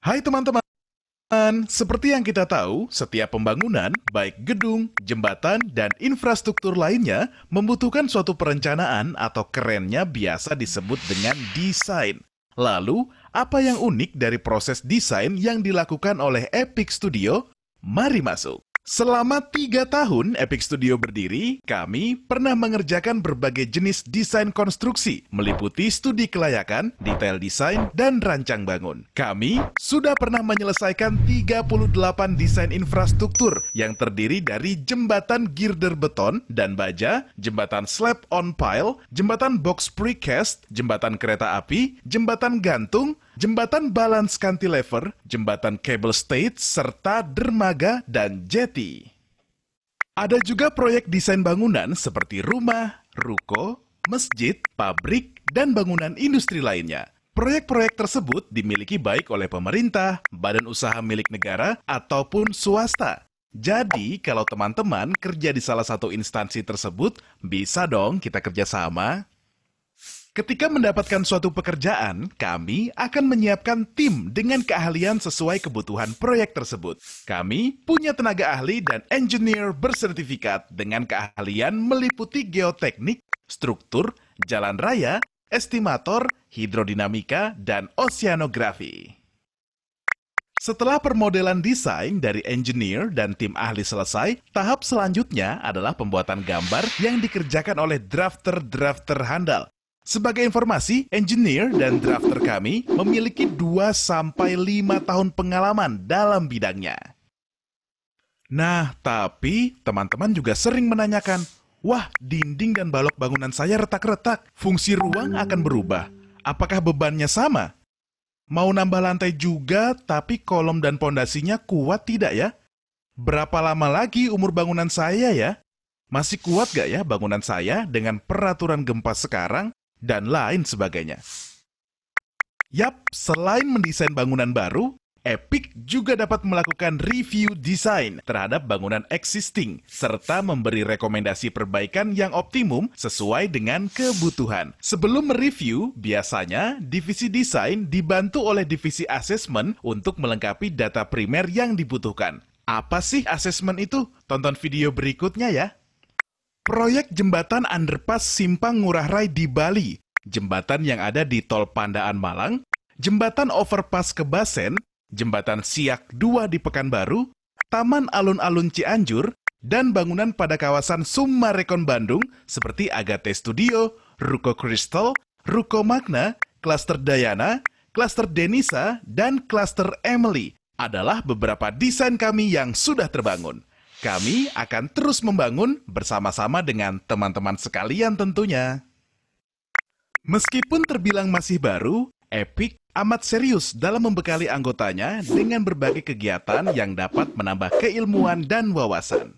Hai teman-teman, seperti yang kita tahu, setiap pembangunan, baik gedung, jembatan, dan infrastruktur lainnya, membutuhkan suatu perencanaan atau kerennya biasa disebut dengan desain. Lalu, apa yang unik dari proses desain yang dilakukan oleh Epic Studio? Mari masuk! Selama tiga tahun Epic Studio berdiri, kami pernah mengerjakan berbagai jenis desain konstruksi, meliputi studi kelayakan, detail desain, dan rancang bangun. Kami sudah pernah menyelesaikan 38 desain infrastruktur yang terdiri dari jembatan girder beton dan baja, jembatan slab on pile, jembatan box precast, jembatan kereta api, jembatan gantung, jembatan balance cantilever, jembatan cable state, serta dermaga dan jetty. Ada juga proyek desain bangunan seperti rumah, ruko, masjid, pabrik, dan bangunan industri lainnya. Proyek-proyek tersebut dimiliki baik oleh pemerintah, badan usaha milik negara, ataupun swasta. Jadi, kalau teman-teman kerja di salah satu instansi tersebut, bisa dong kita kerjasama Ketika mendapatkan suatu pekerjaan, kami akan menyiapkan tim dengan keahlian sesuai kebutuhan proyek tersebut. Kami punya tenaga ahli dan engineer bersertifikat dengan keahlian meliputi geoteknik, struktur, jalan raya, estimator, hidrodinamika, dan oceanografi. Setelah permodelan desain dari engineer dan tim ahli selesai, tahap selanjutnya adalah pembuatan gambar yang dikerjakan oleh drafter-drafter handal sebagai informasi, engineer dan drafter kami memiliki 2 sampai 5 tahun pengalaman dalam bidangnya. Nah, tapi teman-teman juga sering menanyakan, "Wah, dinding dan balok bangunan saya retak-retak. Fungsi ruang akan berubah. Apakah bebannya sama?" Mau nambah lantai juga, tapi kolom dan pondasinya kuat tidak ya? Berapa lama lagi umur bangunan saya ya? Masih kuat gak ya bangunan saya dengan peraturan gempa sekarang dan lain sebagainya. Yap, selain mendesain bangunan baru, Epic juga dapat melakukan review desain terhadap bangunan existing, serta memberi rekomendasi perbaikan yang optimum sesuai dengan kebutuhan. Sebelum mereview, biasanya divisi desain dibantu oleh divisi assessment untuk melengkapi data primer yang dibutuhkan. Apa sih assessment itu? Tonton video berikutnya ya. Proyek jembatan underpass Simpang Ngurah Rai di Bali, jembatan yang ada di Tol Pandaan Malang, jembatan overpass ke Basen, jembatan Siak 2 di Pekanbaru, Taman Alun-Alun Cianjur, dan bangunan pada kawasan Summarecon Bandung seperti Agate Studio, Ruko Crystal, Ruko Magna, Klaster Dayana, Klaster Denisa, dan Klaster Emily adalah beberapa desain kami yang sudah terbangun. Kami akan terus membangun bersama-sama dengan teman-teman sekalian tentunya. Meskipun terbilang masih baru, Epic amat serius dalam membekali anggotanya dengan berbagai kegiatan yang dapat menambah keilmuan dan wawasan.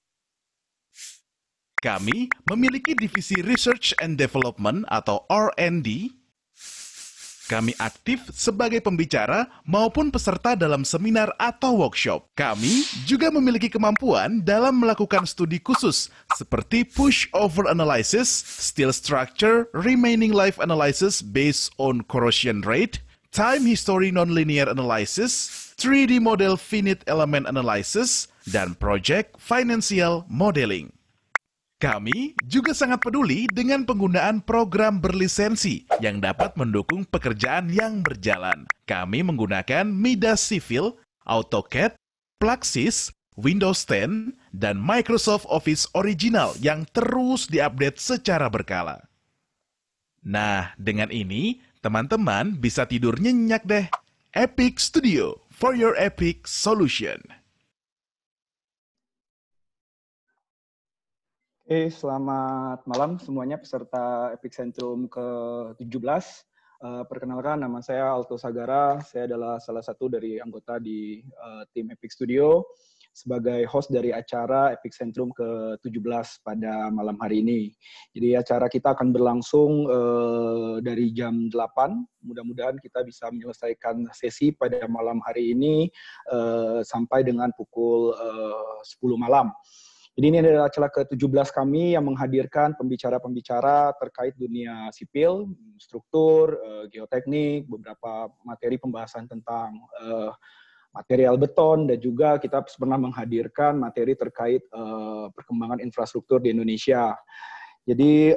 Kami memiliki divisi Research and Development atau R&D kami aktif sebagai pembicara maupun peserta dalam seminar atau workshop. Kami juga memiliki kemampuan dalam melakukan studi khusus seperti push-over analysis, steel structure, remaining life analysis based on corrosion rate, time history nonlinear analysis, 3D model finite element analysis, dan project financial modeling. Kami juga sangat peduli dengan penggunaan program berlisensi yang dapat mendukung pekerjaan yang berjalan. Kami menggunakan Midas Civil, AutoCAD, Plaxis, Windows 10, dan Microsoft Office original yang terus diupdate secara berkala. Nah, dengan ini, teman-teman bisa tidur nyenyak deh. Epic Studio for your epic solution. Oke, selamat malam semuanya peserta Epic Centrum ke-17. Uh, eh, perkenalkan, nama saya Alto Sagara. Saya adalah salah satu dari anggota di uh, tim Epic Studio sebagai host dari acara Epic Centrum ke-17 pada malam hari ini. Jadi acara kita akan berlangsung uh, dari jam 8. Mudah-mudahan kita bisa menyelesaikan sesi pada malam hari ini uh, sampai dengan pukul uh, 10 malam. Jadi ini adalah acara ke-17 kami yang menghadirkan pembicara-pembicara terkait dunia sipil, struktur, eh, geoteknik, beberapa materi pembahasan tentang eh, material beton dan juga kita pernah menghadirkan materi terkait eh, perkembangan infrastruktur di Indonesia. Jadi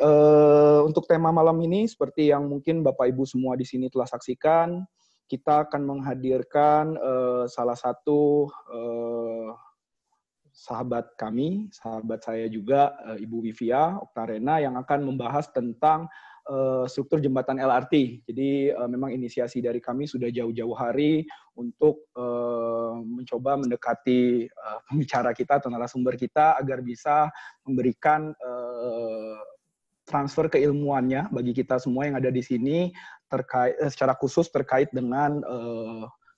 untuk tema malam ini seperti yang mungkin Bapak Ibu semua di sini telah saksikan, kita akan menghadirkan uh, salah satu uh, sahabat kami, sahabat saya juga eh, Ibu Vivia, Oktarena yang akan membahas tentang eh, struktur jembatan LRT. Jadi eh, memang inisiasi dari kami sudah jauh-jauh hari untuk mencoba mendekati pembicara kita atau narasumber kita agar bisa memberikan transfer keilmuannya bagi kita semua yang ada di sini terkait secara khusus terkait dengan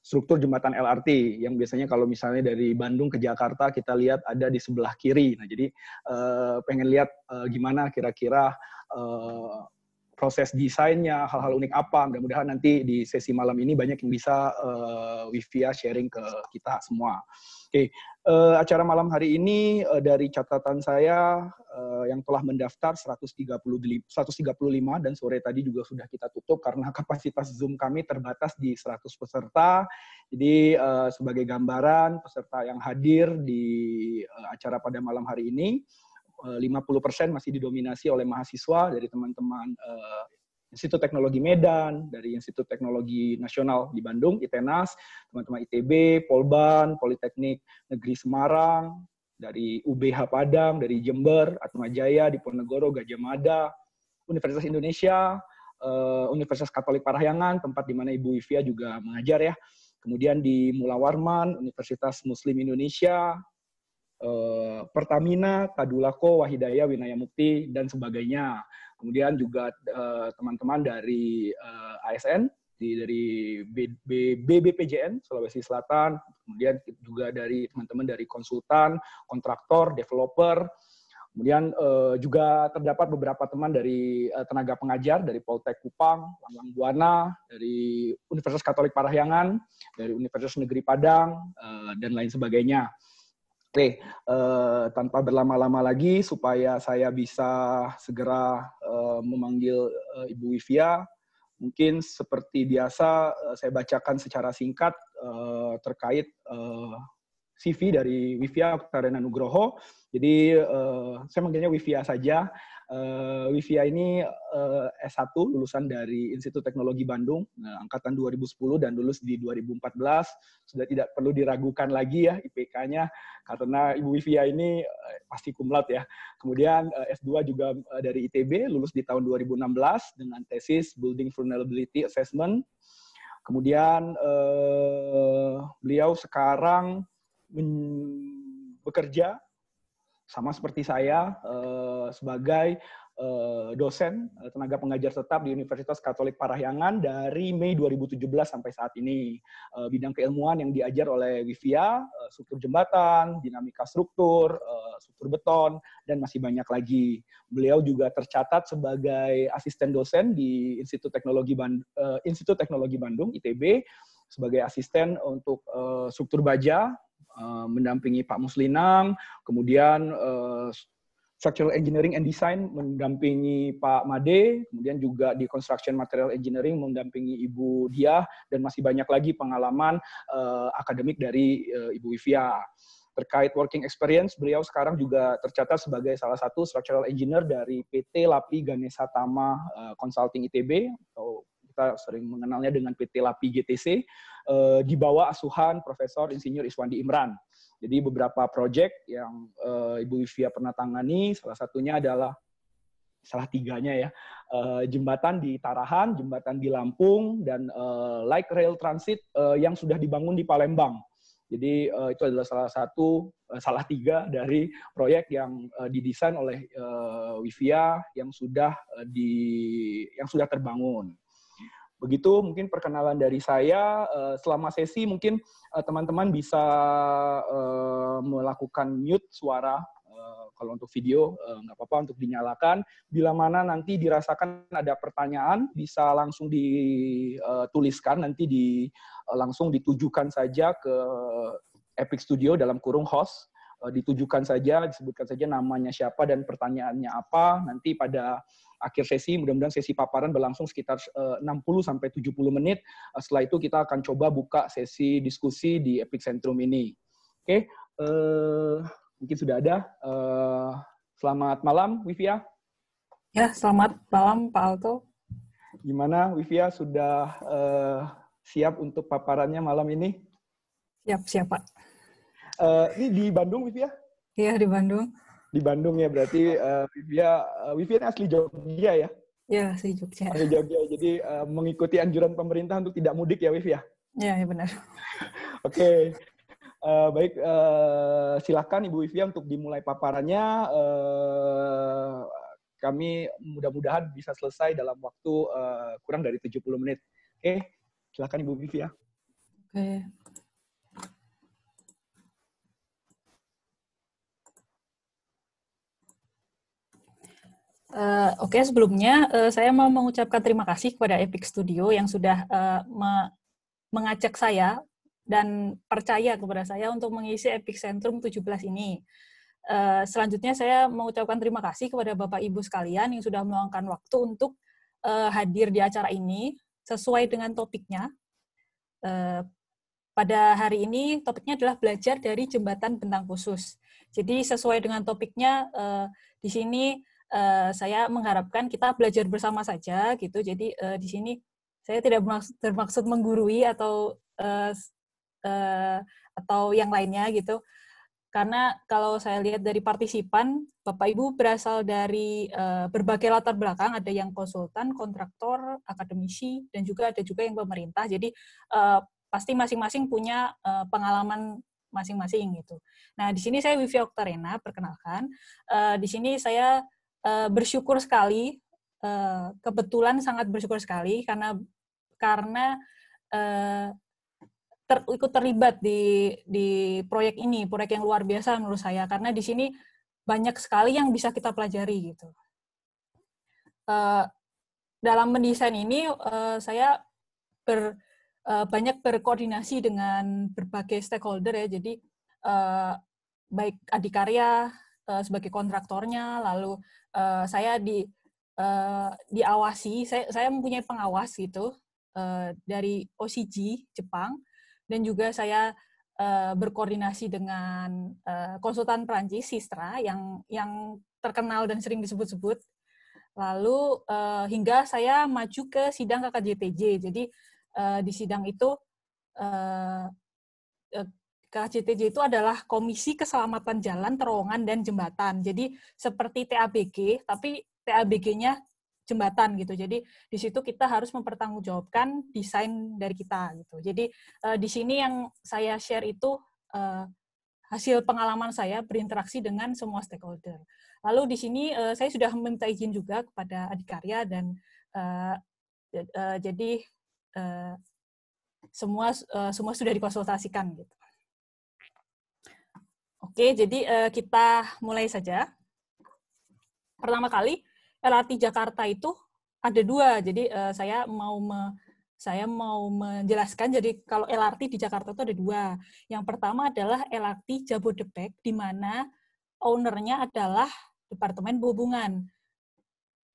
struktur jembatan LRT yang biasanya kalau misalnya dari Bandung ke Jakarta kita lihat ada di sebelah kiri. Nah, jadi uh, pengen lihat uh, gimana kira-kira uh, proses desainnya, hal-hal unik apa. Mudah-mudahan nanti di sesi malam ini banyak yang bisa uh, Wivia sharing ke kita semua. Oke, uh, acara malam hari ini eh, dari catatan saya eh, yang telah mendaftar puluh 135 dan sore tadi juga sudah kita tutup karena kapasitas Zoom kami terbatas di 100 peserta. Jadi sebagai gambaran peserta yang hadir di acara pada malam hari ini 50% masih didominasi oleh mahasiswa dari teman-teman Institut Teknologi Medan, dari Institut Teknologi Nasional di Bandung, ITENAS, teman-teman ITB, Polban, Politeknik Negeri Semarang, dari UBH Padang, dari Jember, Atmajaya, Diponegoro, Gajah Mada, Universitas Indonesia, eh, Universitas Katolik Parahyangan, tempat di mana Ibu Ivia juga mengajar ya. Kemudian di Mula Warman, Universitas Muslim Indonesia, Eh, Pertamina, Kadulako, Wahidaya, Winaya Mukti, dan sebagainya. Kemudian juga eh, teman-teman dari eh, ASN, dari BBPJN, Sulawesi Selatan, kemudian juga dari teman-teman dari konsultan, kontraktor, developer, Kemudian juga terdapat beberapa teman dari tenaga pengajar dari Poltek Kupang, Langlang Buana, dari Universitas Katolik Parahyangan, dari Universitas Negeri Padang, dan lain sebagainya. Oke, Uh, tanpa berlama-lama lagi, supaya saya bisa segera uh, memanggil uh, Ibu Wivia, mungkin seperti biasa uh, saya bacakan secara singkat uh, terkait uh, CV dari Wivia Karena Nugroho. Jadi uh, saya manggilnya Wivia saja. Uh, Wivia ini uh, eh, S1 lulusan dari Institut Teknologi Bandung nah, angkatan 2010 dan lulus di 2014 sudah tidak perlu diragukan lagi ya IPK-nya karena Ibu Wivia ini uh, pasti kumlat ya. Kemudian uh, S2 juga uh, dari ITB lulus di tahun 2016 dengan tesis Building Vulnerability Assessment. Kemudian uh, beliau sekarang bekerja sama seperti saya eh, sebagai eh, dosen eh, tenaga pengajar tetap di Universitas Katolik Parahyangan dari Mei 2017 sampai saat ini. bidang keilmuan yang diajar oleh Wivia, struktur jembatan, dinamika struktur, struktur beton, dan masih banyak lagi. Beliau juga tercatat sebagai asisten dosen di Institut Teknologi, Band Institut Teknologi Bandung, ITB, sebagai asisten untuk struktur baja Eh, mendampingi Pak Muslinang, kemudian uh, Structural Engineering and Design mendampingi Pak Made, kemudian juga di Construction Material Engineering mendampingi Ibu Diah, dan masih banyak lagi pengalaman uh, akademik dari uh, Ibu Ivia. Terkait working experience, beliau sekarang juga tercatat sebagai salah satu structural engineer dari PT Lapi Ganesa Tama Consulting ITB atau kita sering mengenalnya dengan PT LAPI GTC, uh, eh, di bawah asuhan Profesor Insinyur Iswandi Imran. Jadi beberapa proyek yang uh, Ibu Ivia pernah tangani, salah satunya adalah salah tiganya ya uh, jembatan di Tarahan, jembatan di Lampung dan uh, light rail transit uh, yang sudah dibangun di Palembang. Jadi uh, itu adalah salah satu uh, salah tiga dari proyek yang uh, didesain oleh uh, Wivia yang sudah uh, di yang sudah terbangun. Begitu mungkin perkenalan dari saya. Eh, selama sesi mungkin eh, teman-teman bisa eh, melakukan mute suara kalau untuk video nggak apa-apa untuk dinyalakan. Bila mana nanti dirasakan ada pertanyaan bisa langsung dituliskan nanti di langsung ditujukan saja ke Epic Studio dalam kurung host Eh, ditujukan saja, disebutkan saja namanya siapa dan pertanyaannya apa. Nanti pada akhir sesi, mudah-mudahan sesi paparan berlangsung sekitar 60 eh, sampai 70 menit. Eh, setelah itu kita akan coba buka sesi diskusi di Epic Centrum ini. Oke, okay. mungkin sudah ada. selamat malam, Wivia. Ya, selamat malam Pak Alto. Gimana Wivia sudah uh, siap untuk paparannya malam ini? Siap, siap Pak. Uh, ini di Bandung, Vivia? Iya, di Bandung. Di Bandung ya, berarti uh, Vivia, uh, Vivia asli Jogja ya? Iya, asli Jogja. Asli Jogja, jadi uh, mengikuti anjuran pemerintah untuk tidak mudik ya, Vivia? Iya, ya benar. Oke. okay. Uh, baik, uh, silakan Ibu Vivia untuk dimulai paparannya. Uh, kami mudah-mudahan bisa selesai dalam waktu uh, kurang dari 70 menit. Oke, okay. silakan Ibu Vivia. Oke, Uh, Oke, okay, sebelumnya uh, saya mau mengucapkan terima kasih kepada Epic Studio yang sudah uh, me mengajak saya dan percaya kepada saya untuk mengisi Epic Centrum 17 ini. Uh, selanjutnya saya mengucapkan terima kasih kepada Bapak Ibu sekalian yang sudah meluangkan waktu untuk uh, hadir di acara ini sesuai dengan topiknya. Uh, pada hari ini topiknya adalah belajar dari jembatan bentang khusus. Jadi sesuai dengan topiknya uh, di sini Eh, saya mengharapkan kita belajar bersama saja gitu. Jadi uh, di sini saya tidak bermaksud, bermaksud menggurui atau uh, uh, atau yang lainnya gitu. Karena kalau saya lihat dari partisipan, Bapak Ibu berasal dari uh, berbagai latar belakang, ada yang konsultan, kontraktor, akademisi, dan juga ada juga yang pemerintah. Jadi uh, pasti masing-masing punya uh, pengalaman masing-masing gitu. Nah, di sini saya Wivi Oktarena, perkenalkan. Uh, di sini saya Eh, bersyukur sekali eh, kebetulan sangat bersyukur sekali karena karena uh, ter, ikut terlibat di di proyek ini proyek yang luar biasa menurut saya karena di sini banyak sekali yang bisa kita pelajari gitu dalam mendesain ini saya ber, banyak berkoordinasi dengan berbagai stakeholder ya jadi baik adikarya sebagai kontraktornya lalu Eh, saya di uh, diawasi, saya saya mempunyai pengawas gitu uh, dari OCG Jepang dan juga saya uh, berkoordinasi dengan uh, konsultan Perancis Sistra yang yang terkenal dan sering disebut-sebut. Lalu uh, hingga saya maju ke sidang KKJTJ. Jadi uh, di sidang itu uh, KCTJ itu adalah Komisi Keselamatan Jalan, Terowongan, dan Jembatan. Jadi seperti TABG, tapi TABG-nya jembatan gitu. Jadi di situ kita harus mempertanggungjawabkan desain dari kita gitu. Jadi uh, di sini yang saya share itu uh, hasil pengalaman saya berinteraksi dengan semua stakeholder. Lalu di sini uh, saya sudah meminta izin juga kepada Adikarya dan uh, uh, jadi uh, semua uh, semua sudah dikonsultasikan gitu. Oke, jadi uh, kita mulai saja. Pertama kali LRT Jakarta itu ada dua. Jadi uh, saya mau me, saya mau menjelaskan. Jadi kalau LRT di Jakarta itu ada dua. Yang pertama adalah LRT Jabodebek, di mana ownernya adalah Departemen Perhubungan.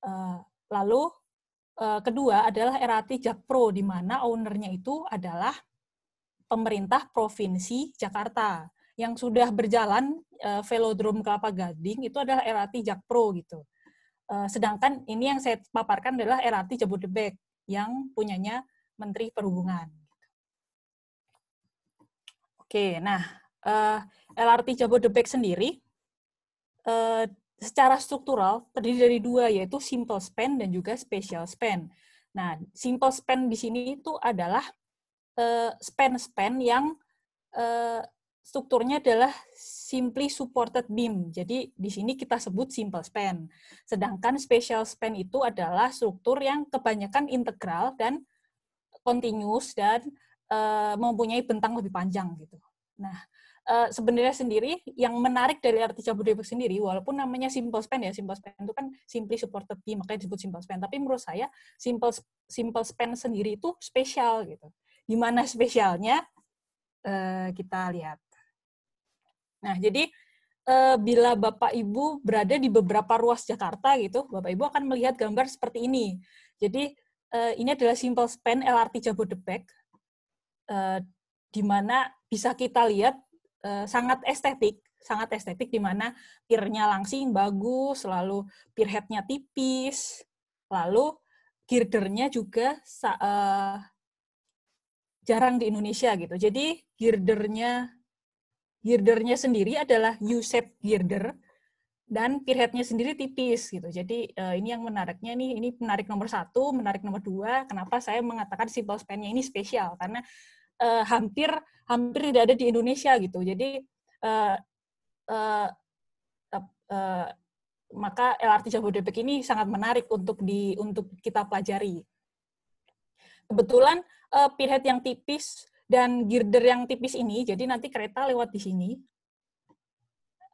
Uh, lalu uh, kedua adalah LRT Jakpro, di mana ownernya itu adalah pemerintah provinsi Jakarta yang sudah berjalan uh, velodrome Kelapa Gading itu adalah LRT Jakpro gitu. Uh, sedangkan ini yang saya paparkan adalah LRT Jabodebek yang punyanya Menteri Perhubungan. Oke, nah uh, eh, LRT Jabodebek sendiri uh, secara struktural terdiri dari dua yaitu simple span dan juga special span. Nah, simple span di sini itu adalah span-span uh, yang uh, strukturnya adalah simply supported beam. Jadi di sini kita sebut simple span. Sedangkan special span itu adalah struktur yang kebanyakan integral dan continuous dan e, mempunyai bentang lebih panjang gitu. Nah, e, sebenarnya sendiri yang menarik dari arti cabut Jabodetabek sendiri walaupun namanya simple span ya, simple span itu kan simply supported beam makanya disebut simple span, tapi menurut saya simple simple span sendiri itu spesial gitu. Di mana spesialnya? E, kita lihat. Nah, jadi eh, bila Bapak Ibu berada di beberapa ruas Jakarta gitu, Bapak Ibu akan melihat gambar seperti ini. Jadi eh, ini adalah simple span LRT Jabodebek, eh, di mana bisa kita lihat eh, sangat estetik, sangat estetik di mana pirnya langsing bagus, selalu pir headnya tipis, lalu girdernya juga eh, jarang di Indonesia gitu. Jadi girdernya girdernya sendiri adalah U-shaped girder dan pirhatnya sendiri tipis gitu. Jadi uh, ini yang menariknya nih, ini menarik nomor satu, menarik nomor dua. Kenapa saya mengatakan simple span-nya ini spesial? Karena uh, hampir hampir tidak ada di Indonesia gitu. Jadi uh, uh, uh, maka LRT Jabodetabek ini sangat menarik untuk di untuk kita pelajari. Kebetulan uh, eh, pirhead yang tipis dan girder yang tipis ini, jadi nanti kereta lewat di sini,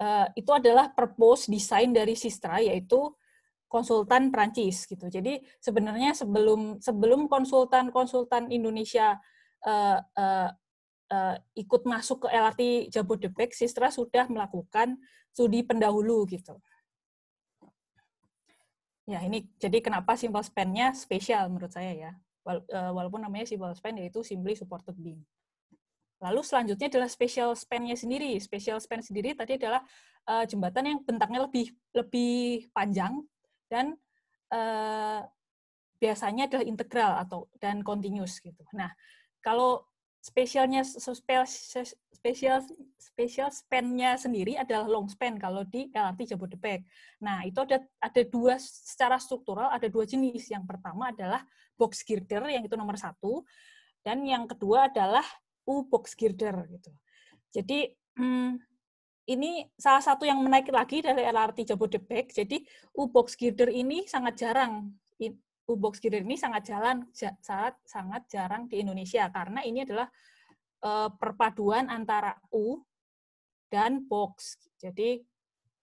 uh, itu adalah purpose desain dari Sistra, yaitu konsultan Perancis gitu. Jadi sebenarnya sebelum sebelum konsultan-konsultan Indonesia uh, uh, uh, ikut masuk ke LRT Jabodebek, Sistra sudah melakukan studi pendahulu gitu. Ya, ini jadi kenapa simple span-nya spesial menurut saya ya. E, walaupun namanya simple span yaitu simply supported beam. Lalu selanjutnya adalah special span-nya sendiri. Special span sendiri tadi adalah uh, jembatan yang bentangnya lebih lebih panjang dan uh, biasanya adalah integral atau dan continuous gitu. Nah, kalau spesialnya spesial spesial spesial spannya sendiri adalah long span kalau di LRT Jabodebek. Nah, itu ada ada dua secara struktural ada dua jenis. Yang pertama adalah box girder yang itu nomor satu dan yang kedua adalah U box girder gitu. Jadi hmm, ini salah satu yang menaik lagi dari LRT Jabodebek. Jadi U box girder ini sangat jarang U-box girder gitu. ini sangat jalan sangat sangat jarang di Indonesia karena ini adalah uh, perpaduan antara U dan box. Jadi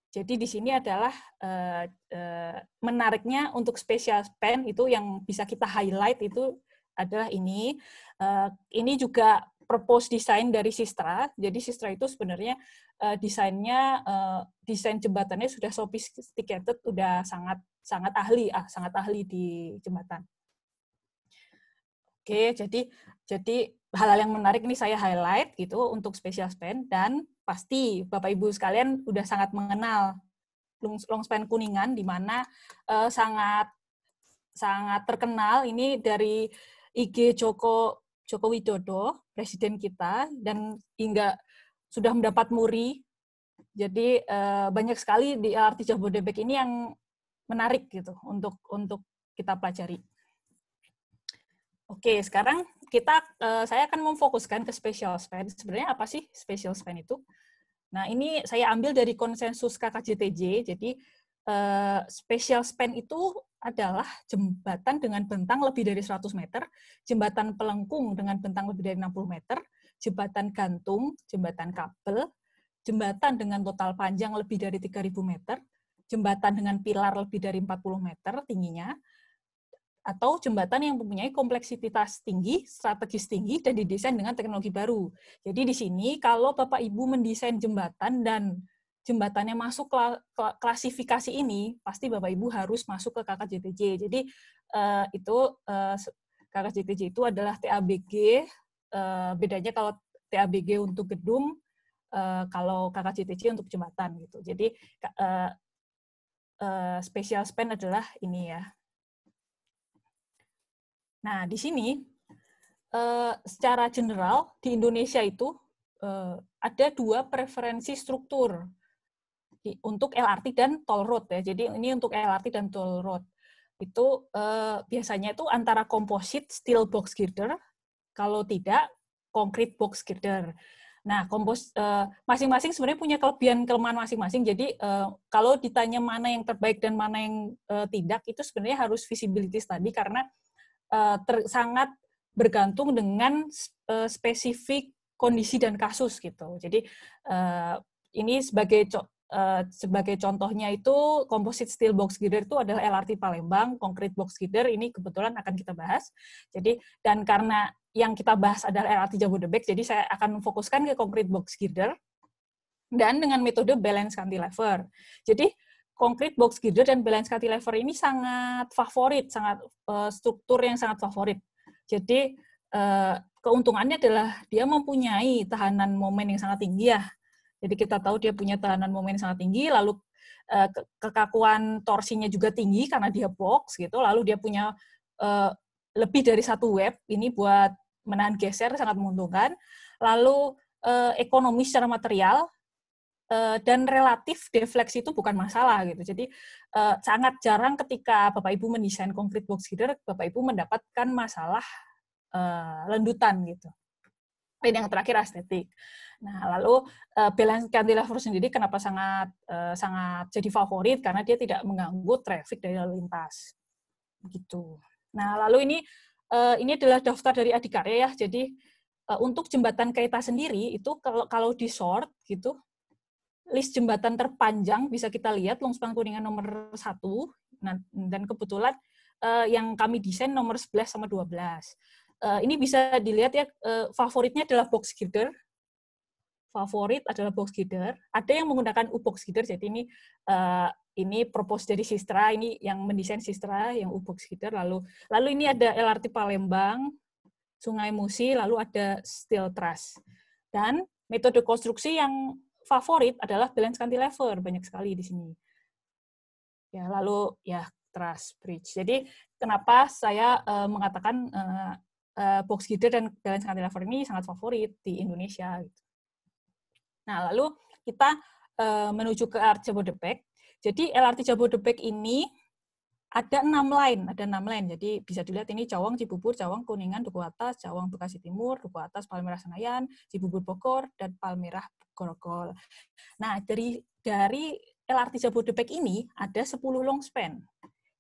jadi di sini adalah uh, uh, menariknya untuk special pen itu yang bisa kita highlight itu adalah ini. Uh, ini juga proposed design dari Sistra. Jadi Sistra itu sebenarnya uh, desainnya uh, desain jembatannya sudah sophisticated, sudah sangat sangat ahli, ah, sangat ahli di jembatan. Oke, jadi jadi hal-hal yang menarik ini saya highlight gitu untuk special span dan pasti Bapak Ibu sekalian sudah sangat mengenal long, long span kuningan di mana uh, sangat sangat terkenal ini dari IG Joko Joko Widodo, presiden kita, dan hingga sudah mendapat muri. Jadi uh, banyak sekali di LRT Jabodebek ini yang menarik gitu untuk untuk kita pelajari. Oke, sekarang kita uh, saya akan memfokuskan ke special span. Sebenarnya apa sih special span itu? Nah, ini saya ambil dari konsensus KKJTJ. Jadi uh, special span itu adalah jembatan dengan bentang lebih dari 100 meter, jembatan pelengkung dengan bentang lebih dari 60 meter, jembatan gantung, jembatan kabel, jembatan dengan total panjang lebih dari 3.000 meter, jembatan dengan pilar lebih dari 40 meter tingginya, atau jembatan yang mempunyai kompleksitas tinggi, strategis tinggi, dan didesain dengan teknologi baru. Jadi di sini, kalau Bapak-Ibu mendesain jembatan dan jembatannya masuk klasifikasi ini, pasti Bapak Ibu harus masuk ke KKJTJ. Jadi eh, itu uh, KKJTJ itu adalah TABG. Eh, bedanya kalau TABG untuk gedung, kalau KKJTJ untuk jembatan gitu. Jadi special span adalah ini ya. Nah di sini secara general di Indonesia itu ada dua preferensi struktur untuk LRT dan toll road ya. Jadi ini untuk LRT dan toll road. Itu eh, biasanya itu antara komposit steel box girder, kalau tidak concrete box girder. Nah, kompos masing eh, masing-masing sebenarnya punya kelebihan kelemahan masing-masing. Jadi eh, kalau ditanya mana yang terbaik dan mana yang eh, tidak itu sebenarnya harus visibility tadi karena eh, ter, sangat bergantung dengan eh, spesifik kondisi dan kasus gitu. Jadi eh, ini sebagai Eh, sebagai contohnya itu composite steel box girder itu adalah LRT Palembang, concrete box girder ini kebetulan akan kita bahas. Jadi dan karena yang kita bahas adalah LRT Jabodebek, jadi saya akan fokuskan ke concrete box girder dan dengan metode balance cantilever. Jadi concrete box girder dan balance cantilever ini sangat favorit, sangat eh, struktur yang sangat favorit. Jadi eh, keuntungannya adalah dia mempunyai tahanan momen yang sangat tinggi ya jadi kita tahu dia punya tahanan momen sangat tinggi, lalu eh, kekakuan torsinya juga tinggi karena dia box gitu, lalu dia punya eh, lebih dari satu web ini buat menahan geser sangat menguntungkan. Lalu eh, ekonomi secara material dan relatif defleksi itu bukan masalah gitu. Jadi sangat jarang ketika Bapak Ibu mendesain concrete box header, gitu, Bapak Ibu mendapatkan masalah lendutan gitu dan yang terakhir estetik. Nah, lalu uh, balance cantilever sendiri kenapa sangat uh, sangat jadi favorit karena dia tidak mengganggu traffic dari lalu lintas. Gitu. Nah, lalu ini uh, ini adalah daftar dari Adikarya ya. Jadi uh, untuk jembatan kereta sendiri itu kalau kalau di short gitu list jembatan terpanjang bisa kita lihat Longspan Kuningan nomor 1 nah, dan kebetulan yang kami desain nomor 11 sama 12. Uh, ini bisa dilihat ya, uh, favoritnya adalah box girder. Favorit adalah box girder. Ada yang menggunakan U-box girder, jadi ini uh, ini propose dari Sistra, ini yang mendesain Sistra, yang U-box girder. Lalu lalu ini ada LRT Palembang, Sungai Musi, lalu ada Steel Truss. Dan metode konstruksi yang favorit adalah balance cantilever, banyak sekali di sini. Ya, lalu ya trust bridge. Jadi kenapa saya uh, mengatakan uh, Eh, box girder dan balance cantilever ini sangat favorit di Indonesia. Gitu. Nah, lalu kita eh, menuju ke LRT Jabodebek. Jadi LRT Jabodebek ini ada enam line, ada enam line. Jadi bisa dilihat ini Cawang, Cibubur, Cawang, Kuningan, Duku Atas, Cawang, Bekasi Timur, Duku Atas, Palmerah Senayan, Cibubur Bogor, dan Palmerah Grogol. Nah, dari dari LRT Jabodebek ini ada 10 long span.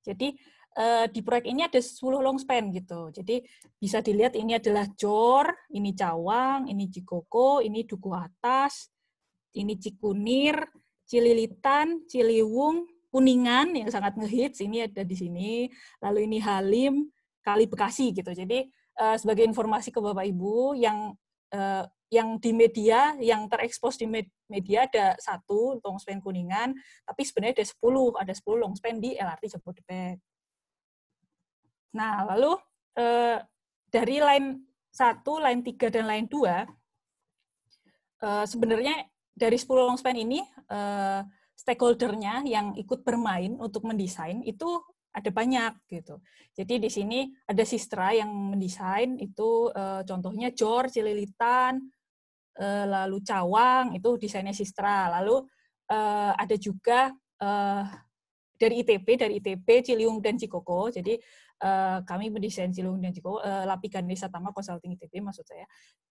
Jadi Eh, di proyek ini ada 10 long span gitu. Jadi bisa dilihat ini adalah jor, ini cawang, ini cikoko, ini duku atas, ini cikunir, cililitan, ciliwung, kuningan yang sangat ngehits ini ada di sini. Lalu ini halim, kali bekasi gitu. Jadi eh, sebagai informasi ke bapak ibu yang eh, yang di media, yang terekspos di media ada satu long span kuningan, tapi sebenarnya ada 10, ada 10 long span di LRT Jabodetabek. Nah, lalu eh, dari line 1, line 3, dan line 2, eh, sebenarnya dari 10 long span ini, eh, stakeholder-nya yang ikut bermain untuk mendesain itu ada banyak gitu. Jadi di sini ada Sistra yang mendesain itu e, contohnya Jor, Cililitan, e, eh, lalu Cawang itu desainnya Sistra. Lalu e, ada juga e, dari ITB, dari ITB Ciliung dan Cikoko. Jadi Eh, kami mendesain Cilung dan Jiko, uh, eh, Lapikan Desa Tama Consulting ITB maksud saya,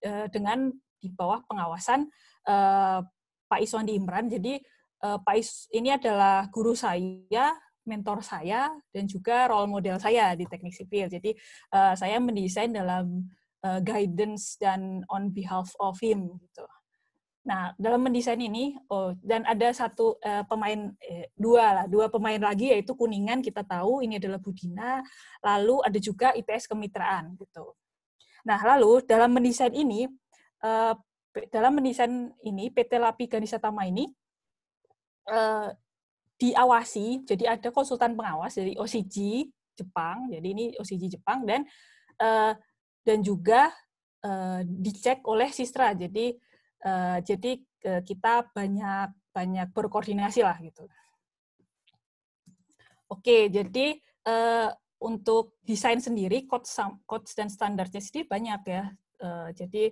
uh, dengan di bawah pengawasan uh, Pak Iswandi Imran. Jadi uh, Pak Is, ini adalah guru saya, mentor saya, dan juga role model saya di teknik sipil. Jadi uh, saya mendesain dalam uh, guidance dan on behalf of him gitu. Nah, dalam mendesain ini, oh, dan ada satu eh, pemain, eh, dua lah, dua pemain lagi yaitu Kuningan kita tahu, ini adalah Budina, lalu ada juga IPS Kemitraan gitu. Nah, lalu dalam mendesain ini, eh, dalam mendesain ini PT Lapi Ganisatama ini eh, diawasi, jadi ada konsultan pengawas dari OCG Jepang, jadi ini OCG Jepang dan eh, dan juga eh, dicek oleh Sistra, jadi Eh, jadi kita banyak banyak berkoordinasi lah gitu. Oke, jadi eh, untuk desain sendiri code, codes dan standarnya sendiri banyak ya. Eh, jadi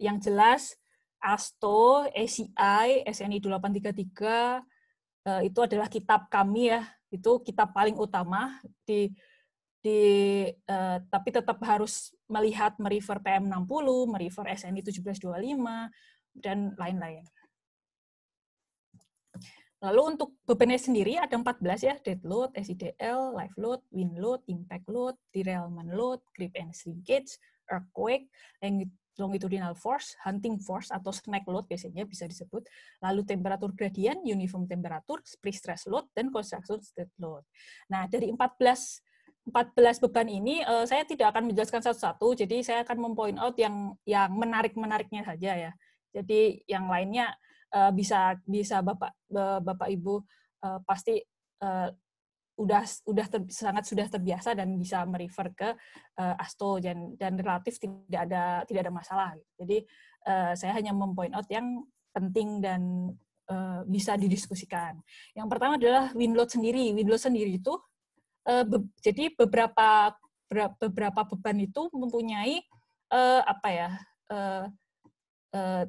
yang jelas ASTO, ACI, SNI 2833 uh, itu adalah kitab kami ya. Itu kitab paling utama di di uh, tapi tetap harus melihat merefer PM60, merefer SNI 1725, dan lain-lain. Lalu untuk bebannya sendiri ada 14 ya, dead load, SIDL, live load, wind load, impact load, derailment load, grip and shrinkage, earthquake, longitudinal force, hunting force atau snag load biasanya bisa disebut, lalu temperatur gradient, uniform temperatur, pre-stress load, dan construction state load. Nah, dari 14 14 beban ini eh, saya tidak akan menjelaskan satu-satu, jadi saya akan mempoint out yang yang menarik-menariknya saja ya. Jadi yang lainnya uh, bisa bisa Bapak Bapak Ibu uh, pasti uh, udah udah ter, sangat sudah terbiasa dan bisa merefer ke uh, Asto dan dan relatif tidak ada tidak ada masalah. Jadi uh, saya hanya mempoint out yang penting dan uh, bisa didiskusikan. Yang pertama adalah winload sendiri. Winload sendiri itu uh, be, jadi beberapa beberapa beban itu mempunyai uh, apa ya? Uh, uh,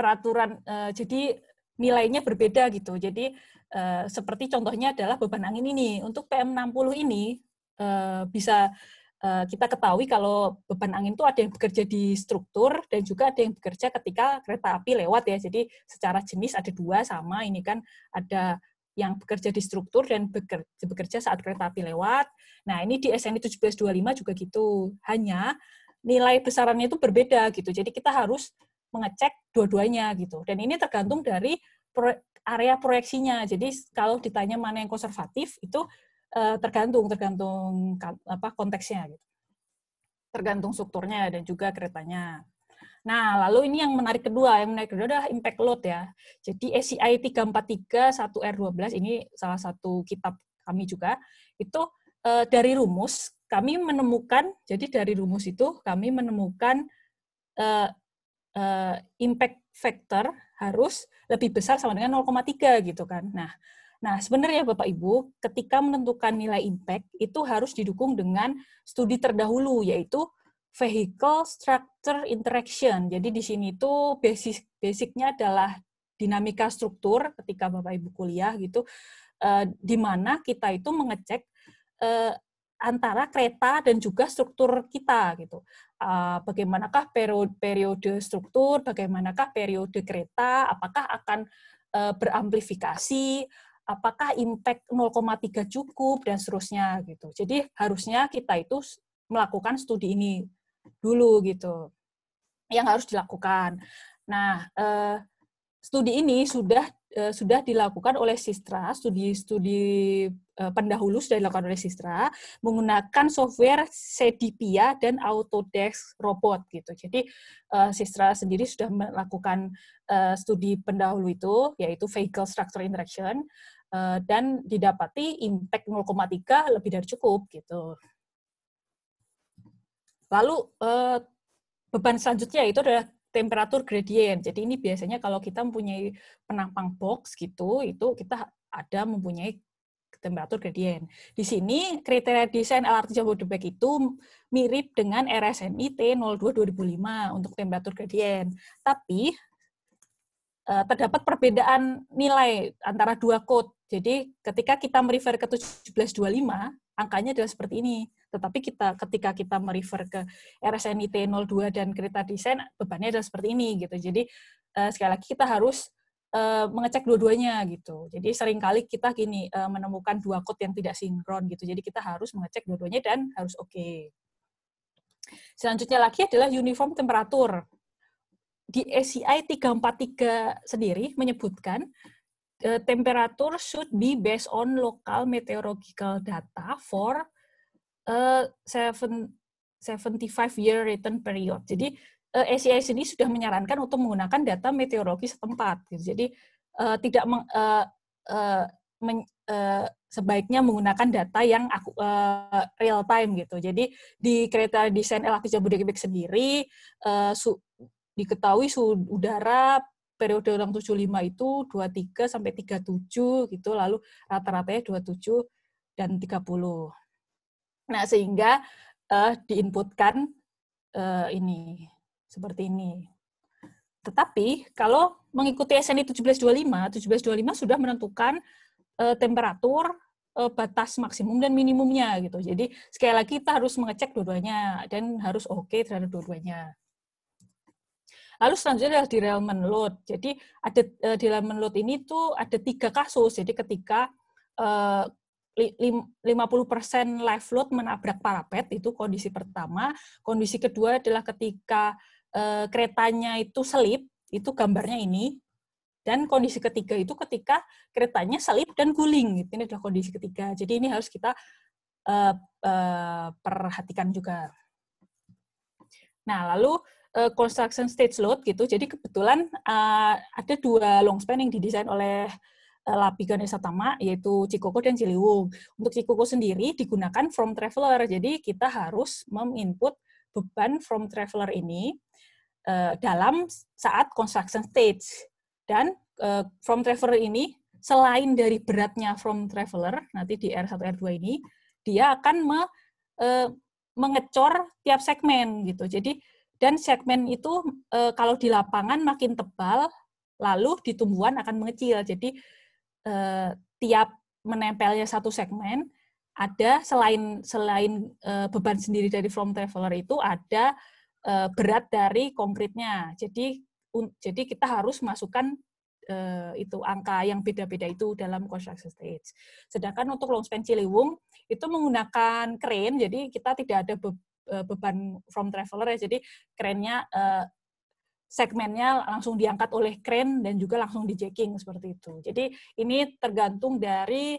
peraturan uh, jadi nilainya berbeda gitu. Jadi uh, seperti contohnya adalah beban angin ini untuk PM60 ini uh, bisa uh, kita ketahui kalau beban angin itu ada yang bekerja di struktur dan juga ada yang bekerja ketika kereta api lewat ya. Jadi secara jenis ada dua sama ini kan ada yang bekerja di struktur dan bekerja, bekerja saat kereta api lewat. Nah, ini di SNI 1725 juga gitu. Hanya nilai besarannya itu berbeda gitu. Jadi kita harus mengecek dua-duanya gitu. Dan ini tergantung dari area proyeksinya. Jadi kalau ditanya mana yang konservatif itu eh, tergantung tergantung apa konteksnya gitu. Tergantung strukturnya dan juga keretanya. Nah, lalu ini yang menarik kedua, yang menarik kedua adalah impact load ya. Jadi SCI 343 1R12 ini salah satu kitab kami juga itu eh, dari rumus kami menemukan jadi dari rumus itu kami menemukan eh, uh, impact factor harus lebih besar sama dengan 0,3 gitu kan. Nah, nah sebenarnya Bapak Ibu, ketika menentukan nilai impact itu harus didukung dengan studi terdahulu yaitu vehicle structure interaction. Jadi di sini itu basis basicnya adalah dinamika struktur ketika Bapak Ibu kuliah gitu, uh, di mana kita itu mengecek eh, antara kereta dan juga struktur kita gitu. Ah, bagaimanakah periode, struktur, bagaimanakah periode kereta, apakah akan eh, beramplifikasi, apakah impact 0,3 cukup dan seterusnya gitu. Jadi harusnya kita itu melakukan studi ini dulu gitu. Yang harus dilakukan. Nah, eh, studi ini sudah eh, sudah dilakukan oleh Sistra, studi-studi Eh, pendahulu sudah dilakukan oleh Sistra menggunakan software Sedipia dan Autodesk Robot gitu. Jadi eh, Sistra sendiri sudah melakukan eh, studi pendahulu itu yaitu vehicle structure interaction dan didapati impact 0,3 lebih dari cukup gitu. Lalu beban selanjutnya itu adalah temperatur gradient. Jadi ini biasanya kalau kita mempunyai penampang box gitu, itu kita ada mempunyai temperatur gradient. Di sini kriteria desain LRT Jabodetabek itu mirip dengan t 02 2005 untuk temperatur gradient. Tapi eh, terdapat perbedaan nilai antara dua code. Jadi ketika kita merefer ke 1725, angkanya adalah seperti ini. Tetapi kita ketika kita merefer ke t 02 dan kriteria desain, bebannya adalah seperti ini gitu. Jadi eh, sekali lagi kita harus Eh, mengecek dua-duanya gitu. Jadi seringkali kita gini uh, menemukan dua code yang tidak sinkron gitu. Jadi kita harus mengecek dua-duanya dan harus oke. Okay. Selanjutnya lagi adalah uniform temperatur. Di SCI 343 sendiri menyebutkan uh, temperatur should be based on local meteorological data for uh, seven, 75 year return period. Jadi Eh, ACI ini sudah menyarankan untuk menggunakan data meteorologi setempat. Gitu. Jadi uh, tidak meng, uh, uh, men, uh, sebaiknya menggunakan data yang uh, real time gitu. Jadi di kereta desain LRT Jabodetabek sendiri uh, su, diketahui suhu udara periode ulang 75 itu 23 sampai 37 gitu lalu rata-ratanya 27 dan 30. Nah, sehingga uh, diinputkan uh, ini seperti ini. Tetapi kalau mengikuti SNI 1725, 1725 sudah menentukan eh, temperatur eh, batas maksimum dan minimumnya gitu. Jadi sekali lagi kita harus mengecek dua-duanya dan harus oke okay terhadap dua-duanya. Lalu selanjutnya adalah di derailment load. Jadi ada uh, eh, derailment load ini tuh ada tiga kasus. Jadi ketika uh, 50% live load menabrak parapet itu kondisi pertama. Kondisi kedua adalah ketika eh, keretanya itu selip, itu gambarnya ini. Dan kondisi ketiga itu ketika keretanya selip dan guling. Gitu. Ini adalah kondisi ketiga. Jadi ini harus kita eh, eh, perhatikan juga. Nah, lalu uh, construction stage load gitu. Jadi kebetulan uh, ada dua long span yang didesain oleh uh, Lapi Ganesha Tama, yaitu Cikoko dan Ciliwung. Untuk Cikoko sendiri digunakan from traveler, jadi kita harus meminput beban from traveler ini Eh, dalam saat construction stage. Dan uh, eh, from traveler ini selain dari beratnya from traveler nanti di R1 R2 ini dia akan me, uh, mengecor tiap segmen gitu. Jadi dan segmen itu uh, kalau di lapangan makin tebal lalu di tumbuhan akan mengecil jadi uh, tiap menempelnya satu segmen ada selain selain uh, beban sendiri dari from traveler itu ada Eh, berat dari konkretnya. Jadi jadi kita harus masukkan eh, itu angka yang beda-beda itu dalam construction stage. Sedangkan untuk long span Ciliwung itu menggunakan crane, jadi kita tidak ada be eh, beban from traveler ya. Jadi uh, segmennya langsung diangkat oleh crane dan juga langsung di jacking seperti itu. Jadi ini tergantung dari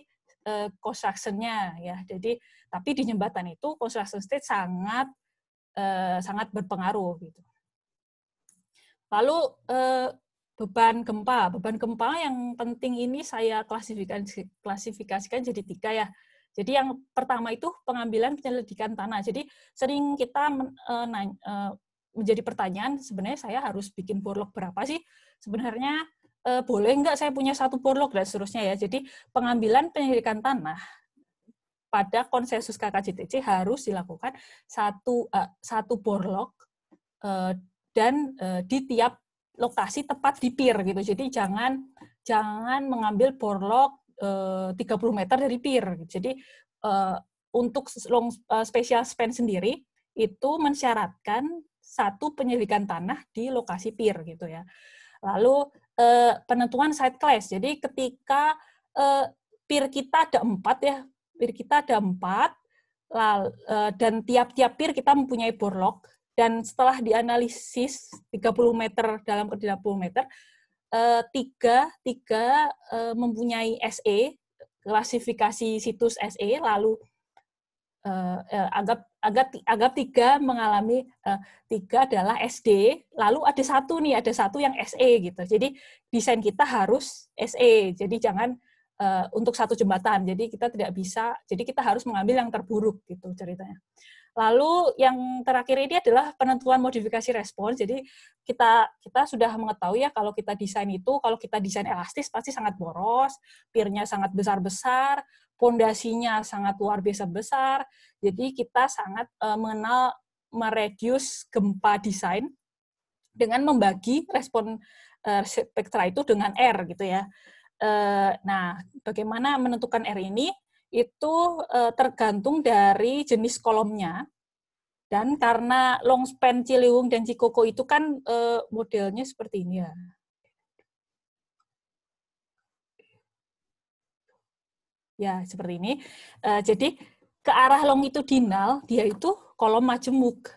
construction-nya ya. Jadi tapi di jembatan itu construction stage sangat Eh, sangat berpengaruh gitu. Lalu eh, beban gempa, beban gempa yang penting ini saya klasifikasikan jadi tiga ya. Jadi yang pertama itu pengambilan penyelidikan tanah. Jadi sering kita eh, menjadi pertanyaan sebenarnya saya harus bikin borlok berapa sih? Sebenarnya boleh enggak saya punya satu borlok dan seterusnya ya. Jadi pengambilan penyelidikan tanah pada konsensus KKJTC harus dilakukan satu uh, satu borlok uh, eh, dan uh, di tiap lokasi tepat di pier gitu. Jadi jangan jangan mengambil borlok uh, 30 meter dari pier. Gitu. Jadi uh, untuk long uh, special span sendiri itu mensyaratkan satu penyelidikan tanah di lokasi pier gitu ya. Lalu penentuan site class. Jadi ketika pir kita ada empat ya, pir kita ada empat, eh, dan tiap-tiap pir kita mempunyai borlok, dan setelah dianalisis 30 meter dalam ke 30 meter, eh, tiga, tiga eh, mempunyai SE, klasifikasi situs SE, lalu agak agak agak tiga mengalami tiga adalah SD lalu ada satu nih ada satu yang SE gitu jadi desain kita harus SE jadi jangan Eh, untuk satu jembatan. Jadi kita tidak bisa, jadi kita harus mengambil yang terburuk gitu ceritanya. Lalu yang terakhir ini adalah penentuan modifikasi respons. Jadi kita kita sudah mengetahui ya kalau kita desain itu, kalau kita desain elastis pasti sangat boros, pirnya sangat besar-besar, pondasinya sangat luar biasa besar. Jadi kita sangat uh, mengenal mereduce gempa desain dengan membagi respon uh, spektra itu dengan R gitu ya. Eh, nah, bagaimana menentukan R ini? Itu eh, tergantung dari jenis kolomnya. Dan karena longspan Ciliwung dan Cikoko itu kan eh, modelnya seperti ini ya. Ya, seperti ini. Jadi, ke arah longitudinal, dia itu kolom majemuk.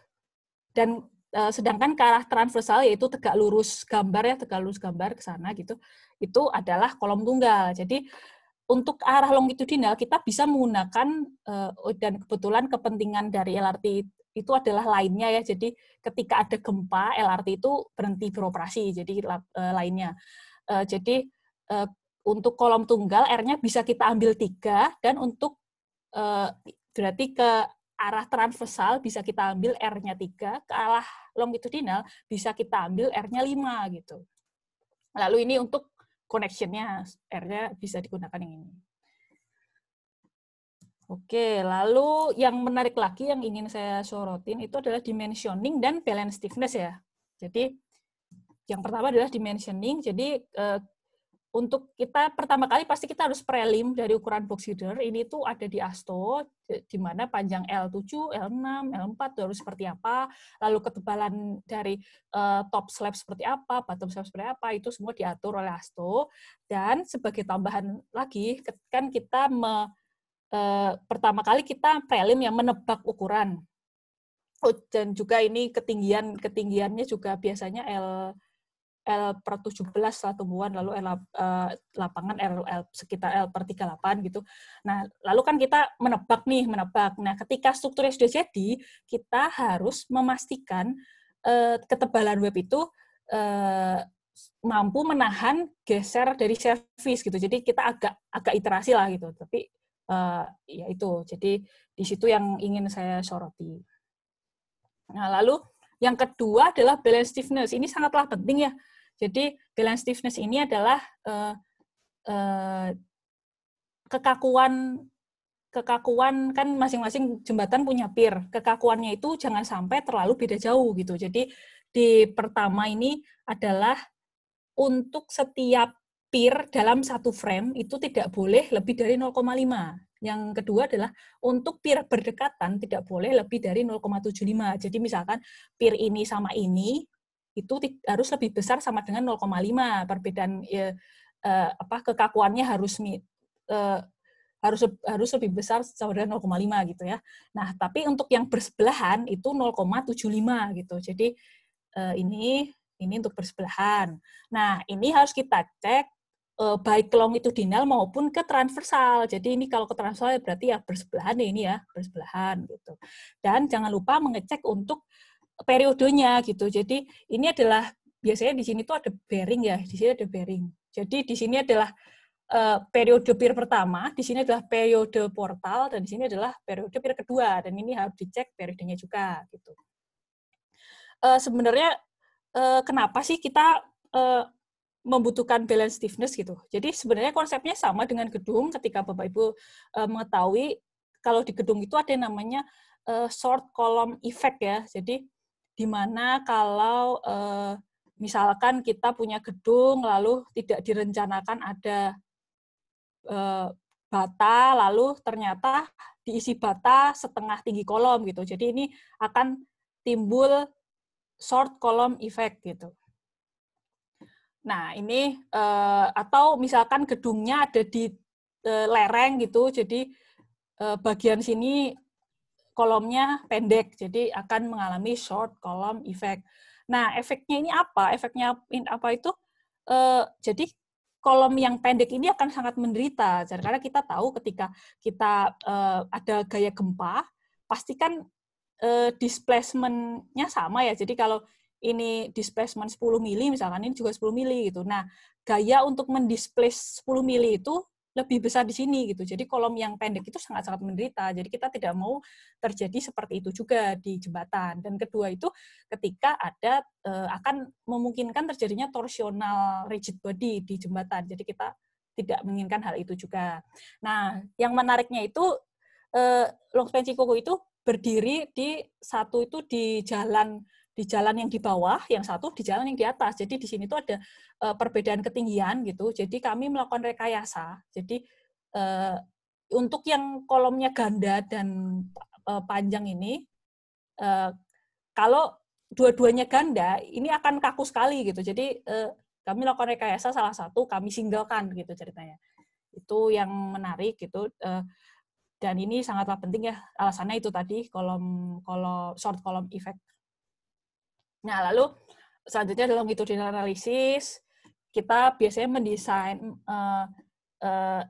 Dan Eh, sedangkan ke arah transversal yaitu tegak lurus gambar ya tegak lurus gambar ke sana gitu itu adalah kolom tunggal jadi untuk arah longitudinal kita bisa menggunakan eh, dan kebetulan kepentingan dari LRT itu adalah lainnya ya jadi ketika ada gempa LRT itu berhenti beroperasi jadi eh, lainnya jadi untuk kolom tunggal R-nya bisa kita ambil tiga dan untuk berarti ke arah transversal bisa kita ambil R-nya tiga ke arah longitudinal bisa kita ambil R-nya 5 gitu. Lalu ini untuk connection-nya R-nya bisa digunakan yang ini. Oke, lalu yang menarik lagi yang ingin saya sorotin itu adalah dimensioning dan balance stiffness ya. Jadi yang pertama adalah dimensioning, jadi eh, untuk kita pertama kali pasti kita harus prelim dari ukuran box header. Ini tuh ada di ASTO, di mana panjang L7, L6, L4 harus seperti apa, lalu ketebalan dari uh, top slab seperti apa, bottom slab seperti apa, itu semua diatur oleh ASTO. Dan sebagai tambahan lagi, kan kita me, uh, pertama kali kita prelim yang menebak ukuran. Oh, dan juga ini ketinggian ketinggiannya juga biasanya L L per 17 lah tumbuhan lalu L, uh, lapangan L, L sekitar L per 38 gitu. Nah, lalu kan kita menebak nih, menebak. Nah, ketika strukturnya sudah jadi, kita harus memastikan uh, ketebalan web itu uh, mampu menahan geser dari servis gitu. Jadi kita agak agak iterasi lah gitu. Tapi uh, ya itu. Jadi di situ yang ingin saya soroti. Nah, lalu yang kedua adalah balance stiffness. Ini sangatlah penting ya. Jadi gelang stiffness ini adalah uh, uh, kekakuan kekakuan kan masing-masing jembatan punya pir. Kekakuannya itu jangan sampai terlalu beda jauh gitu. Jadi di pertama ini adalah untuk setiap pir dalam satu frame itu tidak boleh lebih dari 0,5. Yang kedua adalah untuk pir berdekatan tidak boleh lebih dari 0,75. Jadi misalkan pir ini sama ini itu harus lebih besar sama dengan 0,5 perbedaan ya, eh, apa kekakuannya harus eh, harus harus lebih besar sama dengan 0,5 gitu ya. Nah, tapi untuk yang bersebelahan itu 0,75 gitu. Jadi eh, ini ini untuk bersebelahan. Nah, ini harus kita cek eh, baik ke longitudinal maupun ke transversal. Jadi ini kalau ke transversal ya berarti ya bersebelahan ini ya, bersebelahan gitu. Dan jangan lupa mengecek untuk periodenya gitu. Jadi ini adalah biasanya di sini tuh ada bearing ya, di sini ada bearing. Jadi di sini adalah uh, periode peer pertama, di sini adalah periode portal, dan di sini adalah periode peer kedua, dan ini harus dicek periodenya juga gitu. Uh, sebenarnya uh, kenapa sih kita uh, membutuhkan balance stiffness gitu? Jadi sebenarnya konsepnya sama dengan gedung. Ketika bapak ibu uh, mengetahui kalau di gedung itu ada yang namanya uh, short column effect ya. Jadi Dimana kalau eh, misalkan kita punya gedung lalu tidak direncanakan ada eh, bata lalu ternyata diisi bata setengah tinggi kolom gitu. Jadi ini akan timbul short kolom effect gitu. Nah, ini eh, atau misalkan gedungnya ada di lereng gitu. Jadi bagian sini kolomnya pendek, jadi akan mengalami short column effect. Nah, efeknya ini apa? Efeknya apa itu? Eh, jadi kolom yang pendek ini akan sangat menderita, karena kita tahu ketika kita eh, ada gaya gempa, pastikan eh, displacement-nya sama ya. Jadi kalau ini displacement 10 mili, misalkan ini juga 10 mili gitu. Nah, gaya untuk mendisplace 10 mili itu lebih besar di sini gitu. Jadi kolom yang pendek itu sangat-sangat menderita. Jadi kita tidak mau terjadi seperti itu juga di jembatan. Dan kedua itu ketika ada eh, akan memungkinkan terjadinya torsional rigid body di jembatan. Jadi kita tidak menginginkan hal itu juga. Nah, yang menariknya itu eh, long span Cikoko itu berdiri di satu itu di jalan di jalan yang di bawah, yang satu di jalan yang di atas. Jadi di sini itu ada eh, perbedaan ketinggian gitu. Jadi kami melakukan rekayasa. Jadi eh, untuk yang kolomnya ganda dan eh, panjang ini, kalau dua-duanya ganda, ini akan kaku sekali gitu. Jadi kami melakukan rekayasa salah satu kami singlekan gitu ceritanya. Itu yang menarik gitu. dan ini sangatlah penting ya alasannya itu tadi kolom kolom short kolom efek Nah, lalu selanjutnya dalam longitudinal analisis, kita biasanya mendesain uh, uh,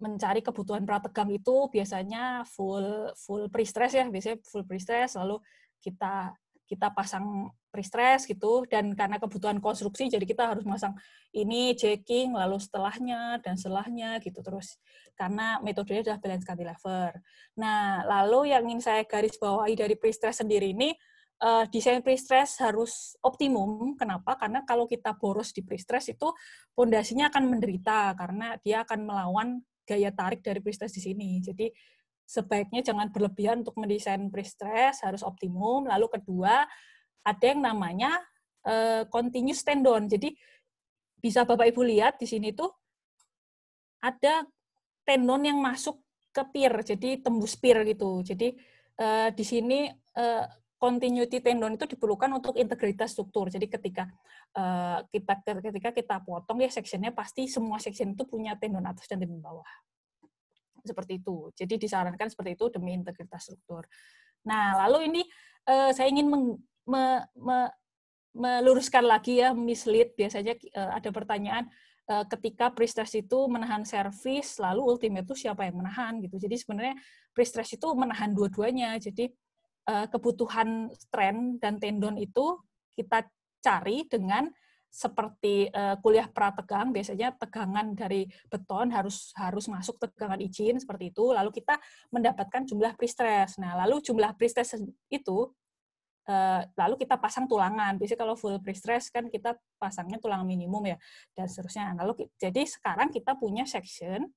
mencari kebutuhan prategang itu biasanya full full pre-stress ya, biasanya full pre-stress lalu kita kita pasang pre-stress gitu dan karena kebutuhan konstruksi jadi kita harus masang ini checking lalu setelahnya dan setelahnya gitu terus karena metodenya adalah balance cantilever. Nah, lalu yang ingin saya garis bawahi dari pre-stress sendiri ini uh, desain pre-stress harus optimum. Kenapa? Karena kalau kita boros di pre-stress itu fondasinya akan menderita karena dia akan melawan gaya tarik dari pre-stress di sini. Jadi sebaiknya jangan berlebihan untuk mendesain pre-stress, harus optimum. Lalu kedua, ada yang namanya uh, continuous tendon. Jadi bisa Bapak Ibu lihat di sini tuh ada tendon yang masuk ke pir, jadi tembus pir gitu. Jadi uh, di sini uh, continuity tendon itu diperlukan untuk integritas struktur. Jadi ketika uh, kita ketika kita potong ya sectionnya pasti semua section itu punya tendon atas dan tendon bawah. Seperti itu. Jadi disarankan seperti itu demi integritas struktur. Nah, lalu ini uh, saya ingin meng, me, me, meluruskan lagi ya mislead biasanya uh, ada pertanyaan uh, ketika pre-stress itu menahan servis lalu ultimate itu siapa yang menahan gitu. Jadi sebenarnya pre-stress itu menahan dua-duanya. Jadi Eh, kebutuhan tren dan tendon itu kita cari dengan seperti kuliah eh, kuliah prategang biasanya tegangan dari beton harus harus masuk tegangan izin seperti itu lalu kita mendapatkan jumlah stress nah lalu jumlah stress itu eh, lalu kita pasang tulangan biasanya kalau full stress kan kita pasangnya tulang minimum ya dan seterusnya nah, lalu jadi sekarang kita punya section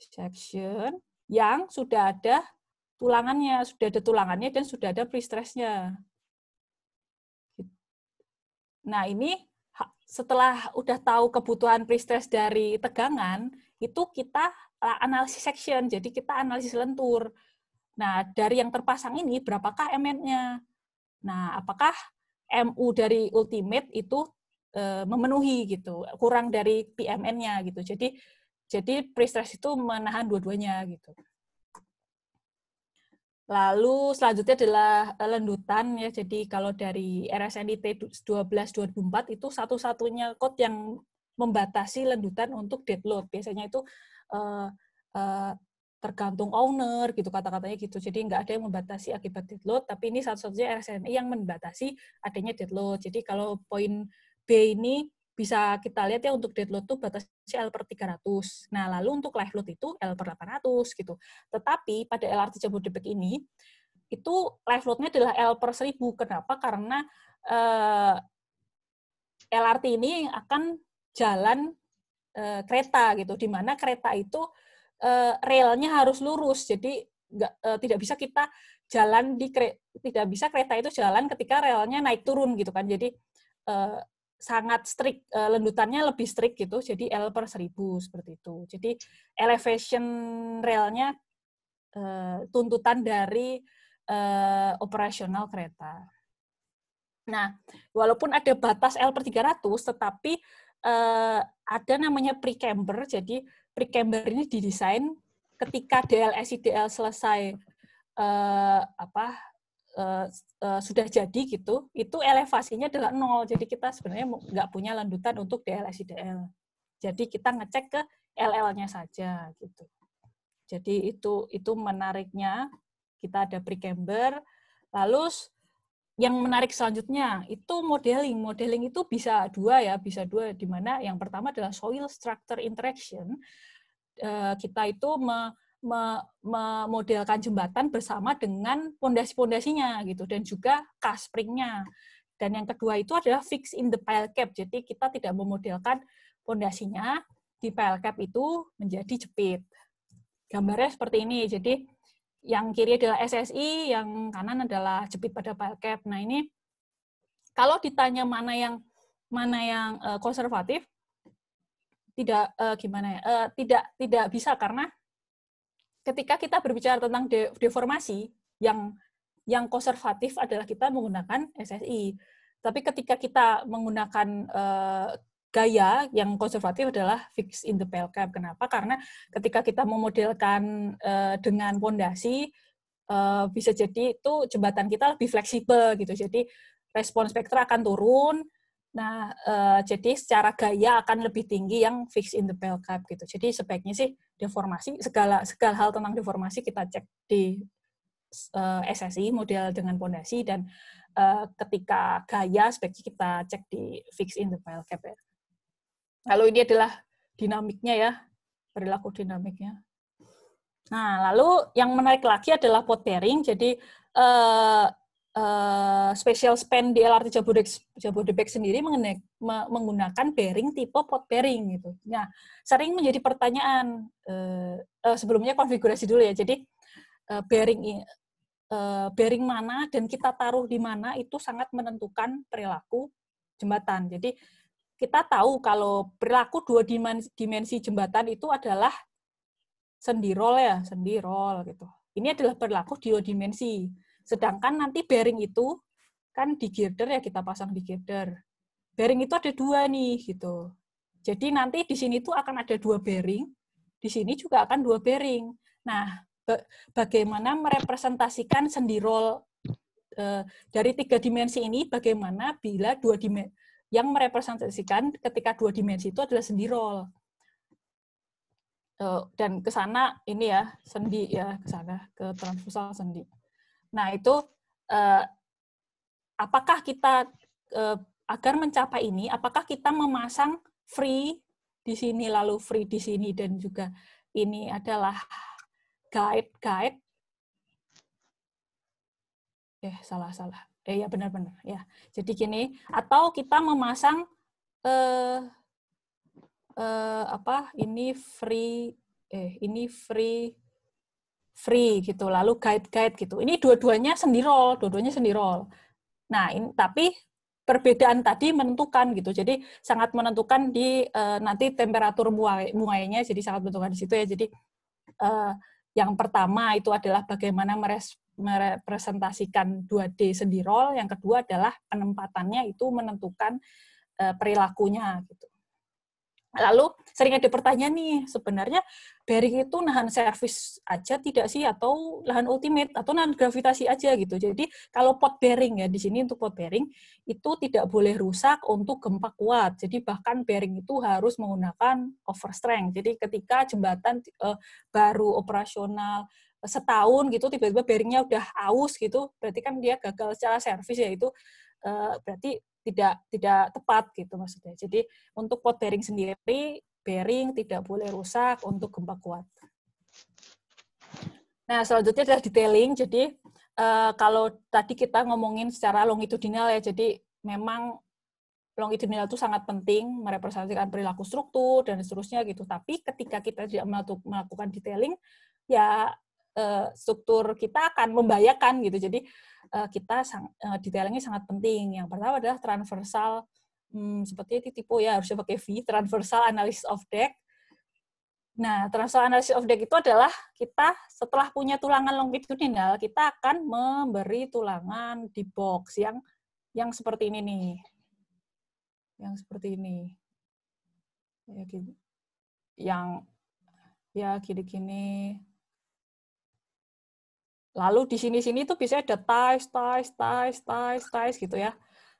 section yang sudah ada tulangannya, sudah ada tulangannya dan sudah ada pre-stressnya. Nah, ini setelah udah tahu kebutuhan pre-stress dari tegangan, itu kita eh, analisis section, jadi kita analisis lentur. Nah, dari yang terpasang ini, berapakah MN-nya? Nah, apakah MU dari ultimate itu e, memenuhi gitu, kurang dari PMN-nya gitu. Jadi jadi pre-stress itu menahan dua-duanya gitu. Lalu selanjutnya adalah eh, lendutan ya. Jadi kalau dari RSNIT 2004 itu satu-satunya code yang membatasi lendutan untuk dead load Biasanya itu uh, uh, tergantung owner gitu kata-katanya gitu. Jadi nggak ada yang membatasi akibat dead load tapi ini satu-satunya RSNI yang membatasi adanya dead load Jadi kalau poin B ini bisa kita lihat ya untuk dead load tuh batasnya L per 300. Nah, lalu untuk live load itu L per 800 gitu. Tetapi pada LRT jabodetabek ini, itu live load-nya adalah L per 1000. Kenapa? Karena eh, LRT ini akan jalan eh, kereta gitu, di mana kereta itu eh, relnya harus lurus. Jadi enggak eh, tidak bisa kita jalan di kre, tidak bisa kereta itu jalan ketika relnya naik turun gitu kan. Jadi eh, sangat strict, uh, lendutannya lebih strict gitu, jadi L per seribu seperti itu. Jadi elevation relnya uh, eh, tuntutan dari uh, operasional kereta. Nah, walaupun ada batas L per 300, tetapi uh, ada namanya pre-camber, jadi pre-camber ini didesain ketika DLS IDL selesai uh, apa uh, uh, sudah jadi gitu, itu elevasinya adalah nol. Jadi kita sebenarnya nggak punya landutan untuk DLSIDL. Jadi kita ngecek ke LL-nya saja gitu. Jadi itu itu menariknya kita ada precamber. Lalu yang menarik selanjutnya itu modeling. Modeling itu bisa dua ya, bisa dua di mana yang pertama adalah soil structure interaction. Eh, kita itu memodelkan jembatan bersama dengan pondasi-pondasinya gitu dan juga kaspringnya. Dan yang kedua itu adalah fix in the pile cap. Jadi kita tidak memodelkan pondasinya di pile cap itu menjadi jepit. Gambarnya seperti ini. Jadi yang kiri adalah SSI, yang kanan adalah jepit pada pile cap. Nah, ini kalau ditanya mana yang mana yang eh, konservatif tidak eh, gimana ya? Eh, tidak tidak bisa karena ketika kita berbicara tentang de deformasi yang yang konservatif adalah kita menggunakan SSI. Tapi ketika kita menggunakan uh, gaya yang konservatif adalah fix in the bell curve. Kenapa? Karena ketika kita memodelkan eh, dengan pondasi eh, bisa jadi itu jembatan kita lebih fleksibel gitu. Jadi respon spektra akan turun, Nah, uh, jadi secara gaya akan lebih tinggi yang fix in the bell curve gitu. Jadi sebaiknya sih deformasi segala segala hal tentang deformasi kita cek di uh, eh, SSI model dengan pondasi dan uh, ketika gaya sebaiknya kita cek di fix in the bell curve. Ya. Lalu ini adalah dinamiknya ya, perilaku dinamiknya. Nah, lalu yang menarik lagi adalah pot bearing. Jadi eh, uh, special span di LRT Jabodebek, Jabodetabek sendiri mengenai, me, menggunakan bearing tipe pot bearing gitu. Nah, sering menjadi pertanyaan uh, uh, sebelumnya konfigurasi dulu ya. Jadi uh, bearing uh, bearing mana dan kita taruh di mana itu sangat menentukan perilaku jembatan. Jadi kita tahu kalau perilaku dua dimensi, dimensi jembatan itu adalah sendirol ya, sendirol gitu. Ini adalah perilaku dua dimensi Sedangkan nanti bearing itu kan di girder ya kita pasang di girder. Bearing itu ada dua nih gitu. Jadi nanti di sini tuh akan ada dua bearing, di sini juga akan dua bearing. Nah, bagaimana merepresentasikan sendi roll eh, dari tiga dimensi ini bagaimana bila dua dimensi yang merepresentasikan ketika dua dimensi itu adalah sendi roll eh, dan ke sana ini ya sendi ya ke sana ke transversal sendi. Nah, itu eh, apakah kita eh, agar mencapai ini, apakah kita memasang free di sini lalu free di sini dan juga ini adalah guide-guide. Eh, salah-salah. Eh, ya benar-benar ya. Jadi gini, atau kita memasang eh, eh apa? Ini free eh ini free free gitu, lalu guide-guide gitu. Ini dua-duanya sendirol, dua-duanya sendirol. Nah, ini, tapi perbedaan tadi menentukan gitu. Jadi sangat menentukan di uh, nanti temperatur muay muainya jadi sangat menentukan di situ ya. Jadi uh, yang pertama itu adalah bagaimana meres, merepresentasikan 2D sendirol, yang kedua adalah penempatannya itu menentukan eh, perilakunya gitu. Lalu sering ada pertanyaan nih, sebenarnya bearing itu nahan servis aja tidak sih atau nahan ultimate atau nahan gravitasi aja gitu. Jadi kalau pot bearing ya di sini untuk pot bearing itu tidak boleh rusak untuk gempa kuat. Jadi bahkan bearing itu harus menggunakan over strength. Jadi ketika jembatan eh, baru operasional setahun gitu tiba-tiba bearingnya udah aus gitu, berarti kan dia gagal secara servis ya uh, berarti tidak tidak tepat gitu maksudnya. Jadi untuk pot bearing sendiri bearing tidak boleh rusak untuk gempa kuat. Nah, selanjutnya adalah detailing. Jadi uh, kalau tadi kita ngomongin secara longitudinal ya, jadi memang longitudinal itu sangat penting merepresentasikan perilaku struktur dan seterusnya gitu. Tapi ketika kita tidak melakukan detailing, ya Eh, struktur kita akan membahayakan gitu. Jadi eh, kita sang, eh, detailnya sangat penting. Yang pertama adalah transversal hmm, seperti itu tipe ya harusnya pakai V, transversal analysis of deck. Nah, transversal analysis of deck itu adalah kita setelah punya tulangan longitudinal, kita akan memberi tulangan di box yang yang seperti ini nih. Yang seperti ini. Ya, yang ya gini-gini Lalu di sini-sini tuh biasanya ada ties, ties, ties, ties, ties gitu ya.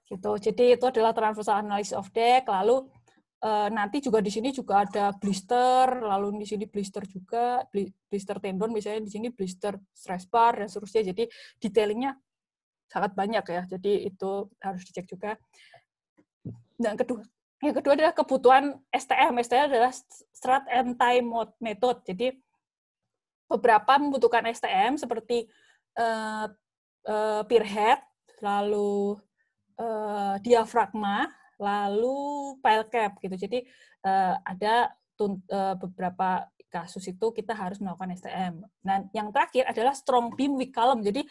Gitu. Jadi itu adalah transversal analysis of deck. Lalu eh, nanti juga di sini juga ada blister, lalu di sini blister juga, blister tendon misalnya di sini blister stress bar dan seterusnya. Jadi detailingnya sangat banyak ya. Jadi itu harus dicek juga. Dan kedua, yang kedua adalah kebutuhan STM. STM adalah strat and time method. Jadi beberapa membutuhkan STM seperti uh, eh, uh, eh, peer head, lalu uh, diafragma, lalu pile cap gitu. Jadi uh, ada tunt, uh, beberapa kasus itu kita harus melakukan STM. Nah, yang terakhir adalah strong beam weak column. Jadi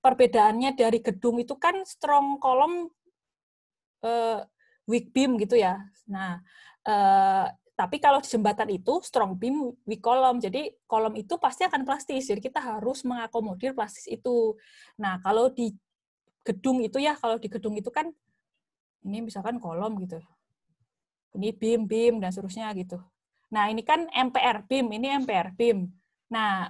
perbedaannya dari gedung itu kan strong column uh, weak beam gitu ya. Nah, uh, tapi kalau di jembatan itu strong beam weak column, Jadi kolom itu pasti akan plastis. Jadi kita harus mengakomodir plastis itu. Nah, kalau di gedung itu ya, kalau di gedung itu kan ini misalkan kolom gitu. Ini beam, beam dan seterusnya gitu. Nah, ini kan MPR beam, ini MPR beam. Nah,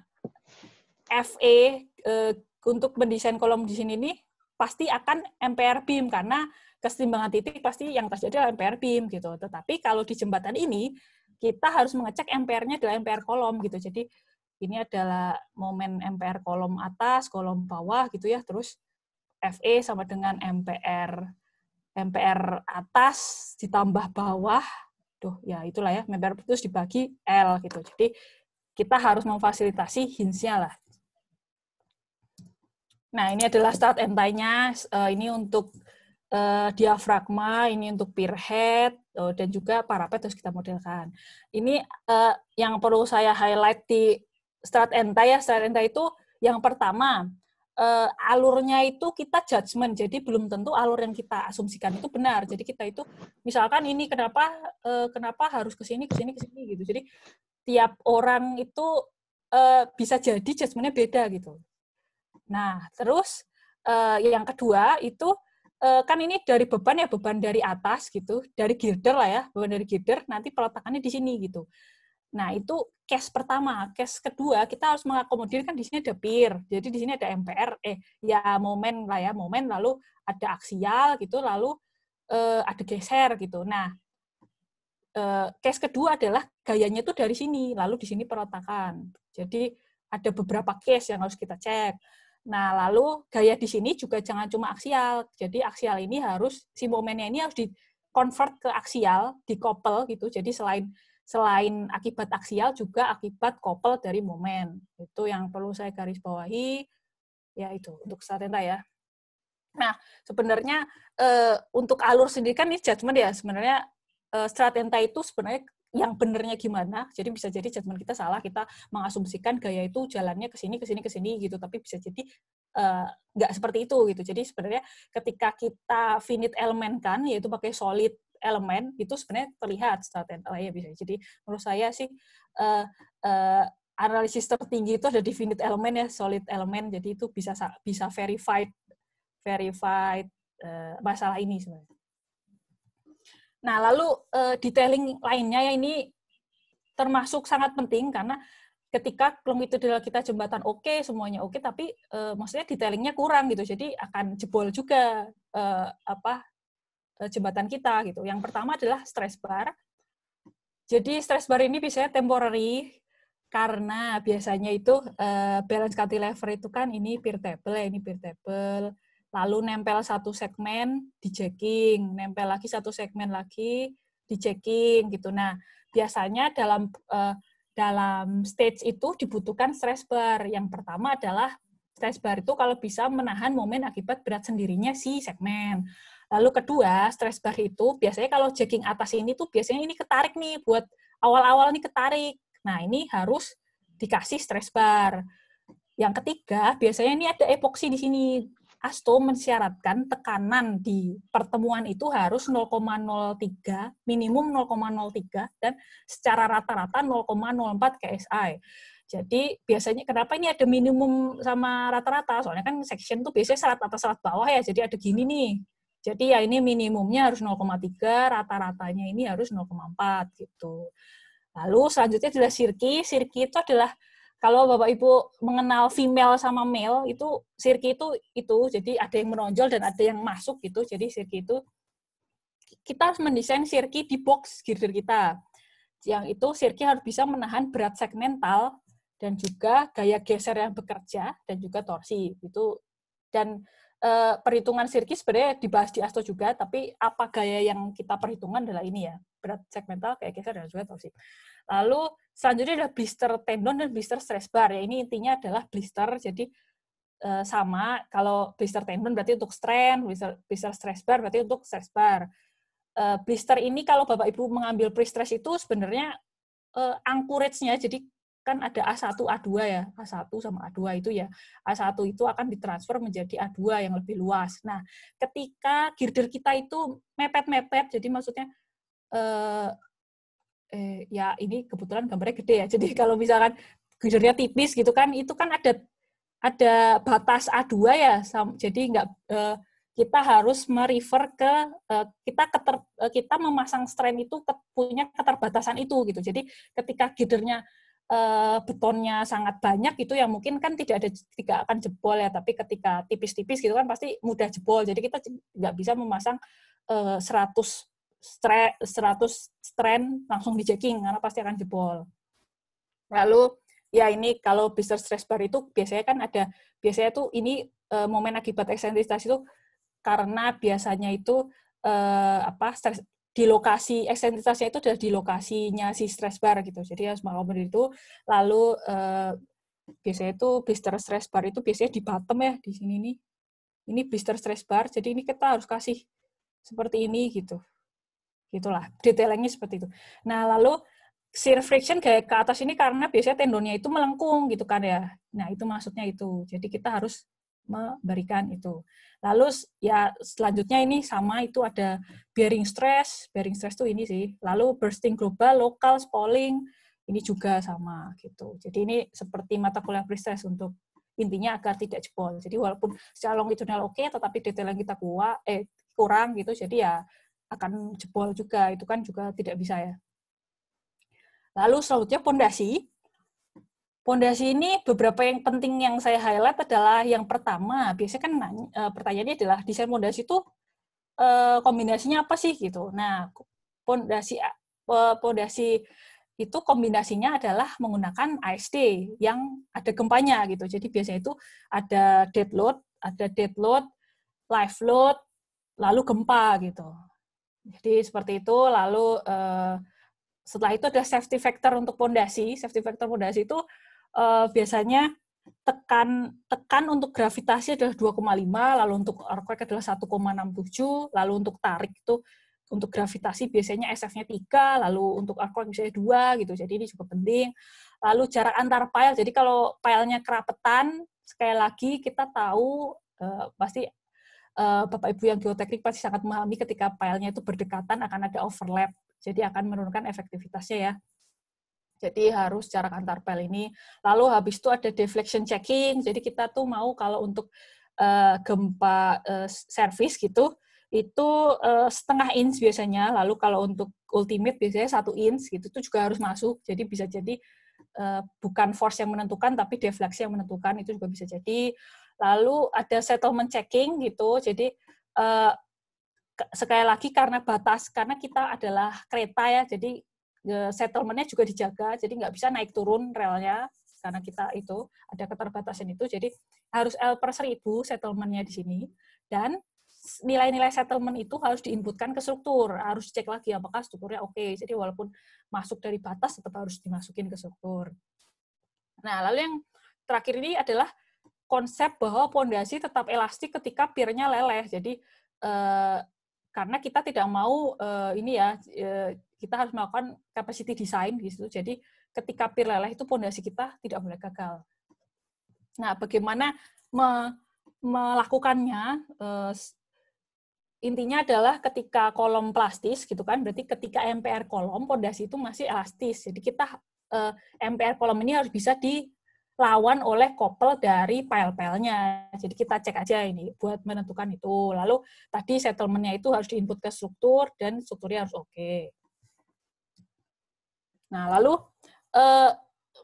FA e, eh, untuk mendesain kolom di sini ini pasti akan MPR beam karena kesetimbangan titik pasti yang terjadi adalah MPR BIM gitu. Tetapi kalau di jembatan ini kita harus mengecek MPR-nya adalah MPR kolom gitu. Jadi ini adalah momen MPR kolom atas, kolom bawah gitu ya. Terus FE sama dengan MPR MPR atas ditambah bawah. Tuh, ya itulah ya, MPR terus dibagi L gitu. Jadi kita harus memfasilitasi hinge nya lah. Nah, ini adalah start and tie-nya. Eh, ini untuk uh, diafragma ini untuk head, uh, dan juga parapet terus kita modelkan. Ini uh, yang perlu saya highlight di strat enta ya strat enta itu yang pertama uh, alurnya itu kita judgement jadi belum tentu alur yang kita asumsikan itu benar. Jadi kita itu misalkan ini kenapa uh, kenapa harus ke sini ke sini ke sini gitu. Jadi tiap orang itu uh, bisa jadi judgementnya beda gitu. Nah terus uh, yang kedua itu Eh, kan ini dari beban ya beban dari atas gitu, dari girder lah ya, beban dari girder nanti peletakannya di sini gitu. Nah, itu case pertama. Case kedua, kita harus mengakomodir kan di sini ada pier Jadi di sini ada MPR, eh ya momen lah ya, momen lalu ada aksial gitu, lalu eh, ada geser gitu. Nah, eh, case kedua adalah gayanya itu dari sini, lalu di sini perletakan. Jadi ada beberapa case yang harus kita cek. Nah, lalu gaya di sini juga jangan cuma aksial. Jadi aksial ini harus si momennya ini harus di convert ke aksial, di couple gitu. Jadi selain selain akibat aksial juga akibat couple dari momen. Itu yang perlu saya garis bawahi ya itu untuk Satenta ya. Nah, sebenarnya e, untuk alur sendiri kan ini judgment ya. Sebenarnya e, stratenta itu sebenarnya yang benernya gimana. Jadi bisa jadi judgement kita salah, kita mengasumsikan gaya itu jalannya ke sini ke sini ke sini gitu, tapi bisa jadi eh, nggak uh, seperti itu gitu. Jadi sebenarnya ketika kita finite element kan yaitu pakai solid element itu sebenarnya terlihat statement and ya bisa. Jadi menurut saya sih uh, uh, analisis tertinggi itu ada di finite element ya, solid element Jadi itu bisa bisa verified verified uh, masalah ini sebenarnya. Nah, lalu uh, detailing lainnya ya ini termasuk sangat penting karena ketika longitudinal kita jembatan oke, okay, semuanya oke, okay, tapi uh, maksudnya detailingnya kurang gitu, jadi akan jebol juga uh, apa jembatan kita gitu. Yang pertama adalah stress bar. Jadi stress bar ini biasanya temporary karena biasanya itu uh, balance cantilever itu kan ini peer table, ya, ini peer table lalu nempel satu segmen di jacking, nempel lagi satu segmen lagi di jacking gitu. Nah, biasanya dalam eh, dalam stage itu dibutuhkan stress bar. Yang pertama adalah stress bar itu kalau bisa menahan momen akibat berat sendirinya si segmen. Lalu kedua, stress bar itu biasanya kalau jacking atas ini tuh biasanya ini ketarik nih buat awal-awal ini ketarik. Nah, ini harus dikasih stress bar. Yang ketiga, biasanya ini ada epoksi di sini. ASTO mensyaratkan tekanan di pertemuan itu harus 0,03, minimum 0,03, dan secara rata-rata 0,04 KSI. Jadi biasanya kenapa ini ada minimum sama rata-rata? Soalnya kan section tuh biasanya serat atas serat bawah ya, jadi ada gini nih. Jadi ya ini minimumnya harus 0,3, rata-ratanya ini harus 0,4 gitu. Lalu selanjutnya adalah sirki. Sirki itu adalah kalau Bapak Ibu mengenal female sama male itu sirki itu itu jadi ada yang menonjol dan ada yang masuk gitu. Jadi sirki itu kita harus mendesain sirki di box girder kita. Yang itu sirki harus bisa menahan berat segmental dan juga gaya geser yang bekerja dan juga torsi. Itu dan uh, perhitungan sirki sebenarnya dibahas di Asto juga, tapi apa gaya yang kita perhitungkan adalah ini ya, berat segmental kayak geser gitu, dan juga torsi. Lalu selanjutnya adalah blister tendon dan blister stress bar. Ya, ini intinya adalah blister, jadi uh, sama kalau blister tendon berarti untuk strain, blister, blister stress bar berarti untuk stress bar. Uh, blister ini kalau Bapak Ibu mengambil pre-stress itu sebenarnya uh, anchorage-nya, jadi kan ada A1, A2 ya, A1 sama A2 itu ya. A1 itu akan ditransfer menjadi A2 yang lebih luas. Nah, ketika girder kita itu mepet-mepet, jadi maksudnya eh, eh, ya ini kebetulan gambarnya gede ya. Jadi kalau misalkan girdernya tipis gitu kan, itu kan ada ada batas A2 ya. Jadi enggak eh, kita harus merefer ke eh, kita keter, eh, kita memasang strain itu punya keterbatasan itu gitu. Jadi ketika girdernya Eh, betonnya sangat banyak itu yang mungkin kan tidak ada tidak akan jebol ya tapi ketika tipis-tipis gitu kan pasti mudah jebol jadi kita nggak bisa memasang 100 eh, stre, 100 strand langsung di jacking karena pasti akan jebol lalu ya ini kalau bisa stress bar itu biasanya kan ada biasanya tuh ini eh, momen akibat eksentrisitas itu karena biasanya itu apa stress di lokasi eksensitasnya itu sudah di lokasinya si stress bar gitu. Jadi asma komedi itu lalu eh, biasanya itu blister stress bar itu biasanya di bottom ya di sini nih. Ini blister stress bar. Jadi ini kita harus kasih seperti ini gitu. Gitulah detailnya seperti itu. Nah, lalu shear friction kayak ke atas ini karena biasanya tendonnya itu melengkung gitu kan ya. Nah, itu maksudnya itu. Jadi kita harus memberikan itu. Lalu ya selanjutnya ini sama itu ada bearing stress, bearing stress tuh ini sih. Lalu bursting global, local spalling ini juga sama gitu. Jadi ini seperti mata kuliah pre-stress untuk intinya agar tidak jebol. Jadi walaupun secara longitudinal oke, okay, tetapi detail yang kita kuat, eh kurang gitu, jadi ya akan jebol juga. Itu kan juga tidak bisa ya. Lalu selanjutnya pondasi. Pondasi ini beberapa yang penting yang saya highlight adalah yang pertama, biasanya kan nanya, eh, pertanyaannya adalah desain pondasi itu eh, kombinasinya apa sih gitu. Nah, pondasi eh, pondasi itu kombinasinya adalah menggunakan ASD yang ada gempanya gitu. Jadi biasanya itu ada dead load, ada dead load, live load, lalu gempa gitu. Jadi seperti itu. Lalu setelah itu ada safety factor untuk pondasi. Safety factor pondasi itu uh, biasanya tekan tekan untuk gravitasi adalah 2,5, lalu untuk earthquake adalah 1,67, lalu untuk tarik itu untuk gravitasi biasanya SF-nya 3, lalu untuk earthquake biasanya 2 gitu. Jadi ini juga penting. Lalu jarak antar pile. Jadi kalau filenya kerapetan, sekali lagi kita tahu uh, pasti uh, Bapak Ibu yang geoteknik pasti sangat memahami ketika filenya itu berdekatan akan ada overlap. Jadi akan menurunkan efektivitasnya ya. Jadi harus jarak antar pel ini. Lalu habis itu ada deflection checking. Jadi kita tuh mau kalau untuk uh, gempa uh, service gitu itu uh, setengah inch biasanya. Lalu kalau untuk ultimate biasanya satu inch gitu itu juga harus masuk. Jadi bisa jadi uh, bukan force yang menentukan tapi deflection yang menentukan itu juga bisa jadi. Lalu ada settlement checking gitu. Jadi uh, sekali lagi karena batas karena kita adalah kereta ya jadi settlementnya juga dijaga, jadi nggak bisa naik turun relnya karena kita itu ada keterbatasan itu. Jadi harus L per seribu settlementnya di sini dan nilai-nilai settlement itu harus diinputkan ke struktur, harus cek lagi apakah strukturnya oke. Okay. Jadi walaupun masuk dari batas tetap harus dimasukin ke struktur. Nah, lalu yang terakhir ini adalah konsep bahwa pondasi tetap elastik ketika pirnya leleh. Jadi eh, karena kita tidak mau uh, ini ya uh, kita harus melakukan capacity design di situ. Jadi ketika peer leleh itu pondasi kita tidak boleh gagal. Nah, bagaimana me melakukannya uh, intinya adalah ketika kolom plastis gitu kan berarti ketika MPR kolom pondasi itu masih elastis. Jadi kita MPR kolom ini harus bisa di lawan oleh couple dari file-filenya. Jadi kita cek aja ini buat menentukan itu. Lalu tadi settlementnya itu harus diinput ke struktur dan strukturnya harus oke. Okay. Nah lalu eh,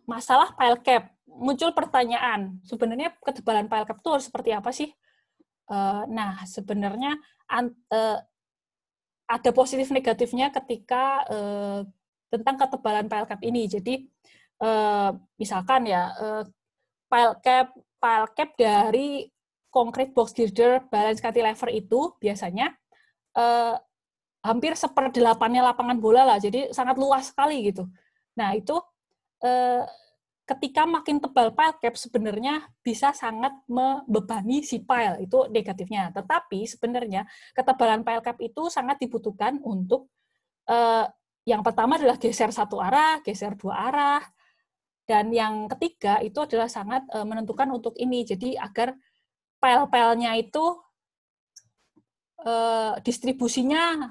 masalah file cap muncul pertanyaan sebenarnya ketebalan file cap itu harus seperti apa sih? Eh, nah sebenarnya an, eh, ada positif negatifnya ketika eh, tentang ketebalan file cap ini. Jadi Eh, misalkan ya uh, eh, pile cap pile cap dari concrete box girder balance cantilever itu biasanya uh, hampir seperdelapannya lapangan bola lah, jadi sangat luas sekali gitu. Nah itu ketika makin tebal pile cap sebenarnya bisa sangat membebani si pile itu negatifnya. Tetapi sebenarnya ketebalan pile cap itu sangat dibutuhkan untuk yang pertama adalah geser satu arah, geser dua arah, dan yang ketiga itu adalah sangat eh, menentukan untuk ini. Jadi agar pel-pelnya itu eh, distribusinya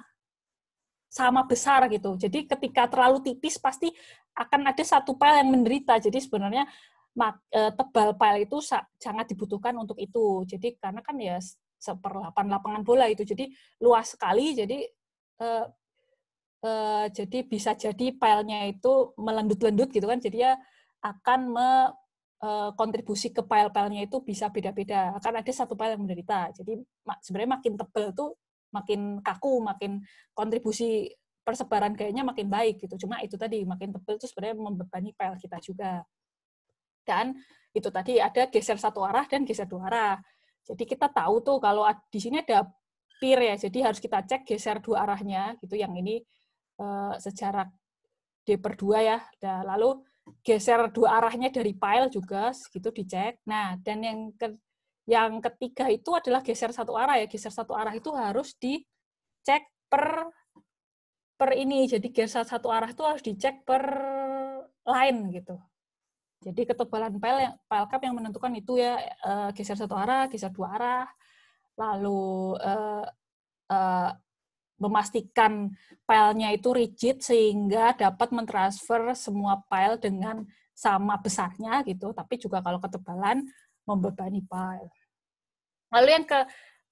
sama besar gitu. Jadi ketika terlalu tipis pasti akan ada satu pel yang menderita. Jadi sebenarnya eh, tebal pel itu sangat dibutuhkan untuk itu. Jadi karena kan ya seperlapan lapangan bola itu, jadi luas sekali. Jadi jadi bisa jadi pelnya itu melendut-lendut gitu kan. Jadi ya akan me, e, kontribusi ke file-filenya itu bisa beda-beda. Akan ada satu file yang menderita. Jadi sebenarnya makin tebal tuh makin kaku, makin kontribusi persebaran gayanya makin baik gitu. Cuma itu tadi makin tebal itu sebenarnya membebani file kita juga. Dan itu tadi ada geser satu arah dan geser dua arah. Jadi kita tahu tuh kalau di sini ada peer ya, jadi harus kita cek geser dua arahnya gitu. Yang ini e, sejarak D per 2 ya. Nah, lalu geser dua arahnya dari pile juga gitu dicek. Nah, dan yang ke, yang ketiga itu adalah geser satu arah ya. Geser satu arah itu harus dicek per per ini. Jadi geser satu arah itu harus dicek per line gitu. Jadi ketebalan pile yang pile cap yang menentukan itu ya eh, geser satu arah, geser dua arah, lalu uh, uh, memastikan filenya itu rigid sehingga dapat mentransfer semua file dengan sama besarnya gitu, tapi juga kalau ketebalan membebani file. Lalu yang ke,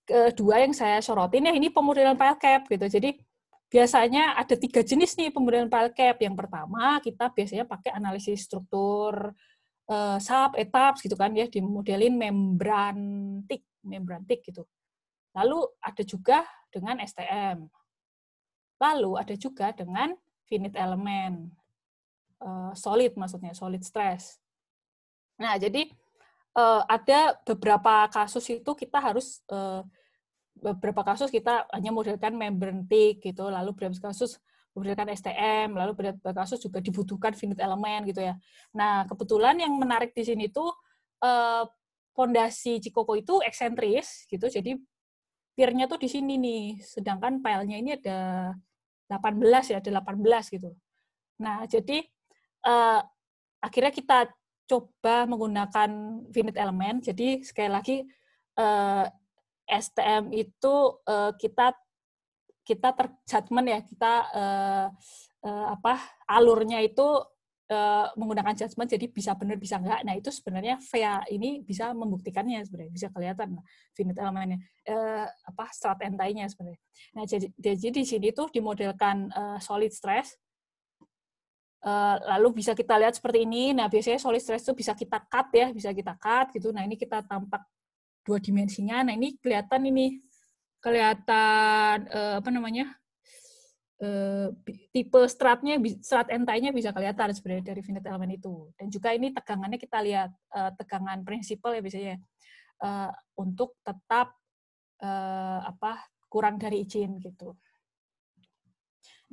kedua yang saya sorotin ya ini pemodelan file cap gitu. Jadi biasanya ada tiga jenis nih pemodelan file cap. Yang pertama kita biasanya pakai analisis struktur uh, sub, etaps gitu kan ya, dimodelin membran tik, membran tik gitu. Lalu ada juga dengan STM. Lalu ada juga dengan finite element. Eh, solid maksudnya, solid stress. Nah, jadi eh, ada beberapa kasus itu kita harus eh, beberapa kasus kita hanya modelkan membrane thick gitu, lalu beberapa kasus modelkan STM, lalu beberapa kasus juga dibutuhkan finite element gitu ya. Nah, kebetulan yang menarik di sini itu fondasi Cikoko itu eksentris gitu, jadi peer-nya tuh di sini nih, sedangkan filenya ini ada 18 ya, ada 18 gitu. Nah, jadi eh, akhirnya kita coba menggunakan finite element. Jadi sekali lagi eh, STM itu eh, kita kita terjudgment ya, kita eh, eh, apa alurnya itu Eh, menggunakan judgement jadi bisa benar bisa enggak nah itu sebenarnya VA ini bisa membuktikannya sebenarnya bisa kelihatan finite elemennya uh, apa strat entainya sebenarnya nah jadi, jadi di sini tuh dimodelkan uh, solid stress uh, lalu bisa kita lihat seperti ini nah biasanya solid stress itu bisa kita cut ya bisa kita cut gitu nah ini kita tampak dua dimensinya nah ini kelihatan ini kelihatan uh, apa namanya Eh, tipe stratnya strat entainya bisa kelihatan sebenarnya dari finite element itu dan juga ini tegangannya kita lihat eh, tegangan prinsipal ya biasanya ya. Eh, untuk tetap apa kurang dari izin gitu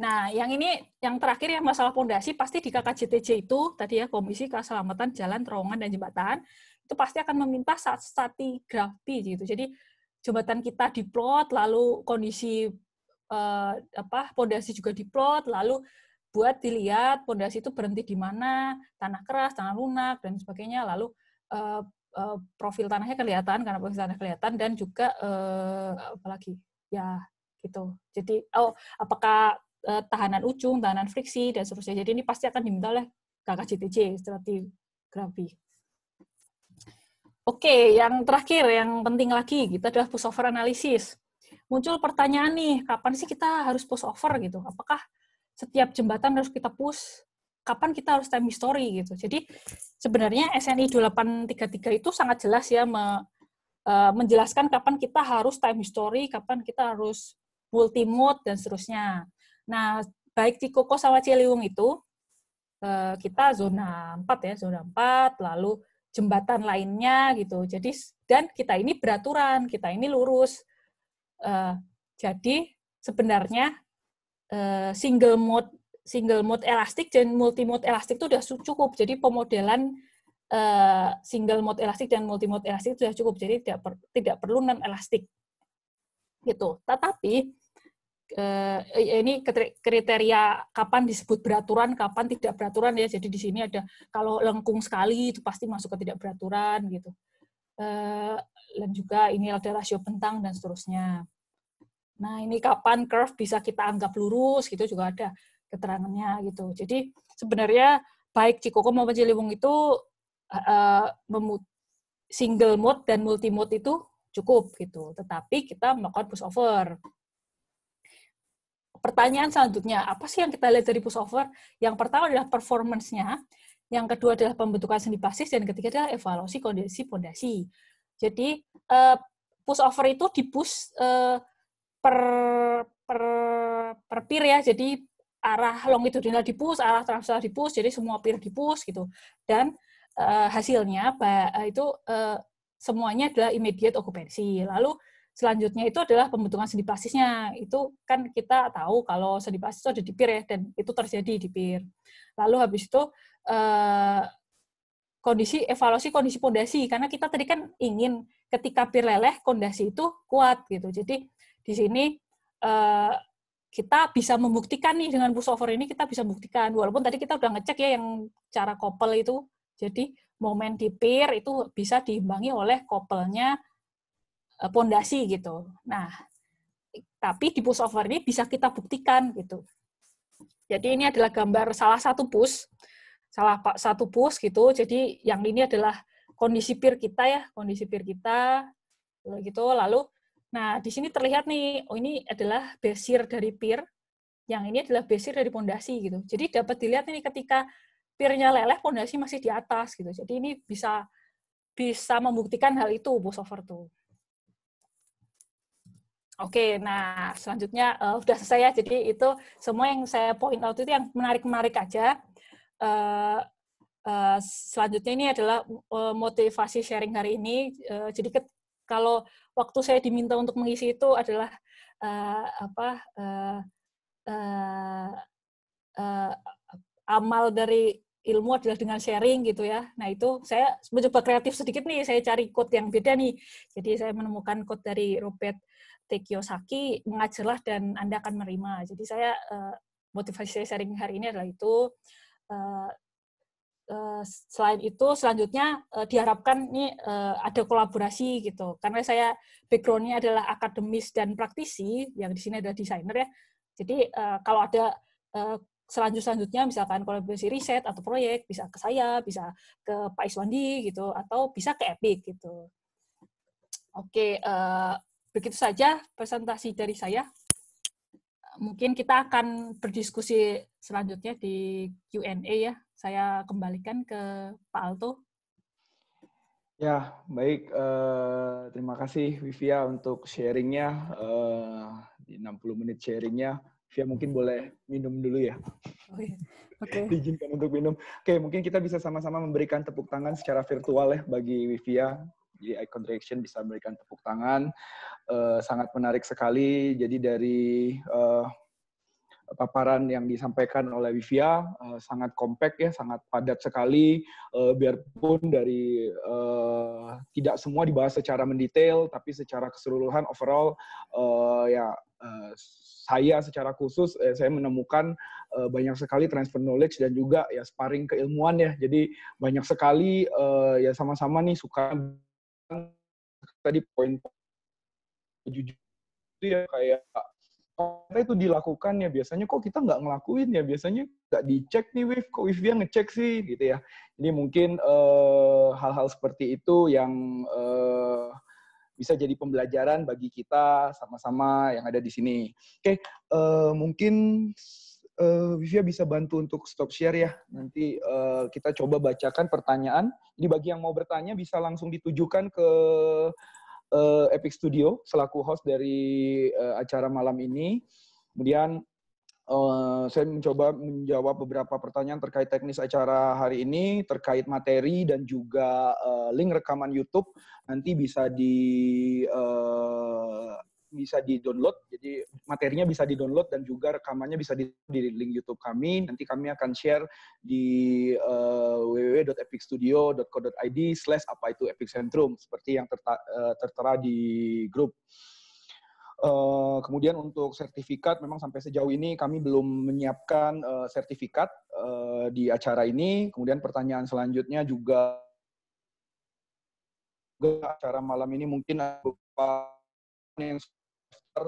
Nah, yang ini, yang terakhir yang masalah fondasi pasti di KKJTJ itu tadi ya Komisi Keselamatan Jalan Terowongan dan Jembatan itu pasti akan meminta stratigrafi gitu. Jadi jembatan kita diplot, lalu kondisi uh, apa pondasi juga diplot lalu buat dilihat pondasi itu berhenti di mana tanah keras tanah lunak dan sebagainya lalu uh, uh, profil tanahnya kelihatan karena profil tanah kelihatan dan juga uh, apalagi ya gitu jadi oh apakah tahanan ujung tahanan friksi dan seterusnya jadi ini pasti akan diminta oleh kakak KKJTJ stratigrafi Oke, yang terakhir, yang penting lagi, kita gitu adalah push analysis muncul pertanyaan nih, kapan sih kita harus push over gitu? Apakah setiap jembatan harus kita push? Kapan kita harus time history gitu? Jadi sebenarnya SNI 2833 itu sangat jelas ya me, uh, menjelaskan kapan kita harus time history, kapan kita harus multi mode dan seterusnya. Nah, baik di Koko sama Ciliwung itu uh, kita zona 4 ya, zona 4, lalu jembatan lainnya gitu. Jadi dan kita ini beraturan, kita ini lurus. Uh, jadi sebenarnya uh, single mode single mode elastik dan multi mode elastik itu sudah cukup. Jadi pemodelan uh, single mode elastik dan multi mode elastik sudah cukup. Jadi tidak per, tidak perlu non elastik. Gitu. Tetapi Uh, ini kriteria kapan disebut beraturan, kapan tidak beraturan ya. Jadi di sini ada kalau lengkung sekali itu pasti masuk ke tidak beraturan gitu. Eh, dan juga ini ada rasio bentang dan seterusnya. Nah, ini kapan curve bisa kita anggap lurus gitu juga ada keterangannya gitu. Jadi sebenarnya baik Cikoko maupun Ciliwung itu uh, single mode dan multi mode itu cukup gitu. Tetapi kita melakukan pushover. Pertanyaan selanjutnya, apa sih yang kita lihat dari pushover? Yang pertama adalah performance-nya, yang kedua adalah pembentukan sendi basis, dan ketiga adalah evaluasi kondisi fondasi. Jadi e, push over itu di push e, per per per peer ya. Jadi arah longitudinal di push, arah transversal di push, jadi semua peer di push gitu. Dan e, hasilnya itu semuanya adalah immediate occupancy. Lalu selanjutnya itu adalah pembentukan sendi basisnya. Itu kan kita tahu kalau sendi basis itu ada di peer ya dan itu terjadi di peer. Lalu habis itu Eh, kondisi evaluasi kondisi pondasi karena kita tadi kan ingin ketika pir leleh kondisi itu kuat gitu. Jadi di sini uh, kita bisa membuktikan nih dengan pushover ini kita bisa membuktikan walaupun tadi kita udah ngecek ya yang cara couple itu jadi momen di pir itu bisa diimbangi oleh couple-nya eh, pondasi gitu. Nah, tapi di push over ini bisa kita buktikan gitu. Jadi ini adalah gambar salah satu push salah satu bus gitu. Jadi yang ini adalah kondisi peer kita ya, kondisi peer kita gitu. Lalu nah di sini terlihat nih, oh ini adalah besir dari peer, yang ini adalah besir dari pondasi gitu. Jadi dapat dilihat ini ketika pirnya leleh, pondasi masih di atas gitu. Jadi ini bisa bisa membuktikan hal itu over tuh. Oke, nah selanjutnya uh, udah selesai ya. Jadi itu semua yang saya point out itu yang menarik-menarik aja uh, uh, selanjutnya ini adalah uh, motivasi sharing hari ini. Uh, jadi ke, kalau waktu saya diminta untuk mengisi itu adalah uh, apa uh, uh, uh, amal dari ilmu adalah dengan sharing gitu ya. Nah itu saya mencoba kreatif sedikit nih, saya cari quote yang beda nih. Jadi saya menemukan quote dari Robert T. Kiyosaki, mengajarlah dan Anda akan menerima. Jadi saya motivasi saya sharing hari ini adalah itu. Eh, eh, selain itu selanjutnya uh, diharapkan ini uh, ada kolaborasi gitu karena saya backgroundnya adalah akademis dan praktisi yang di sini ada desainer ya jadi uh, kalau ada uh, selanjut selanjutnya misalkan kolaborasi riset atau proyek bisa ke saya bisa ke Pak Iswandi gitu atau bisa ke Epic gitu oke uh, begitu saja presentasi dari saya mungkin kita akan berdiskusi selanjutnya di Q&A ya. Saya kembalikan ke Pak Alto. Ya, baik. Eh, terima kasih Vivia untuk sharingnya. Eh, di 60 menit sharingnya. Vivia mungkin boleh minum dulu ya. Oh iya, oke. Okay. Dijinkan untuk minum. Oke, mungkin kita bisa sama-sama memberikan tepuk tangan secara virtual ya bagi Vivia. Jadi icon reaction bisa memberikan tepuk tangan. Uh, sangat menarik sekali. Jadi dari uh, paparan yang disampaikan oleh Vivia uh, sangat kompak ya, sangat padat sekali. Uh, biarpun dari uh, tidak semua dibahas secara mendetail, tapi secara keseluruhan overall uh, ya uh, saya secara khusus eh, saya menemukan banyak sekali transfer knowledge dan juga ya sparring keilmuan ya. Jadi banyak sekali uh, ya sama-sama nih suka tadi poin jujur itu ya kayak oh, apa itu dilakukan ya biasanya kok kita nggak ngelakuin ya biasanya nggak dicek nih Wif kok Wif dia ngecek sih gitu ya ini mungkin eh, hal-hal uh, seperti itu yang uh, bisa jadi pembelajaran bagi kita sama-sama yang ada di sini oke okay, uh, eh, mungkin uh, Vivia bisa bantu untuk stop share ya. Nanti uh, kita coba bacakan pertanyaan. Jadi bagi yang mau bertanya bisa langsung ditujukan ke uh, Epic Studio selaku host dari uh, acara malam ini. Kemudian uh, saya mencoba menjawab beberapa pertanyaan terkait teknis acara hari ini, terkait materi dan juga uh, link rekaman YouTube. Nanti bisa di uh, bisa di-download. Jadi materinya bisa di-download dan juga rekamannya bisa di, di link YouTube kami. Nanti kami akan share di uh, www.epicstudio.co.id slash apa itu Epic Centrum seperti yang terta, uh, tertera di grup. Uh, kemudian untuk sertifikat memang sampai sejauh ini kami belum menyiapkan uh, sertifikat uh, di acara ini. Kemudian pertanyaan selanjutnya juga acara malam ini mungkin beberapa yang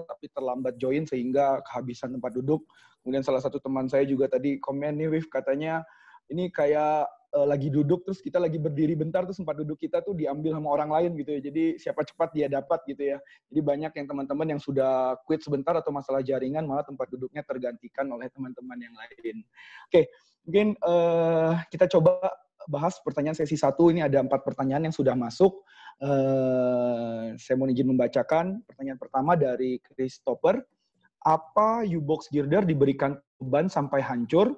tapi terlambat join sehingga kehabisan tempat duduk. Kemudian salah satu teman saya juga tadi komen nih, Wif, katanya ini kayak uh, lagi duduk terus kita lagi berdiri bentar terus tempat duduk kita tuh diambil sama orang lain gitu ya. Jadi siapa cepat dia dapat gitu ya. Jadi banyak yang teman-teman yang sudah quit sebentar atau masalah jaringan malah tempat duduknya tergantikan oleh teman-teman yang lain. Oke, mungkin uh, kita coba bahas pertanyaan sesi satu ini ada empat pertanyaan yang sudah masuk Uh, saya mau izin membacakan pertanyaan pertama dari Christopher. Apa U-Box girder diberikan beban sampai hancur?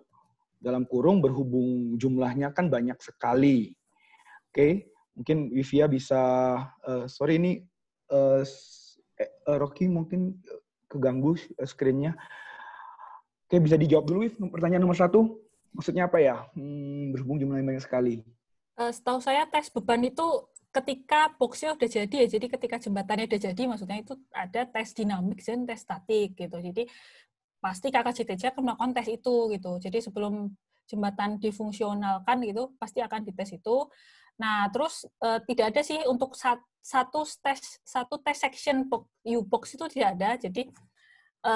Dalam kurung berhubung jumlahnya kan banyak sekali. Oke, okay. mungkin Vivia bisa, uh, sorry ini uh, uh, Rocky mungkin keganggu screennya. Oke, bisa dijawab dulu, Viv. pertanyaan nomor satu. Maksudnya apa ya? Hmm, berhubung jumlahnya banyak sekali. Uh, setahu saya tes beban itu ketika boxnya udah jadi ya jadi ketika jembatannya udah jadi maksudnya itu ada tes dinamik dan tes statik gitu jadi pasti kakak CTC akan melakukan tes itu gitu jadi sebelum jembatan difungsionalkan gitu pasti akan dites itu nah terus e, tidak ada sih untuk sat, satu tes satu tes section U box itu tidak ada jadi e,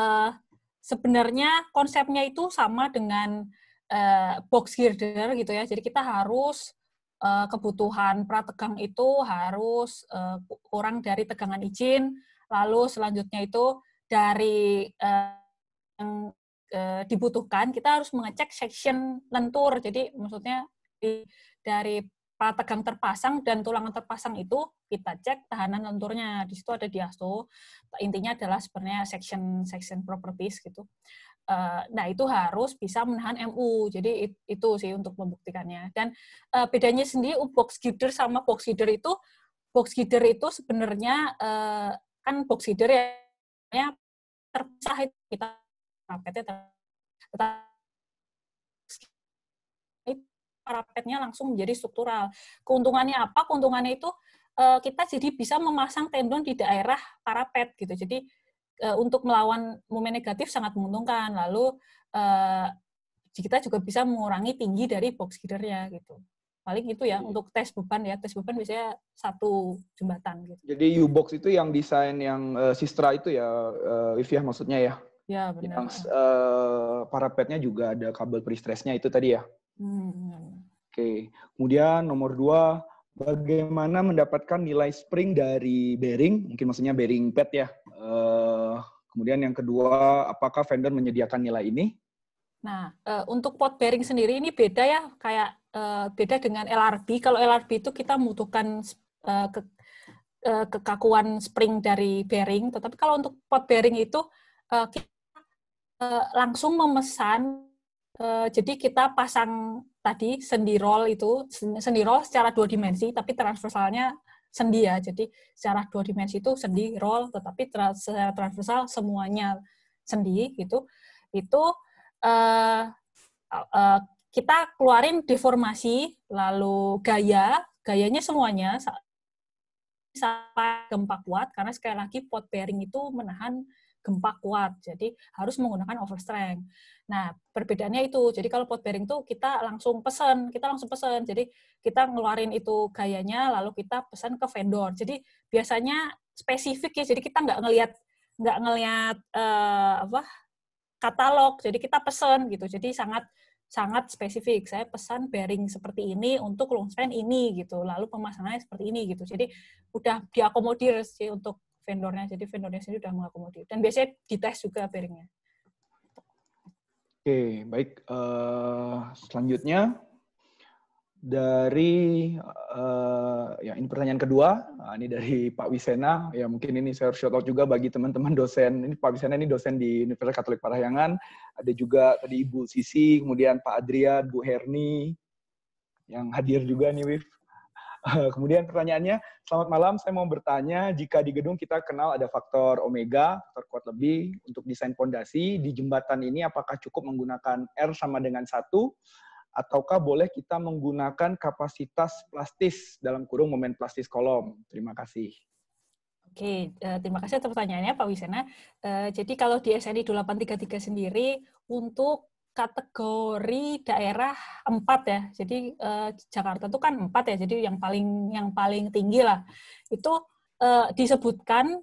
sebenarnya konsepnya itu sama dengan e, box girder gitu ya jadi kita harus Eh, kebutuhan prategang itu harus eh, kurang dari tegangan izin, lalu selanjutnya itu dari eh, yang dibutuhkan kita harus mengecek section lentur. Jadi maksudnya dari prategang terpasang dan tulangan terpasang itu kita cek tahanan lenturnya. Di situ ada diasto. Intinya adalah sebenarnya section section properties gitu. Eh, nah, itu harus bisa menahan MU. Jadi itu sih untuk membuktikannya. Dan eh, bedanya sendiri box header sama box header itu box header itu sebenarnya eh, kan box header ya, ya terpisah itu kita rapetnya parapetnya langsung menjadi struktural. Keuntungannya apa? Keuntungannya itu kita jadi bisa memasang tendon di daerah parapet gitu. Jadi Eh, untuk melawan momen negatif sangat menguntungkan. Lalu uh, kita juga bisa mengurangi tinggi dari box girdernya gitu. Paling itu ya hmm. untuk tes beban ya, tes beban biasanya satu jembatan gitu. Jadi U-box itu yang desain yang uh, Sistra itu ya, uh, Ivyah maksudnya ya. Ya, benar. Yang uh, parapetnya juga ada kabel peristressnya itu tadi ya. Hmm. Oke. Kemudian nomor dua, bagaimana mendapatkan nilai spring dari bearing? Mungkin maksudnya bearing pad ya. Kemudian yang kedua, apakah vendor menyediakan nilai ini? Nah, eh, untuk pot bearing sendiri ini beda ya, kayak eh, beda dengan LRB. Kalau LRB itu kita membutuhkan eh, kekakuan spring dari bearing, tetapi kalau untuk pot bearing itu kita langsung memesan. jadi kita pasang tadi sendi roll itu sendi roll secara dua dimensi, tapi transversalnya sendi ya. Jadi secara dua dimensi itu sendi roll, tetapi tra secara transversal semuanya sendi gitu. Itu uh, uh, kita keluarin deformasi, lalu gaya, gayanya semuanya sampai gempa kuat karena sekali lagi pot bearing itu menahan gempa kuat. Jadi harus menggunakan overstrength. Nah, perbedaannya itu. Jadi kalau pot bearing tuh kita langsung pesan, kita langsung pesan. Jadi kita ngeluarin itu gayanya, lalu kita pesan ke vendor. Jadi biasanya spesifik ya. Jadi kita nggak ngelihat nggak ngelihat eh, apa katalog. Jadi kita pesan gitu. Jadi sangat sangat spesifik. Saya pesan bearing seperti ini untuk long span ini gitu. Lalu pemasangannya seperti ini gitu. Jadi udah diakomodir sih untuk vendornya. Jadi vendornya sendiri sudah mengakomodir. Dan biasanya dites juga bearingnya. Oke, baik. Uh, selanjutnya dari uh, ya ini pertanyaan kedua nah, ini dari Pak Wisena ya mungkin ini saya harus shout out juga bagi teman-teman dosen ini Pak Wisena ini dosen di Universitas Katolik Parahyangan ada juga tadi Ibu Sisi kemudian Pak Adrian Bu Herni yang hadir juga nih Wif Kemudian pertanyaannya, selamat malam, saya mau bertanya jika di gedung kita kenal ada faktor omega, faktor kuat lebih untuk desain pondasi, di jembatan ini apakah cukup menggunakan R sama dengan satu ataukah boleh kita menggunakan kapasitas plastis dalam kurung momen plastis kolom? Terima kasih. Oke, eh, terima kasih atas pertanyaannya Pak Wisena. Eh, jadi kalau di SNI 2833 sendiri, untuk kategori daerah empat ya. Jadi eh, Jakarta itu kan empat ya. Jadi yang paling yang paling tinggi lah. Itu eh, disebutkan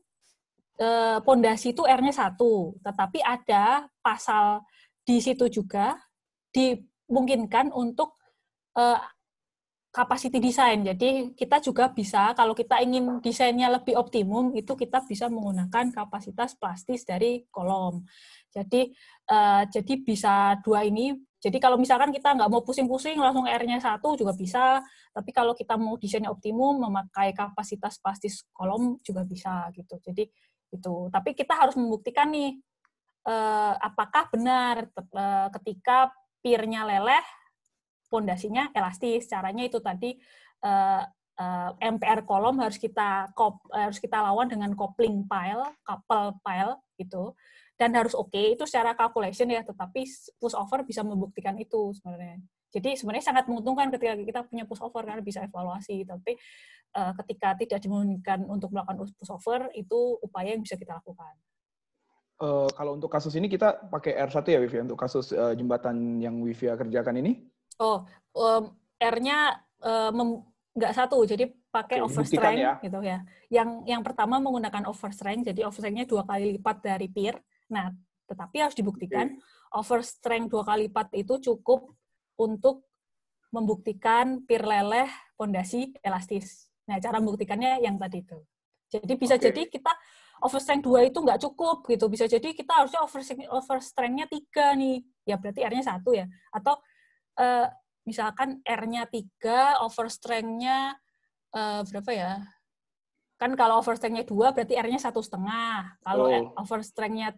pondasi eh, itu R-nya satu, tetapi ada pasal di situ juga dimungkinkan untuk eh, capacity design. Jadi kita juga bisa kalau kita ingin desainnya lebih optimum itu kita bisa menggunakan kapasitas plastis dari kolom. Jadi uh, jadi bisa dua ini. Jadi kalau misalkan kita nggak mau pusing-pusing langsung R-nya satu juga bisa. Tapi kalau kita mau desainnya optimum memakai kapasitas plastis kolom juga bisa gitu. Jadi itu. Tapi kita harus membuktikan nih uh, apakah benar eh, ketika pirnya leleh pondasinya elastis. Caranya itu tadi eh, eh, MPR kolom harus kita harus kita lawan dengan coupling pile, couple pile gitu. Dan harus oke okay. itu secara calculation ya, tetapi push over bisa membuktikan itu sebenarnya. Jadi sebenarnya sangat menguntungkan ketika kita punya push over karena bisa evaluasi, tapi eh, ketika tidak dimungkinkan untuk melakukan push over itu upaya yang bisa kita lakukan. Uh, kalau untuk kasus ini kita pakai R1 ya Wivia untuk kasus uh, jembatan yang Wivia kerjakan ini? Oh, um, R-nya eh, nggak um, satu, jadi pakai Oke, overstrength ya. gitu ya. Yang yang pertama menggunakan overstrength, jadi overstrength-nya dua kali lipat dari peer. Nah, tetapi harus dibuktikan okay. overstrength dua kali lipat itu cukup untuk membuktikan peer leleh pondasi elastis. Nah, cara membuktikannya yang tadi itu. Jadi bisa okay. jadi kita overstrength dua itu nggak cukup gitu. Bisa jadi kita harusnya over overstrength-nya 3 nih. Ya berarti R-nya 1 ya. Atau uh, misalkan R-nya 3, overstrength-nya uh, berapa ya? Kan kalau overstrength-nya 2 berarti R-nya satu setengah. Kalau oh. overstrength-nya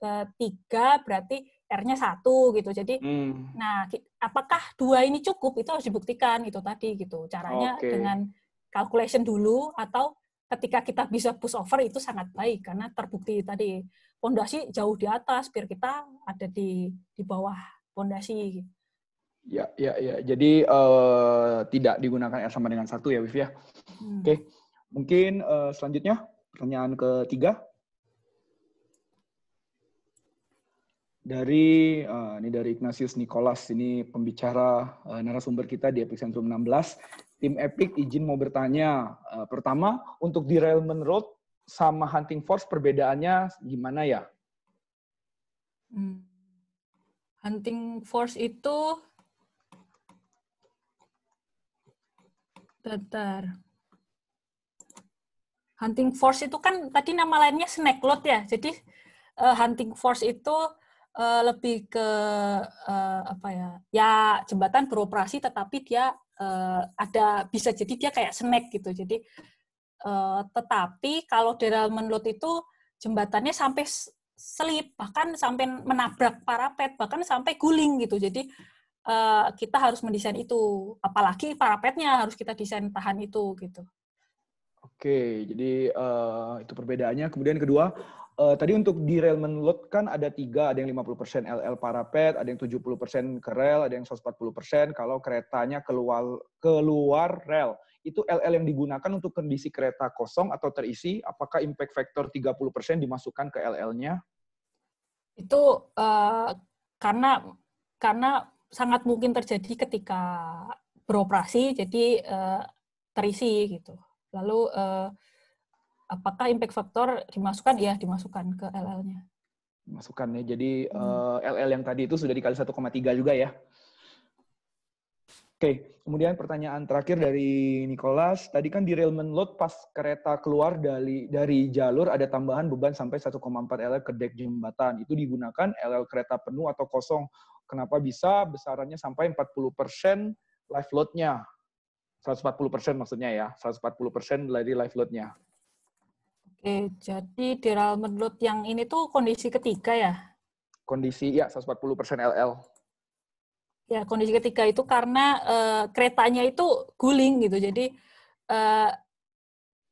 eh, tiga berarti R-nya satu gitu. Jadi, hmm. nah apakah dua ini cukup itu harus dibuktikan itu tadi gitu. Caranya okay. dengan calculation dulu atau ketika kita bisa push over itu sangat baik karena terbukti tadi pondasi jauh di atas, biar kita ada di di bawah pondasi. Ya, ya, ya. Jadi uh, tidak digunakan R sama dengan satu ya, Wif ya. Hmm. Oke, okay. mungkin uh, selanjutnya pertanyaan ketiga dari uh, ini dari Ignatius Nicholas ini pembicara uh, narasumber kita di Epic Epicentrum 16. Tim Epic izin mau bertanya, uh, pertama untuk di derailment road sama hunting force perbedaannya gimana ya? Hmm. Hunting force itu Bentar. Hunting force itu kan tadi nama lainnya snack load ya. Jadi uh, hunting force itu uh, lebih ke uh, apa ya? Ya jembatan beroperasi tetapi dia uh, ada bisa jadi dia kayak snack gitu. Jadi uh, tetapi kalau derailment load itu jembatannya sampai selip bahkan sampai menabrak parapet bahkan sampai guling gitu. Jadi Eh, kita harus mendesain itu. Apalagi parapetnya harus kita desain tahan itu gitu. Oke, jadi uh, itu perbedaannya. Kemudian kedua, uh, tadi untuk derailment load kan ada tiga, ada yang 50% LL parapet, ada yang 70% ke rel, ada yang 140% kalau keretanya keluar keluar rel. Itu LL yang digunakan untuk kondisi kereta kosong atau terisi, apakah impact factor 30% dimasukkan ke LL-nya? Itu uh, karena karena sangat mungkin terjadi ketika beroperasi jadi uh, terisi gitu. Lalu uh, apakah impact factor dimasukkan? Ya, dimasukkan ke LL-nya. Masukkan ya Jadi uh, hmm. eh, LL yang tadi itu sudah dikali 1,3 juga ya. Oke, okay. kemudian pertanyaan terakhir dari Nicholas. Tadi kan di derailment load pas kereta keluar dari dari jalur ada tambahan beban sampai 1,4 LL ke dek jembatan. Itu digunakan LL kereta penuh atau kosong. Kenapa bisa besarannya sampai 40% live load-nya? 140% maksudnya ya, 140% dari live load-nya. Oke, jadi derailment load yang ini tuh kondisi ketiga ya? Kondisi, ya, 140% LL. Ya, kondisi ketiga itu karena e, keretanya itu guling gitu, jadi e,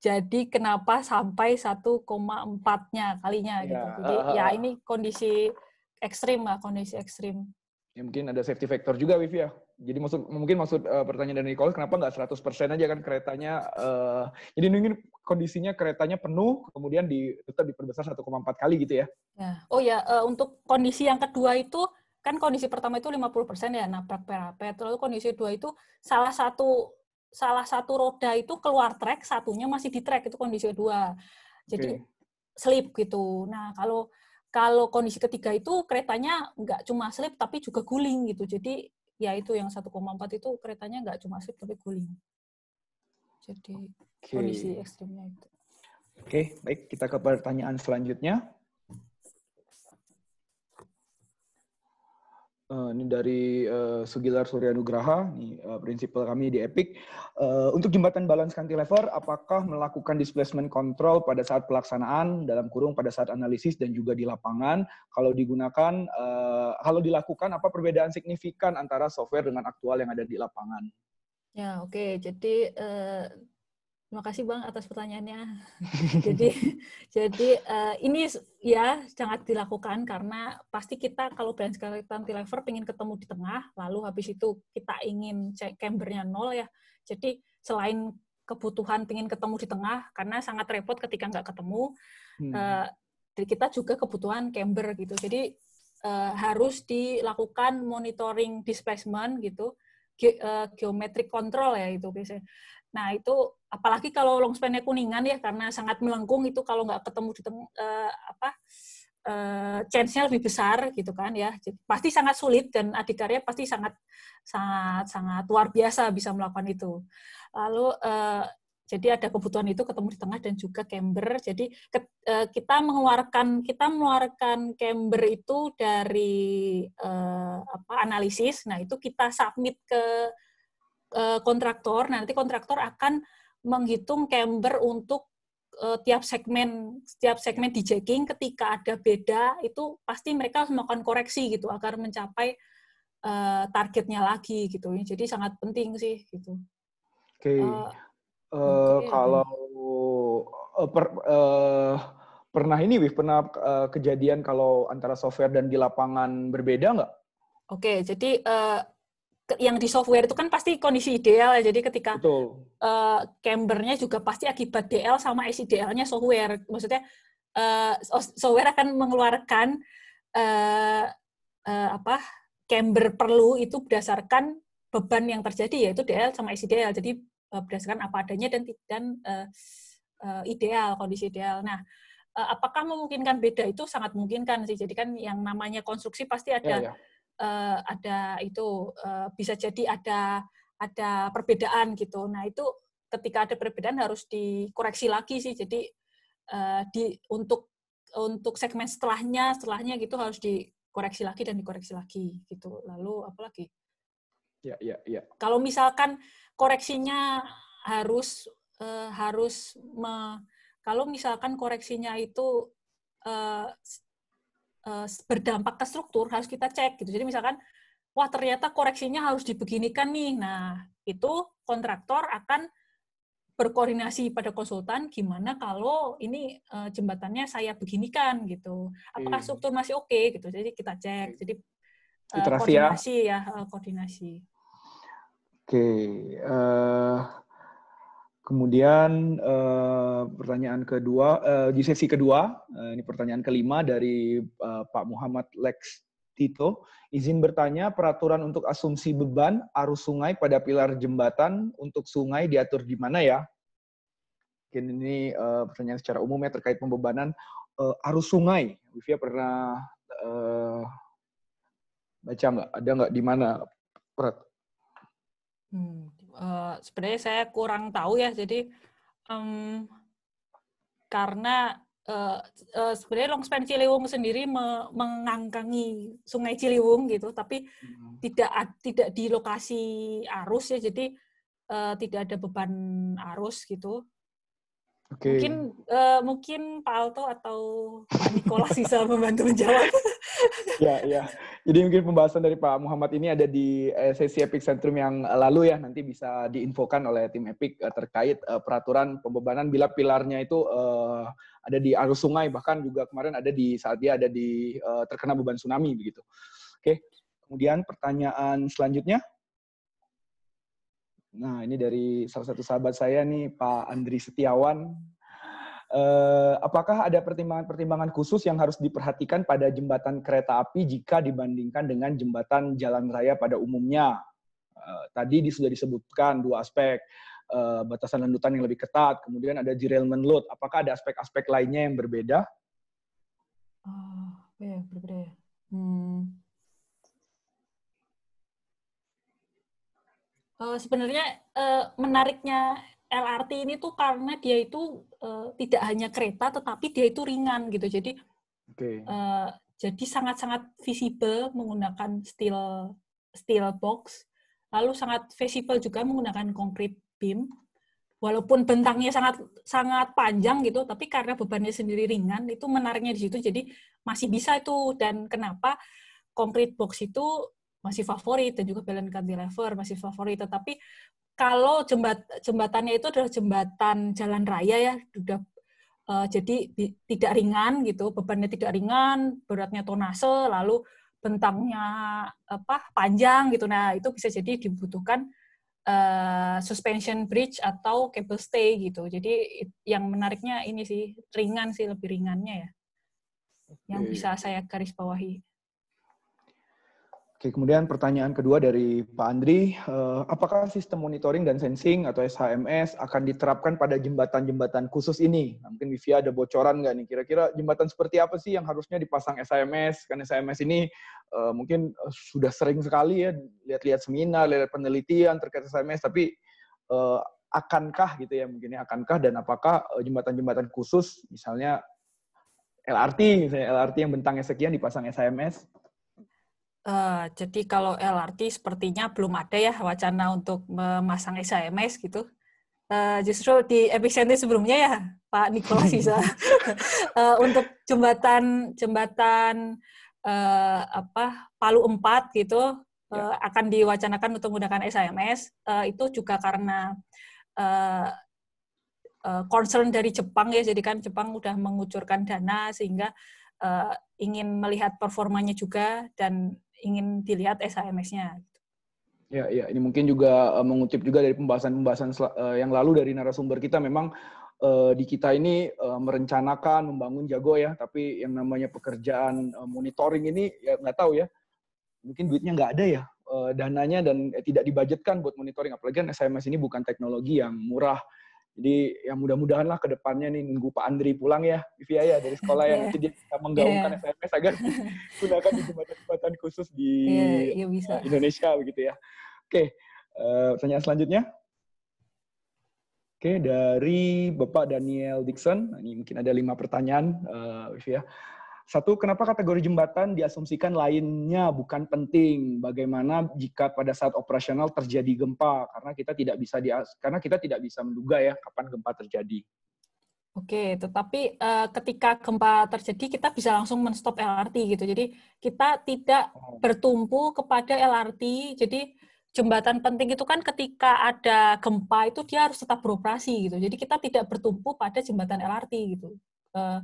jadi kenapa sampai 1,4-nya kalinya gitu. ya. gitu. Jadi eh, ya ini kondisi ekstrim lah, kondisi ekstrim ya mungkin ada safety factor juga Wifi ya. Jadi maksud mungkin maksud uh, pertanyaan dari Nicole kenapa nggak 100% aja kan keretanya uh, jadi mungkin kondisinya keretanya penuh kemudian di tetap diperbesar 1,4 kali gitu ya. Nah, Oh ya uh, untuk kondisi yang kedua itu kan kondisi pertama itu 50% ya nabrak parapet lalu kondisi dua itu salah satu salah satu roda itu keluar trek satunya masih di trek itu kondisi dua. Jadi okay. slip gitu. Nah, kalau kalau kondisi ketiga itu keretanya nggak cuma slip tapi juga guling gitu. Jadi ya itu yang 1,4 itu keretanya nggak cuma slip tapi guling. Jadi okay. kondisi ekstrimnya itu. Oke, okay, baik kita ke pertanyaan selanjutnya. Eh, ini dari uh, Sugilar Suryanugraha, nih, eh, uh, prinsipal kami di Epic. Uh, untuk jembatan balance cantilever, apakah melakukan displacement control pada saat pelaksanaan dalam kurung pada saat analisis dan juga di lapangan? Kalau digunakan, uh, kalau dilakukan, apa perbedaan signifikan antara software dengan aktual yang ada di lapangan? Ya, oke. Okay. Jadi uh Terima kasih Bang atas pertanyaannya. jadi jadi uh, ini ya sangat dilakukan karena pasti kita kalau brand currency lever ingin ketemu di tengah, lalu habis itu kita ingin cek cambernya nol ya. Jadi selain kebutuhan ingin ketemu di tengah karena sangat repot ketika nggak ketemu, hmm. uh, kita juga kebutuhan camber gitu. Jadi uh, harus dilakukan monitoring displacement gitu, ge uh, geometric control ya itu biasanya. Nah, itu apalagi kalau longspannya kuningan ya karena sangat melengkung itu kalau nggak ketemu di uh, eh, apa eh, chance-nya lebih besar gitu kan ya. Jadi, pasti sangat sulit dan adikarya pasti sangat sangat sangat luar biasa bisa melakukan itu. Lalu eh, jadi ada kebutuhan itu ketemu di tengah dan juga camber. Jadi ke, uh, kita mengeluarkan kita mengeluarkan camber itu dari eh, apa analisis. Nah, itu kita submit ke Eh, kontraktor. nanti kontraktor akan menghitung camber untuk eh, tiap segmen setiap segmen di jacking ketika ada beda itu pasti mereka harus melakukan koreksi gitu agar mencapai uh, targetnya lagi gitu Jadi sangat penting sih gitu. Oke. Okay. uh, okay. Kalau uh, per, uh, pernah ini, Wif, pernah uh, kejadian kalau antara software dan di lapangan berbeda nggak? Oke, okay, jadi uh, yang di software itu kan pasti kondisi ideal ya. Jadi ketika uh, cambernya juga pasti akibat DL sama SIDL-nya software. Maksudnya uh, software akan mengeluarkan uh, uh, apa camber perlu itu berdasarkan beban yang terjadi yaitu DL sama SIDL. Jadi uh, berdasarkan apa adanya dan dan uh, uh, ideal kondisi ideal. Nah, uh, apakah memungkinkan beda itu sangat memungkinkan sih. Jadi kan yang namanya konstruksi pasti ada ya, ya uh, ada itu uh, bisa jadi ada ada perbedaan gitu. Nah itu ketika ada perbedaan harus dikoreksi lagi sih. Jadi uh, di untuk untuk segmen setelahnya setelahnya gitu harus dikoreksi lagi dan dikoreksi lagi gitu. Lalu apa lagi? Ya ya ya. Kalau misalkan koreksinya harus uh, harus me, kalau misalkan koreksinya itu uh, Eh, berdampak ke struktur harus kita cek gitu. Jadi misalkan wah ternyata koreksinya harus dibeginikan nih. Nah, itu kontraktor akan berkoordinasi pada konsultan gimana kalau ini uh, jembatannya saya beginikan gitu. Apakah hmm. struktur masih oke okay, gitu. Jadi kita cek. Jadi uh, koordinasi ya, ya uh, koordinasi. Oke, okay. uh, Kemudian eh, pertanyaan kedua eh, di sesi kedua eh, ini pertanyaan kelima dari Pak Muhammad Lex Tito. Izin bertanya peraturan untuk asumsi beban arus sungai pada pilar jembatan untuk sungai diatur di mana ya? Mungkin ini pertanyaan secara umum ya terkait pembebanan arus sungai. Wivia pernah baca nggak? Ada nggak di mana? Hmm. Eh, sebenarnya saya kurang tahu ya. Jadi um, karena uh, uh, sebenarnya Longspan Ciliwung sendiri me mengangkangi Sungai Ciliwung gitu, tapi hmm. tidak tidak di lokasi arus ya. Jadi uh, tidak ada beban arus gitu. Okay. Mungkin uh, mungkin Pak Alto atau Pak Nikola bisa membantu menjawab ya, ya. Jadi mungkin pembahasan dari Pak Muhammad ini ada di eh, sesi Epic Centrum yang lalu ya. Nanti bisa diinfokan oleh tim Epic eh, terkait eh, peraturan pembebanan bila pilarnya itu ada di arus sungai bahkan juga kemarin ada di saat dia ada di terkena beban tsunami begitu. Oke. Kemudian pertanyaan selanjutnya. Nah, ini dari salah satu sahabat saya nih Pak Andri Setiawan eh, apakah ada pertimbangan-pertimbangan khusus yang harus diperhatikan pada jembatan kereta api jika dibandingkan dengan jembatan jalan raya pada umumnya? Eh, tadi sudah disebutkan dua aspek eh, batasan lendutan yang lebih ketat, kemudian ada derailment load. Apakah ada aspek-aspek lainnya yang berbeda? Oh, ya, berbeda. Ya? Hmm. Uh, sebenarnya uh, menariknya LRT ini tuh karena dia itu uh, tidak hanya kereta tetapi dia itu ringan gitu jadi okay. uh, eh, jadi sangat-sangat visible menggunakan steel steel box lalu sangat visible juga menggunakan konkrit beam walaupun bentangnya sangat sangat panjang gitu tapi karena bebannya sendiri ringan itu menariknya di situ jadi masih bisa itu dan kenapa konkrit box itu masih favorit dan juga balance cantilever masih favorit tetapi kalau jembat jembatannya itu adalah jembatan jalan raya ya sudah uh, jadi bi, tidak ringan gitu bebannya tidak ringan beratnya tonase lalu bentangnya apa panjang gitu nah itu bisa jadi dibutuhkan uh, suspension bridge atau cable stay gitu jadi it, yang menariknya ini sih ringan sih lebih ringannya ya okay. yang bisa saya garis bawahi Oke, kemudian pertanyaan kedua dari Pak Andri, eh, apakah sistem monitoring dan sensing atau SHMS akan diterapkan pada jembatan-jembatan khusus ini? Nah, mungkin Vivia ada bocoran nggak nih? Kira-kira jembatan seperti apa sih yang harusnya dipasang SHMS? Karena SHMS ini eh, mungkin eh, sudah sering sekali ya lihat-lihat seminar, lihat penelitian terkait SHMS, tapi akankah gitu ya mungkin ya, akankah dan apakah jembatan-jembatan khusus misalnya LRT misalnya LRT yang bentangnya sekian dipasang SHMS Uh, jadi kalau LRT sepertinya belum ada ya wacana untuk memasang SIMS gitu. Uh, justru di episode sebelumnya ya Pak Nikolasisa iya. Sisa uh, eh, untuk jembatan jembatan uh, apa Palu 4 gitu ya. akan diwacanakan untuk menggunakan SIMS uh, itu juga karena uh, uh, concern dari Jepang ya jadi kan Jepang udah mengucurkan dana sehingga uh, ingin melihat performanya juga dan ingin dilihat SHMS-nya. Ya, ya, ini mungkin juga eh, mengutip juga dari pembahasan-pembahasan eh, yang lalu dari narasumber kita memang eh, di kita ini merencanakan membangun jago ya, tapi yang namanya pekerjaan monitoring ini ya nggak tahu ya, mungkin duitnya nggak ada ya, dananya dan tidak dibudgetkan buat monitoring. Apalagi kan SMS ini bukan teknologi yang murah jadi ya mudah-mudahan lah ke depannya nih nunggu Pak Andri pulang ya, Vivia ya, ya dari sekolah yang iya. nanti dia bisa menggaungkan yeah. SMS agar gunakan di jembatan-jembatan khusus di yeah, yeah, bisa. Indonesia begitu ya. Oke, okay. uh, eh, pertanyaan selanjutnya. Oke, okay, dari Bapak Daniel Dixon, ini mungkin ada lima pertanyaan, uh, eh, Vivia. ya. Satu, kenapa kategori jembatan diasumsikan lainnya bukan penting? Bagaimana jika pada saat operasional terjadi gempa? Karena kita tidak bisa di, karena kita tidak bisa menduga ya kapan gempa terjadi. Oke, tetapi uh, ketika gempa terjadi kita bisa langsung menstop LRT gitu. Jadi kita tidak oh. bertumpu kepada LRT. Jadi jembatan penting itu kan ketika ada gempa itu dia harus tetap beroperasi gitu. Jadi kita tidak bertumpu pada jembatan LRT gitu. Uh,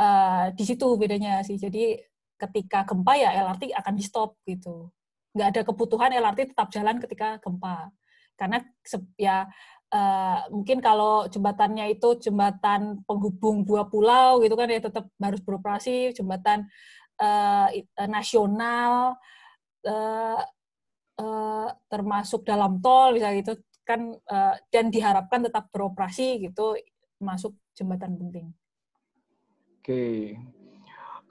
Eh, di situ bedanya sih. Jadi ketika gempa ya LRT akan di stop gitu. Nggak ada kebutuhan LRT tetap jalan ketika gempa. Karena ya uh, mungkin kalau jembatannya itu jembatan penghubung dua pulau gitu kan ya tetap harus beroperasi jembatan uh, nasional uh, uh, termasuk dalam tol misalnya gitu kan uh, dan diharapkan tetap beroperasi gitu masuk jembatan penting. Oke.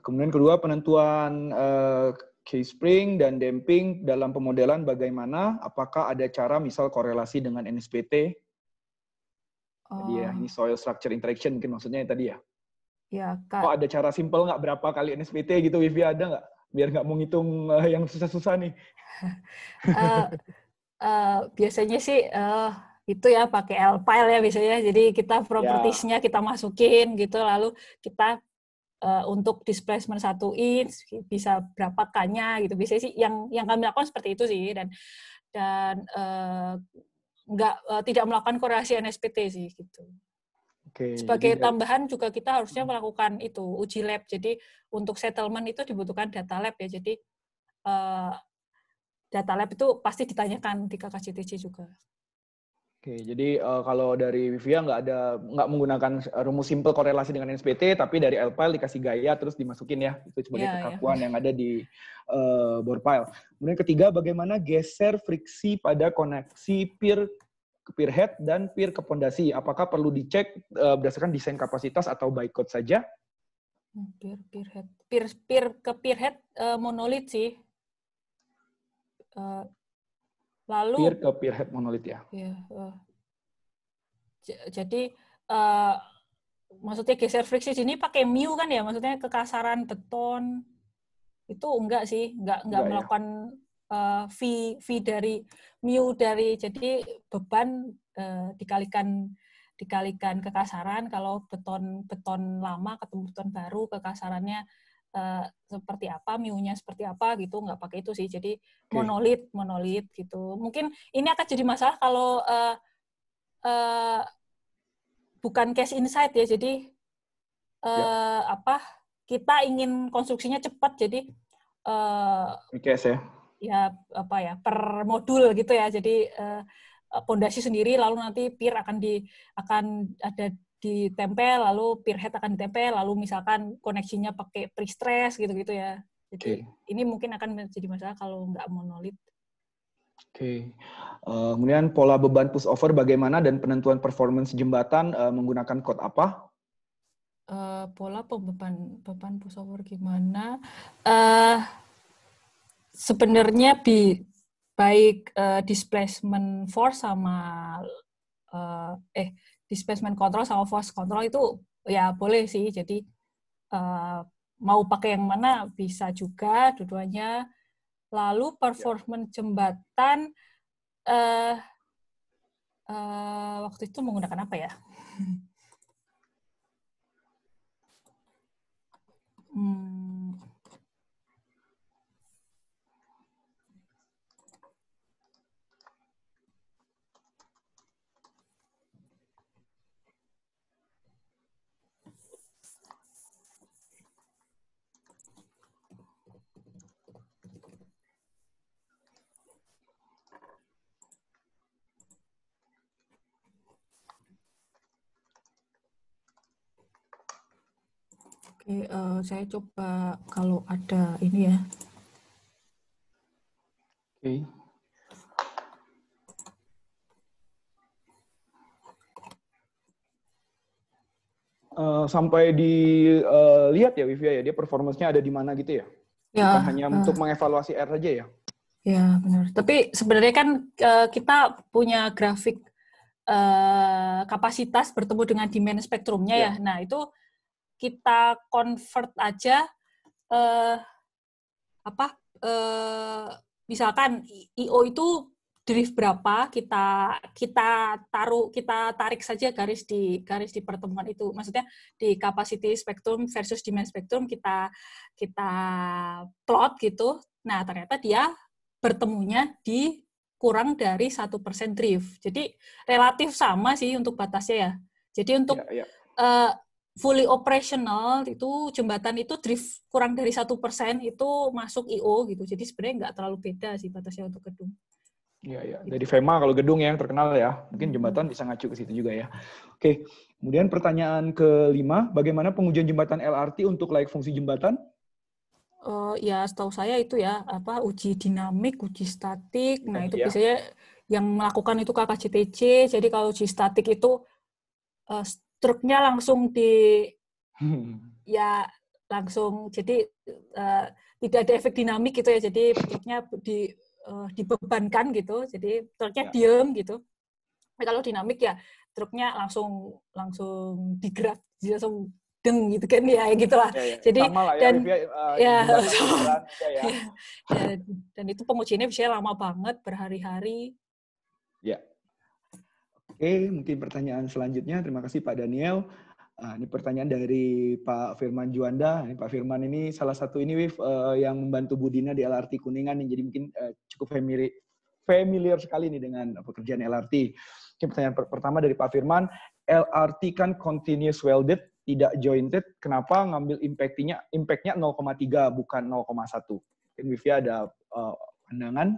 Kemudian kedua penentuan uh, eh, K-spring dan damping dalam pemodelan bagaimana? Apakah ada cara misal korelasi dengan NSPT? Oh. Tadi ya, oh. ini soil structure interaction mungkin maksudnya yang tadi ya? Ya, Kak. Oh, ada cara simpel nggak? Berapa kali NSPT gitu, Vivi, ada nggak? Biar nggak mau ngitung eh, yang susah-susah nih. uh, uh, biasanya sih uh, itu ya pakai L file ya biasanya. Jadi kita propertiesnya ya. yeah. kita masukin gitu, lalu kita uh, untuk displacement satu inch bisa berapa kanya gitu. Biasanya sih yang yang kami lakukan seperti itu sih dan dan uh, nggak uh, tidak melakukan korelasi NSPT sih gitu. Okay, Sebagai jadi, tambahan juga kita harusnya hmm. melakukan itu uji lab. Jadi untuk settlement itu dibutuhkan data lab ya. Jadi uh, data lab itu pasti ditanyakan di KKCTC juga. Oke, jadi uh, kalau dari Vivia nggak ada nggak menggunakan eh, rumus simple korelasi dengan NSPT, tapi dari LPL dikasih gaya terus dimasukin ya itu sebagai yeah, iya. kekakuan yeah. yang ada di uh, eh, borpile. Kemudian ketiga, bagaimana geser friksi pada koneksi peer ke peer head dan peer ke pondasi? Apakah perlu dicek uh, berdasarkan desain kapasitas atau by code saja? Hmm, peer peer head, peer peer ke peer head uh, monolit sih. Uh, Lalu peer ke peer head monolit ya. ya jadi uh, maksudnya geser friksi ini pakai mu kan ya maksudnya kekasaran beton itu enggak sih enggak enggak, enggak ya? melakukan ya. uh, v v dari mu dari jadi beban uh, dikalikan dikalikan kekasaran kalau beton beton lama ketemu beton baru kekasarannya uh, seperti apa, miunya seperti apa gitu, nggak pakai itu sih. Jadi okay. monolit, monolit gitu. Mungkin ini akan jadi masalah kalau uh, uh, bukan case insight ya. Jadi uh, yeah. apa? Kita ingin konstruksinya cepat, jadi uh, case ya. Ya apa ya per modul gitu ya. Jadi uh, pondasi sendiri lalu nanti peer akan di akan ada ditempel lalu peer akan ditempel lalu misalkan koneksinya pakai pre-stress gitu-gitu ya. Jadi okay. ini mungkin akan menjadi masalah kalau nggak monolit. Oke. Okay. Uh, eh, kemudian pola beban push over bagaimana dan penentuan performance jembatan uh, menggunakan code apa? Uh, pola pembeban beban push over gimana? Uh, sebenarnya bi baik uh, displacement force sama uh, eh displacement control sama force control itu ya boleh sih. Jadi uh, mau pakai yang mana bisa juga dua Lalu ya. performance jembatan uh, uh, waktu itu menggunakan apa ya? hmm. Oke, uh, saya coba kalau ada ini ya. Oke. Okay. Uh, eh, sampai dilihat eh, uh, ya Vivia ya, dia performanya ada di mana gitu ya? Ya. Bukan hanya eh. untuk mengevaluasi R saja ya? Ya benar. Tapi sebenarnya kan uh, kita punya grafik uh, kapasitas bertemu dengan demand spektrumnya ya. ya. Nah itu kita convert aja eh, apa eh, misalkan IO itu drift berapa kita kita taruh kita tarik saja garis di garis di pertemuan itu maksudnya di capacity spectrum versus demand spectrum kita kita plot gitu nah ternyata dia bertemunya di kurang dari satu persen drift jadi relatif sama sih untuk batasnya ya jadi untuk ya, ya. Uh, fully operational itu jembatan itu drift kurang dari satu persen itu masuk IO gitu. Jadi sebenarnya nggak terlalu beda sih batasnya untuk gedung. Iya, ya. Jadi gitu. FEMA kalau gedung yang terkenal ya, mungkin hmm. jembatan bisa ngacu ke situ juga ya. Oke, kemudian pertanyaan kelima, bagaimana pengujian jembatan LRT untuk layak fungsi jembatan? Uh, ya, setahu saya itu ya, apa uji dinamik, uji statik. Nah, itu ya. biasanya yang melakukan itu KKJTC. Jadi kalau uji statik itu uh, truknya langsung di ya langsung jadi uh, tidak ada efek dinamik gitu ya jadi truknya di uh, dibebankan gitu jadi truknya ya. diem gitu tapi kalau dinamik ya truknya langsung langsung digerak langsung deng gitu kan ya gitulah ya, ya. jadi lah ya, dan eh, ya, uh, ya, ya, ya. ya dan itu pengujiannya biasanya lama banget berhari-hari Oke, mungkin pertanyaan selanjutnya. Terima kasih Pak Daniel. Nah, ini pertanyaan dari Pak Firman Juanda. Ini Pak Firman ini salah satu ini Wif uh, yang membantu Budina di LRT Kuningan yang jadi mungkin uh, cukup familiar, familiar sekali nih dengan pekerjaan LRT. Ini pertanyaan per pertama dari Pak Firman, LRT kan continuous welded, tidak jointed, kenapa ngambil impact-nya impact-nya 0,3 bukan 0,1? Mungkin Wifia ya ada uh, pandangan?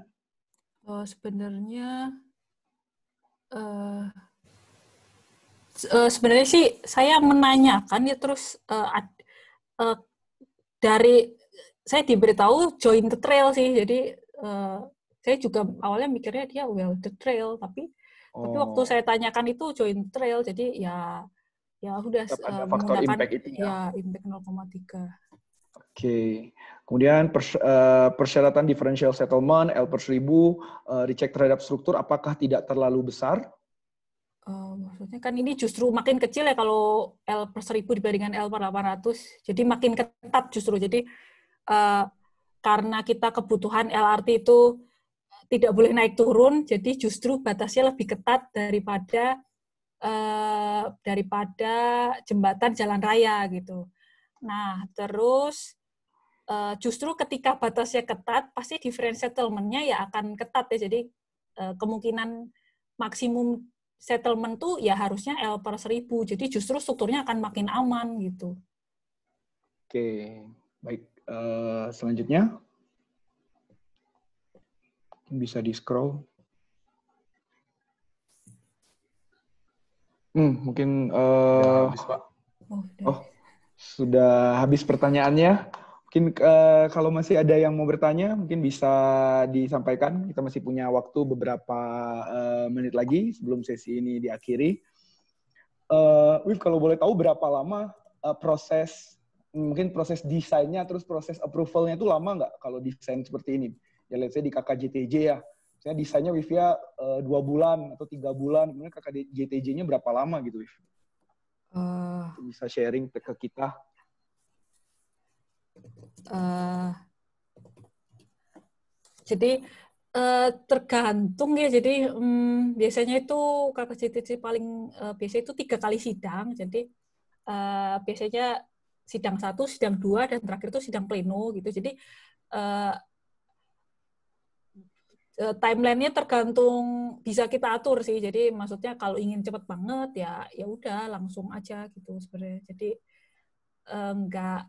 Oh, sebenarnya Eh, eh, sebenarnya sih saya menanyakan ya terus uh, uh, dari saya diberitahu join the trail sih jadi uh, saya juga awalnya mikirnya dia well the trail tapi oh. tapi waktu oh. saya tanyakan itu join the trail jadi ya ya udah uh, menggunakan impact itu ya, ya impact okay. kemudian pers uh, persyaratan differential settlement L per seribu uh, dicek terhadap struktur apakah tidak terlalu besar eh, maksudnya kan ini justru makin kecil ya kalau L per 1000 dibandingkan L per 800. Jadi makin ketat justru. Jadi uh, karena kita kebutuhan LRT itu tidak boleh naik turun, jadi justru batasnya lebih ketat daripada uh, daripada jembatan jalan raya gitu. Nah, terus uh, justru ketika batasnya ketat, pasti different settlement-nya ya akan ketat ya. Jadi uh, kemungkinan maksimum settlement tuh ya harusnya L per 1000. Jadi justru strukturnya akan makin aman gitu. Oke, baik. Uh, selanjutnya bisa di scroll. Hmm, mungkin uh, Oh, sudah habis pertanyaannya. Mungkin uh, kalau masih ada yang mau bertanya, mungkin bisa disampaikan. Kita masih punya waktu beberapa uh, menit lagi sebelum sesi ini diakhiri. Uh, eh, Wif, kalau boleh tahu berapa lama uh, proses mungkin proses desainnya terus proses approvalnya itu lama nggak kalau desain seperti ini? Ya, let's say di KKJTJ ya, misalnya desainnya Wif ya uh, dua bulan atau tiga bulan, kemudian KKJTJ-nya berapa lama gitu, Wif? Uh, bisa sharing ke kita uh, jadi uh, tergantung ya jadi um, biasanya itu KKJTC paling uh, eh, biasa itu tiga kali sidang jadi uh, biasanya sidang satu sidang dua dan terakhir itu sidang pleno gitu jadi uh, timelinenya tergantung bisa kita atur sih jadi maksudnya kalau ingin cepet banget ya ya udah langsung aja gitu sebenarnya jadi nggak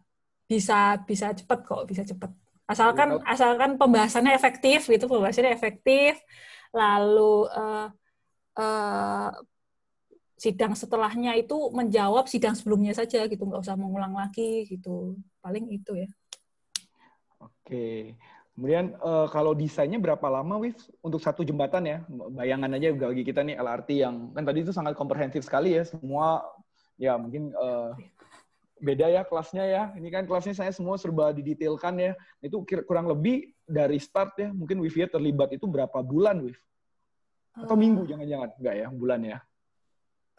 bisa bisa cepet kok bisa cepet asalkan yep. Iya. asalkan pembahasannya efektif gitu pembahasannya efektif lalu uh, uh, sidang setelahnya itu menjawab sidang sebelumnya saja gitu nggak usah mengulang lagi gitu paling itu ya oke kemudian uh, kalau desainnya berapa lama Wif untuk satu jembatan ya bayangan aja bagi kita nih LRT yang kan tadi itu sangat komprehensif sekali ya semua ya mungkin uh, beda ya kelasnya ya. Ini kan kelasnya saya semua serba didetailkan ya. Itu kurang lebih dari start ya, mungkin Wivia ya terlibat itu berapa bulan, Wiv? Atau eh. minggu jangan-jangan? Enggak ya, bulan ya.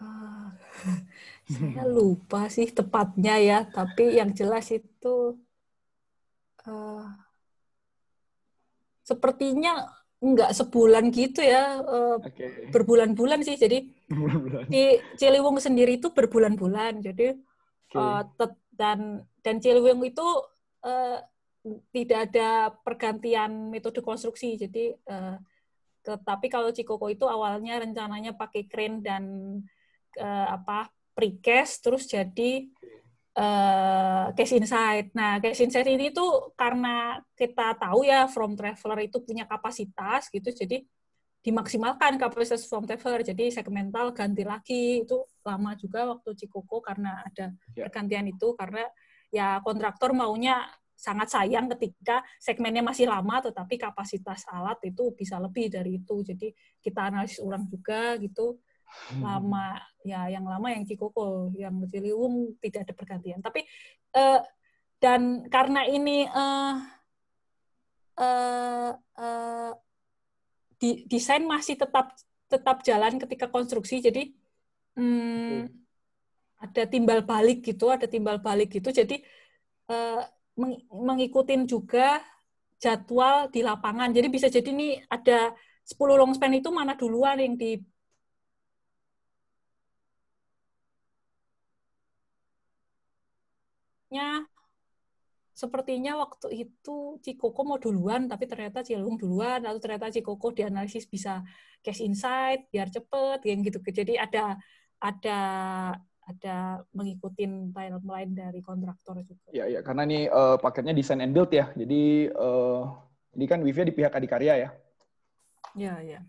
Uh, saya lupa sih tepatnya ya, tapi yang jelas itu uh, sepertinya Enggak sebulan gitu ya, uh, okay. berbulan-bulan sih. Jadi di Ciliwung sendiri itu berbulan-bulan. Jadi Okay. Uh, eh, dan dan Ciliwung itu uh, tidak ada pergantian metode konstruksi. Jadi uh, tetapi kalau Cikoko itu awalnya rencananya pakai crane dan uh, apa precast terus jadi uh, case insight. Nah, case insight ini tuh karena kita tahu ya from traveler itu punya kapasitas gitu. Jadi dimaksimalkan kapasitas form table jadi segmental ganti lagi itu lama juga waktu Cikoko karena ada ya. pergantian itu karena ya kontraktor maunya sangat sayang ketika segmennya masih lama tetapi kapasitas alat itu bisa lebih dari itu jadi kita analisis ulang juga gitu hmm. lama ya yang lama yang Cikoko yang Ciliwung tidak ada pergantian tapi eh, dan karena ini eh, eh, eh, di, desain masih tetap tetap jalan ketika konstruksi jadi hmm, ada timbal balik gitu ada timbal balik gitu jadi uh, meng, mengikuti juga jadwal di lapangan jadi bisa jadi ini ada 10 long span itu mana duluan yang di nya sepertinya waktu itu Cikoko mau duluan, tapi ternyata Cilung duluan, lalu ternyata Cikoko dianalisis bisa cash insight, biar cepet, yang gitu. Jadi ada ada ada mengikuti lain lain dari kontraktor juga. Ya, ya karena ini uh, paketnya design and build ya. Jadi uh, ini kan Wivia di pihak Adikarya ya. Ya, ya.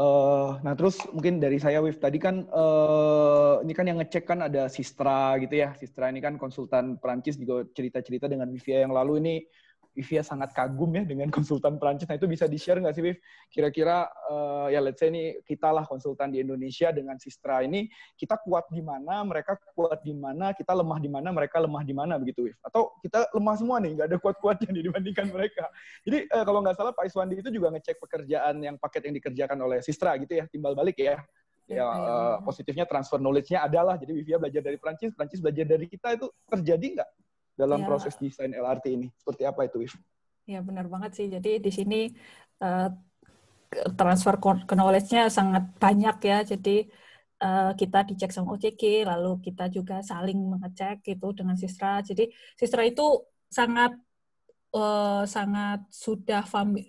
Uh, nah terus mungkin dari saya Wif tadi kan uh, ini kan yang ngecek kan ada Sistra gitu ya. Sistra ini kan konsultan Perancis juga cerita-cerita dengan Vivia yang lalu ini Vivia sangat kagum ya dengan konsultan Perancis. Nah itu bisa di-share nggak sih, Viv? Kira-kira uh, ya let's say ini kita lah konsultan di Indonesia dengan Sistra ini, kita kuat di mana, mereka kuat di mana, kita lemah di mana, mereka lemah di mana begitu, Viv? Atau kita lemah semua nih, nggak ada kuat-kuatnya dibandingkan mereka. Jadi uh, kalau nggak salah Pak Iswandi itu juga ngecek pekerjaan yang paket yang dikerjakan oleh Sistra gitu ya, timbal balik ya iya, ya uh, positifnya transfer knowledge-nya adalah jadi Vivia belajar dari Perancis, Perancis belajar dari kita itu terjadi nggak dalam ya. proses desain LRT ini? Seperti apa itu, Wif? Ya, benar banget sih. Jadi di sini uh, transfer knowledge-nya sangat banyak ya. Jadi uh, kita dicek sama OJK, lalu kita juga saling mengecek gitu dengan Sistra. Jadi Sistra itu sangat uh, sangat sudah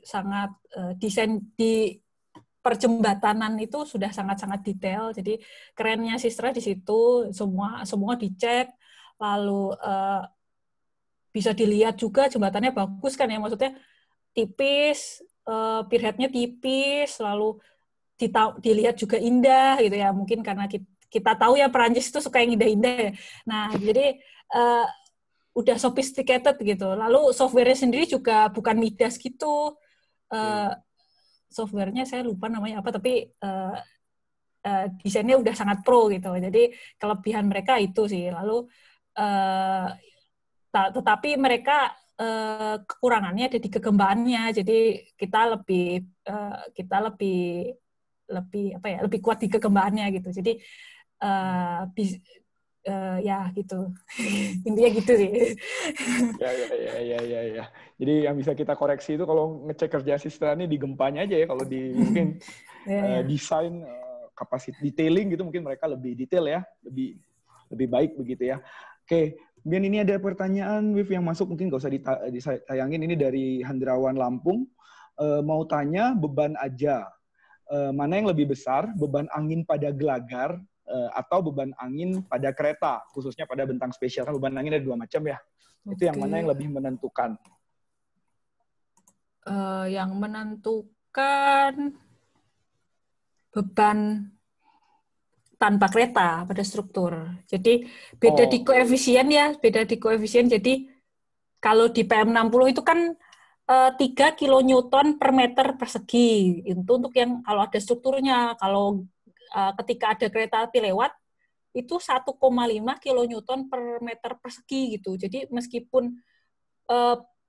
sangat uh, desain di perjembatanan itu sudah sangat-sangat detail. Jadi kerennya Sistra di situ semua semua dicek lalu uh, bisa dilihat juga jembatannya bagus kan ya maksudnya tipis uh, tipis lalu dita- dilihat juga indah gitu ya mungkin karena kita, kita tahu ya Perancis itu suka yang indah-indah ya nah jadi uh, udah sophisticated gitu lalu softwarenya sendiri juga bukan midas gitu uh, softwarenya saya lupa namanya apa tapi uh, uh, desainnya udah sangat pro gitu jadi kelebihan mereka itu sih lalu uh, tetapi mereka eh, kekurangannya ada di kegembaannya jadi kita lebih eh, kita lebih lebih apa ya lebih kuat di kegembaannya gitu jadi eh, bis, ya gitu intinya gitu sih ya, ya ya ya ya ya jadi yang bisa kita koreksi itu kalau ngecek kerja asisten ini di gempanya aja ya kalau di mungkin ya, ya. eh, desain kapasitas detailing gitu mungkin mereka lebih detail ya lebih lebih baik begitu ya oke Bian ini ada pertanyaan Wif yang masuk mungkin gak usah ditayangin ini dari Hendrawan Lampung e, mau tanya beban aja e, mana yang lebih besar beban angin pada gelagar e, atau beban angin pada kereta khususnya pada bentang spesial kan beban angin ada dua macam ya okay. itu yang mana yang lebih menentukan uh, yang menentukan beban tanpa kereta pada struktur. Jadi beda oh. di koefisien ya, beda di koefisien. Jadi kalau di PM60 itu kan e, eh, 3 kilonewton per meter persegi. Itu untuk yang kalau ada strukturnya. Kalau e, ketika ada kereta api lewat itu 1,5 kilonewton per meter persegi gitu. Jadi meskipun e,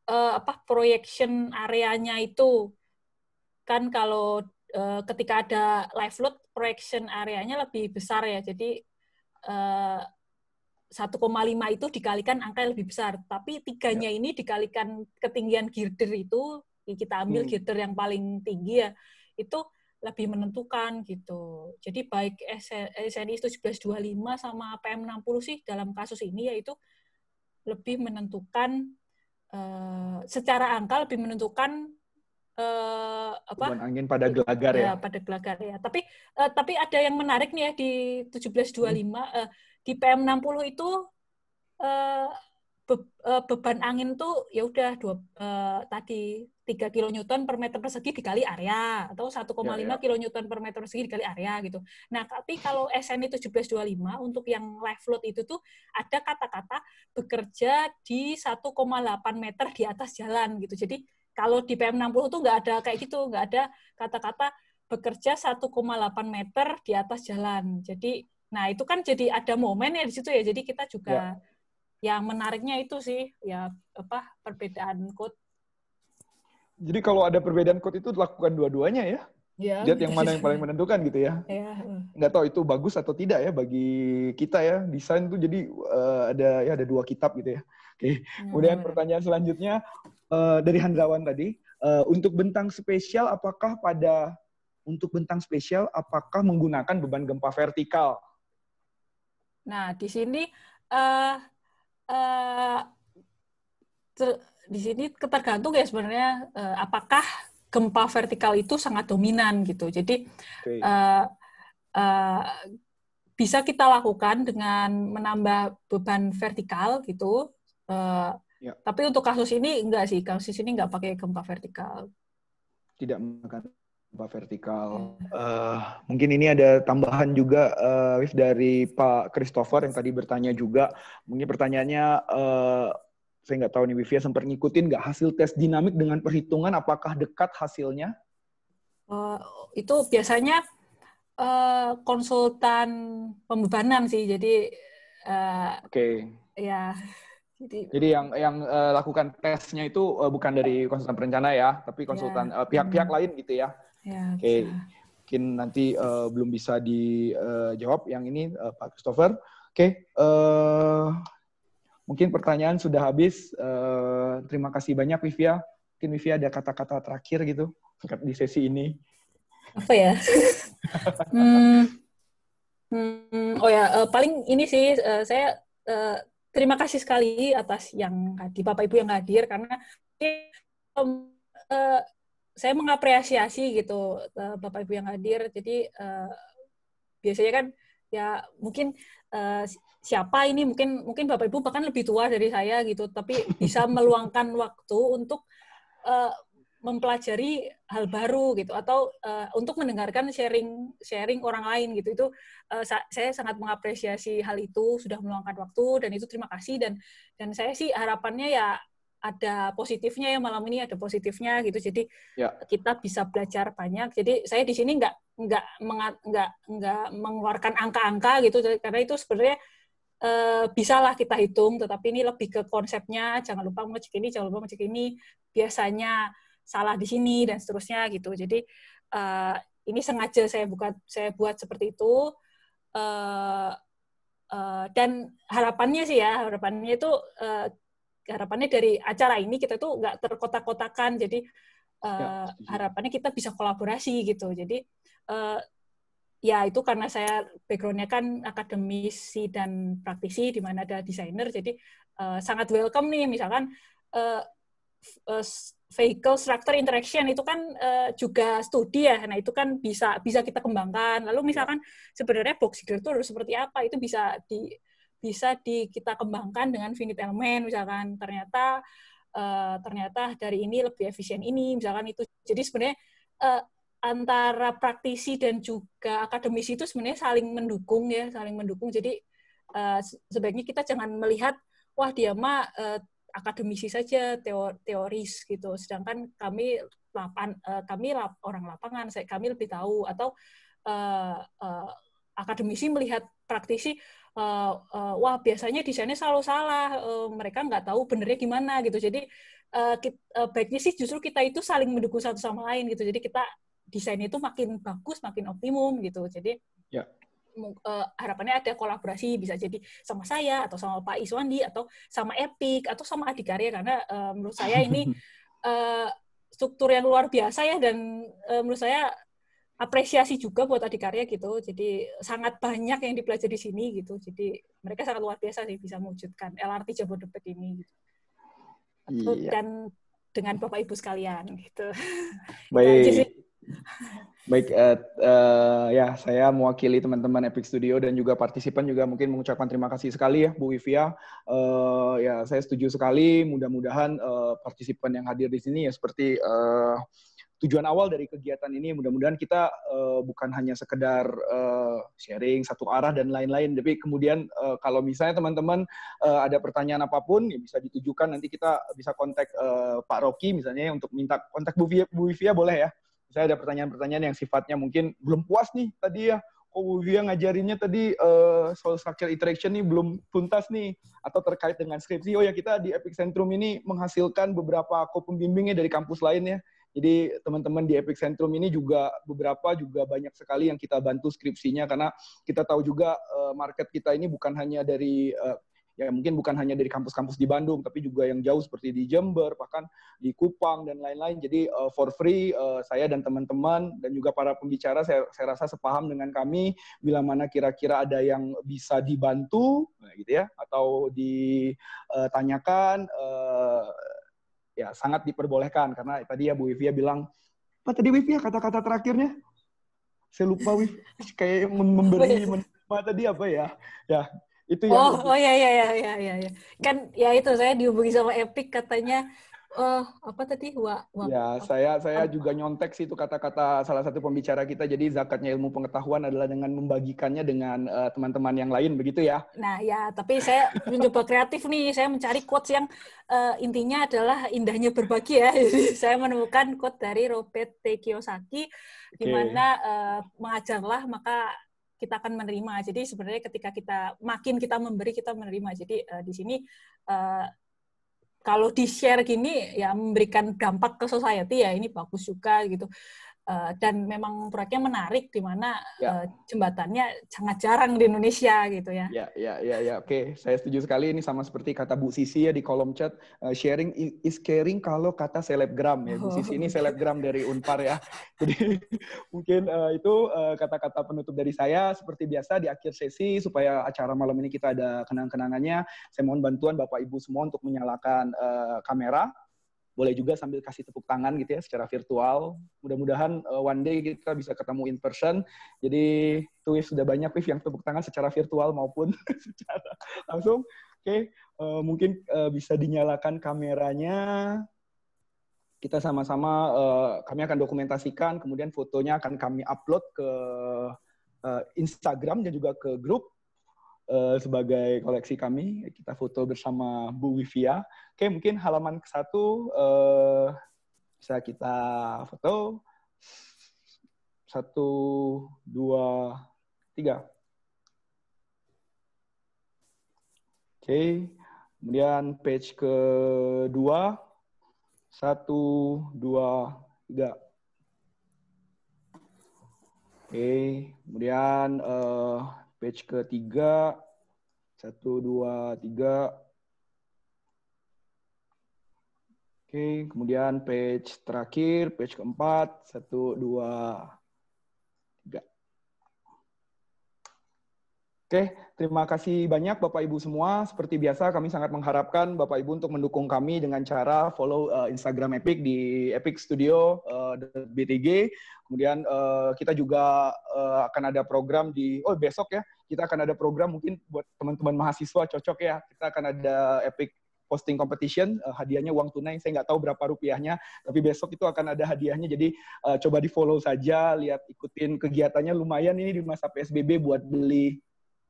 e, apa projection areanya itu kan kalau Eh, ketika ada live load projection areanya lebih besar ya. Jadi uh, eh, 1,5 itu dikalikan angka yang lebih besar, tapi tiganya ya. ini dikalikan ketinggian girder itu kita ambil hmm. girder yang paling tinggi ya itu lebih menentukan gitu. Jadi baik SNI 1725 sama PM60 sih dalam kasus ini yaitu lebih menentukan eh, secara angka lebih menentukan uh, apa angin pada gelagar ya, ya pada gelagar ya tapi uh, tapi ada yang menarik nih ya di 1725 hmm. uh, di PM60 itu uh, be uh, beban angin tuh ya udah dua uh, tadi 3 kilonewton per meter persegi dikali area atau 1,5 ya, ya. kilonewton per meter persegi dikali area gitu. Nah, tapi kalau SN SNI 1725 untuk yang live load itu tuh ada kata-kata bekerja di 1,8 meter di atas jalan gitu. Jadi kalau di PM60 itu nggak ada kayak gitu, nggak ada kata-kata bekerja 1,8 meter di atas jalan. Jadi, nah itu kan jadi ada momen ya di situ ya. Jadi kita juga ya. yang menariknya itu sih ya apa perbedaan code. Jadi kalau ada perbedaan code itu lakukan dua-duanya ya? Ya. Lihat gitu yang mana yang paling menentukan gitu ya. ya. Nggak tahu itu bagus atau tidak ya bagi kita ya. Desain tuh jadi uh, ada ya ada dua kitab gitu ya. Oke. Nah. Kemudian pertanyaan selanjutnya uh, dari Handrawan tadi, uh, untuk bentang spesial apakah pada untuk bentang spesial apakah menggunakan beban gempa vertikal? Nah, di sini uh, uh, di sini ketergantung ya sebenarnya uh, apakah gempa vertikal itu sangat dominan gitu. Jadi okay. uh, uh, bisa kita lakukan dengan menambah beban vertikal gitu Uh, ya. Tapi untuk kasus ini enggak sih, kasus ini enggak pakai gempa vertikal. Tidak makan gempa vertikal. Uh, mungkin ini ada tambahan juga, uh, dari Pak Christopher yang tadi bertanya juga. Mungkin pertanyaannya, uh, saya nggak tahu nih, Wifia ya, sempat ngikutin nggak hasil tes dinamik dengan perhitungan apakah dekat hasilnya? Uh, itu biasanya uh, konsultan pembebanan sih, jadi... Uh, Oke. Okay. Ya. Jadi, Jadi yang yang uh, lakukan tesnya itu uh, bukan dari konsultan perencana ya, tapi konsultan ya. Eh, pihak-pihak yeah. Hmm. uh, lain gitu ya. Yeah, Oke, okay. mungkin nanti uh, belum bisa dijawab uh, yang ini uh, Pak Christopher. Oke, okay. uh, mungkin pertanyaan sudah habis. Uh, terima kasih banyak Vivia. Mungkin Vivia ada kata-kata terakhir gitu di sesi ini. Apa ya? hmm, hmm, oh ya, uh, paling ini sih uh, saya uh, terima kasih sekali atas yang di Bapak Ibu yang hadir karena um, uh, saya mengapresiasi gitu uh, Bapak Ibu yang hadir. Jadi uh, biasanya kan ya mungkin uh, siapa ini mungkin mungkin Bapak Ibu bahkan lebih tua dari saya gitu, tapi bisa meluangkan waktu untuk uh, mempelajari hal baru gitu atau uh, untuk mendengarkan sharing sharing orang lain gitu itu uh, sa saya sangat mengapresiasi hal itu sudah meluangkan waktu dan itu terima kasih dan dan saya sih harapannya ya ada positifnya ya malam ini ada positifnya gitu jadi ya. kita bisa belajar banyak jadi saya di sini nggak nggak nggak nggak mengeluarkan angka-angka gitu karena itu sebenarnya Uh, bisalah kita hitung, tetapi ini lebih ke konsepnya, jangan lupa mengecek ini, jangan lupa mengecek ini. Biasanya salah di sini dan seterusnya gitu. Jadi uh, ini sengaja saya buat saya buat seperti itu uh, uh, dan harapannya sih ya harapannya itu uh, harapannya dari acara ini kita tuh nggak terkotak-kotakan jadi uh, harapannya kita bisa kolaborasi gitu jadi uh, ya itu karena saya backgroundnya kan akademisi dan praktisi di mana ada desainer jadi uh, sangat welcome nih misalkan uh, Eh, vehicle structure interaction itu kan uh, juga studi ya. Nah, itu kan bisa bisa kita kembangkan. Lalu iya. misalkan sebenarnya box girder seperti apa? Itu bisa di bisa di kita kembangkan dengan finite element misalkan ternyata uh, ternyata dari ini lebih efisien ini misalkan itu. Jadi sebenarnya uh, antara praktisi dan juga akademisi itu sebenarnya saling mendukung ya, saling mendukung. Jadi uh, sebaiknya kita jangan melihat wah dia mah uh, akademisi saja teori, teoris gitu sedangkan kami lapan uh, kami lap, orang lapangan saya kami lebih tahu atau uh, uh, akademisi melihat praktisi uh, uh, wah biasanya desainnya selalu salah uh, mereka nggak tahu benernya gimana gitu jadi uh, kita, uh, baiknya sih justru kita itu saling mendukung satu sama lain gitu jadi kita desain itu makin bagus makin optimum gitu jadi ya uh, harapannya ada kolaborasi bisa jadi sama saya atau sama Pak Iswandi atau sama Epic atau sama Adikarya karena uh, menurut saya ini uh, struktur yang luar biasa ya dan uh, menurut saya apresiasi juga buat Adikarya gitu. Jadi sangat banyak yang dipelajari di sini gitu. Jadi mereka sangat luar biasa sih bisa mewujudkan LRT jabodetabek ini gitu. Iya. Dan dengan Bapak Ibu sekalian gitu. Baik. Baik, uh, uh, ya saya mewakili teman-teman Epic Studio dan juga partisipan juga mungkin mengucapkan terima kasih sekali ya Bu Vivia Uh, eh, ya saya setuju sekali. Mudah-mudahan uh, partisipan yang hadir di sini ya seperti uh, tujuan awal dari kegiatan ini mudah-mudahan kita uh, bukan hanya sekedar uh, sharing satu arah dan lain-lain tapi kemudian uh, kalau misalnya teman-teman uh, ada pertanyaan apapun ya bisa ditujukan nanti kita bisa kontak uh, Pak Rocky misalnya ya, untuk minta kontak Bu Vivia boleh ya saya ada pertanyaan-pertanyaan yang sifatnya mungkin belum puas nih tadi ya. Oh, dia ngajarinnya tadi uh, soal structure interaction nih belum tuntas nih atau terkait dengan skripsi. Oh ya kita di Epic Centrum ini menghasilkan beberapa pembimbingnya dari kampus lain ya. Jadi teman-teman di Epic Centrum ini juga beberapa juga banyak sekali yang kita bantu skripsinya karena kita tahu juga uh, market kita ini bukan hanya dari uh, ya mungkin bukan hanya dari kampus-kampus di Bandung tapi juga yang jauh seperti di Jember bahkan di Kupang dan lain-lain jadi uh, for free uh, saya dan teman-teman dan juga para pembicara saya, saya rasa sepaham dengan kami bila mana kira-kira ada yang bisa dibantu nah, gitu ya atau ditanyakan eh, uh, ya sangat diperbolehkan karena tadi ya Bu Wivia bilang apa tadi Wivia kata-kata terakhirnya saya lupa Wif kayak memberi menerima tadi apa ya ya itu yang oh oh ya, ya ya ya ya ya kan ya itu saya dihubungi sama Epic katanya Oh, apa tadi? Wa, wa, ya, saya saya juga nyontek sih itu kata-kata salah satu pembicara kita. Jadi zakatnya ilmu pengetahuan adalah dengan membagikannya dengan eh, teman-teman uh, yang lain, begitu ya? Nah, ya, tapi saya mencoba kreatif nih. Saya mencari quotes yang uh, intinya adalah indahnya berbagi ya. saya menemukan quote dari Robert T. Kiyosaki, okay. di mana uh, mengajarlah maka kita akan menerima. Jadi sebenarnya ketika kita makin kita memberi kita menerima. Jadi uh, di sini uh, kalau di share gini ya memberikan dampak ke society ya ini bagus juga gitu. Eh, dan memang proyeknya menarik di mana ya. uh, jembatannya sangat jarang di Indonesia gitu ya. Ya, ya, ya, ya. Oke, saya setuju sekali ini sama seperti kata Bu Sisi ya di kolom chat uh, sharing is caring kalau kata selebgram ya. Bu Sisi ini oh. selebgram dari Unpar ya. Jadi mungkin uh, itu kata-kata uh, penutup dari saya seperti biasa di akhir sesi supaya acara malam ini kita ada kenang-kenangannya. Saya mohon bantuan Bapak Ibu semua untuk menyalakan uh, kamera boleh juga sambil kasih tepuk tangan gitu ya secara virtual. Mudah-mudahan uh, one day kita bisa ketemu in person. Jadi tuh ya, sudah banyak Twif yang tepuk tangan secara virtual maupun secara langsung. Oke, okay. uh, eh, mungkin uh, bisa dinyalakan kameranya. Kita sama-sama uh, kami akan dokumentasikan, kemudian fotonya akan kami upload ke uh, Instagram dan juga ke grup Eh, sebagai koleksi kami. Kita foto bersama Bu Wivia. Oke, mungkin halaman ke-1 uh, eh, bisa kita foto. Satu, dua, tiga. Oke, kemudian page ke kedua, satu, dua, tiga. Oke, kemudian uh, page ketiga satu dua tiga oke kemudian page terakhir page keempat satu dua Oke, terima kasih banyak Bapak Ibu semua. Seperti biasa kami sangat mengharapkan Bapak Ibu untuk mendukung kami dengan cara follow uh, Instagram Epic di Epic Studio uh, eh, BTG. Kemudian uh, kita juga uh, akan ada program di oh besok ya, kita akan ada program mungkin buat teman-teman mahasiswa cocok ya. Kita akan ada Epic posting competition uh, hadiahnya uang tunai saya nggak tahu berapa rupiahnya tapi besok itu akan ada hadiahnya jadi uh, coba di follow saja lihat ikutin kegiatannya lumayan ini di masa psbb buat beli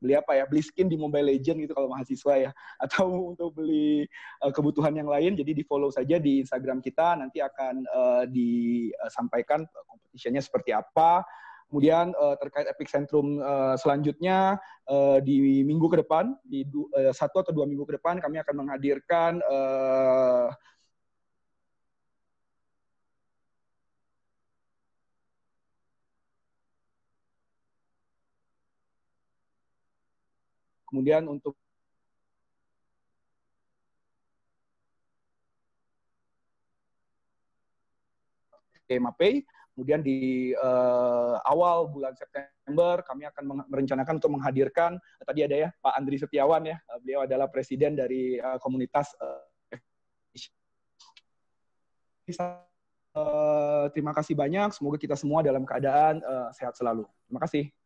beli apa ya beli skin di Mobile Legend gitu kalau mahasiswa ya atau untuk beli uh, kebutuhan yang lain jadi di follow saja di Instagram kita nanti akan uh, disampaikan kompetisinya eh, seperti apa kemudian uh, terkait epic centrum uh, selanjutnya uh, di minggu ke depan di uh, satu atau dua minggu ke depan kami akan menghadirkan uh, kemudian untuk tema pay, Kemudian di uh, awal bulan September kami akan merencanakan untuk menghadirkan eh, tadi ada ya Pak Andri Setiawan ya, eh, beliau adalah presiden dari uh, komunitas uh, uh, terima kasih banyak. Semoga kita semua dalam keadaan uh, sehat selalu. Terima kasih.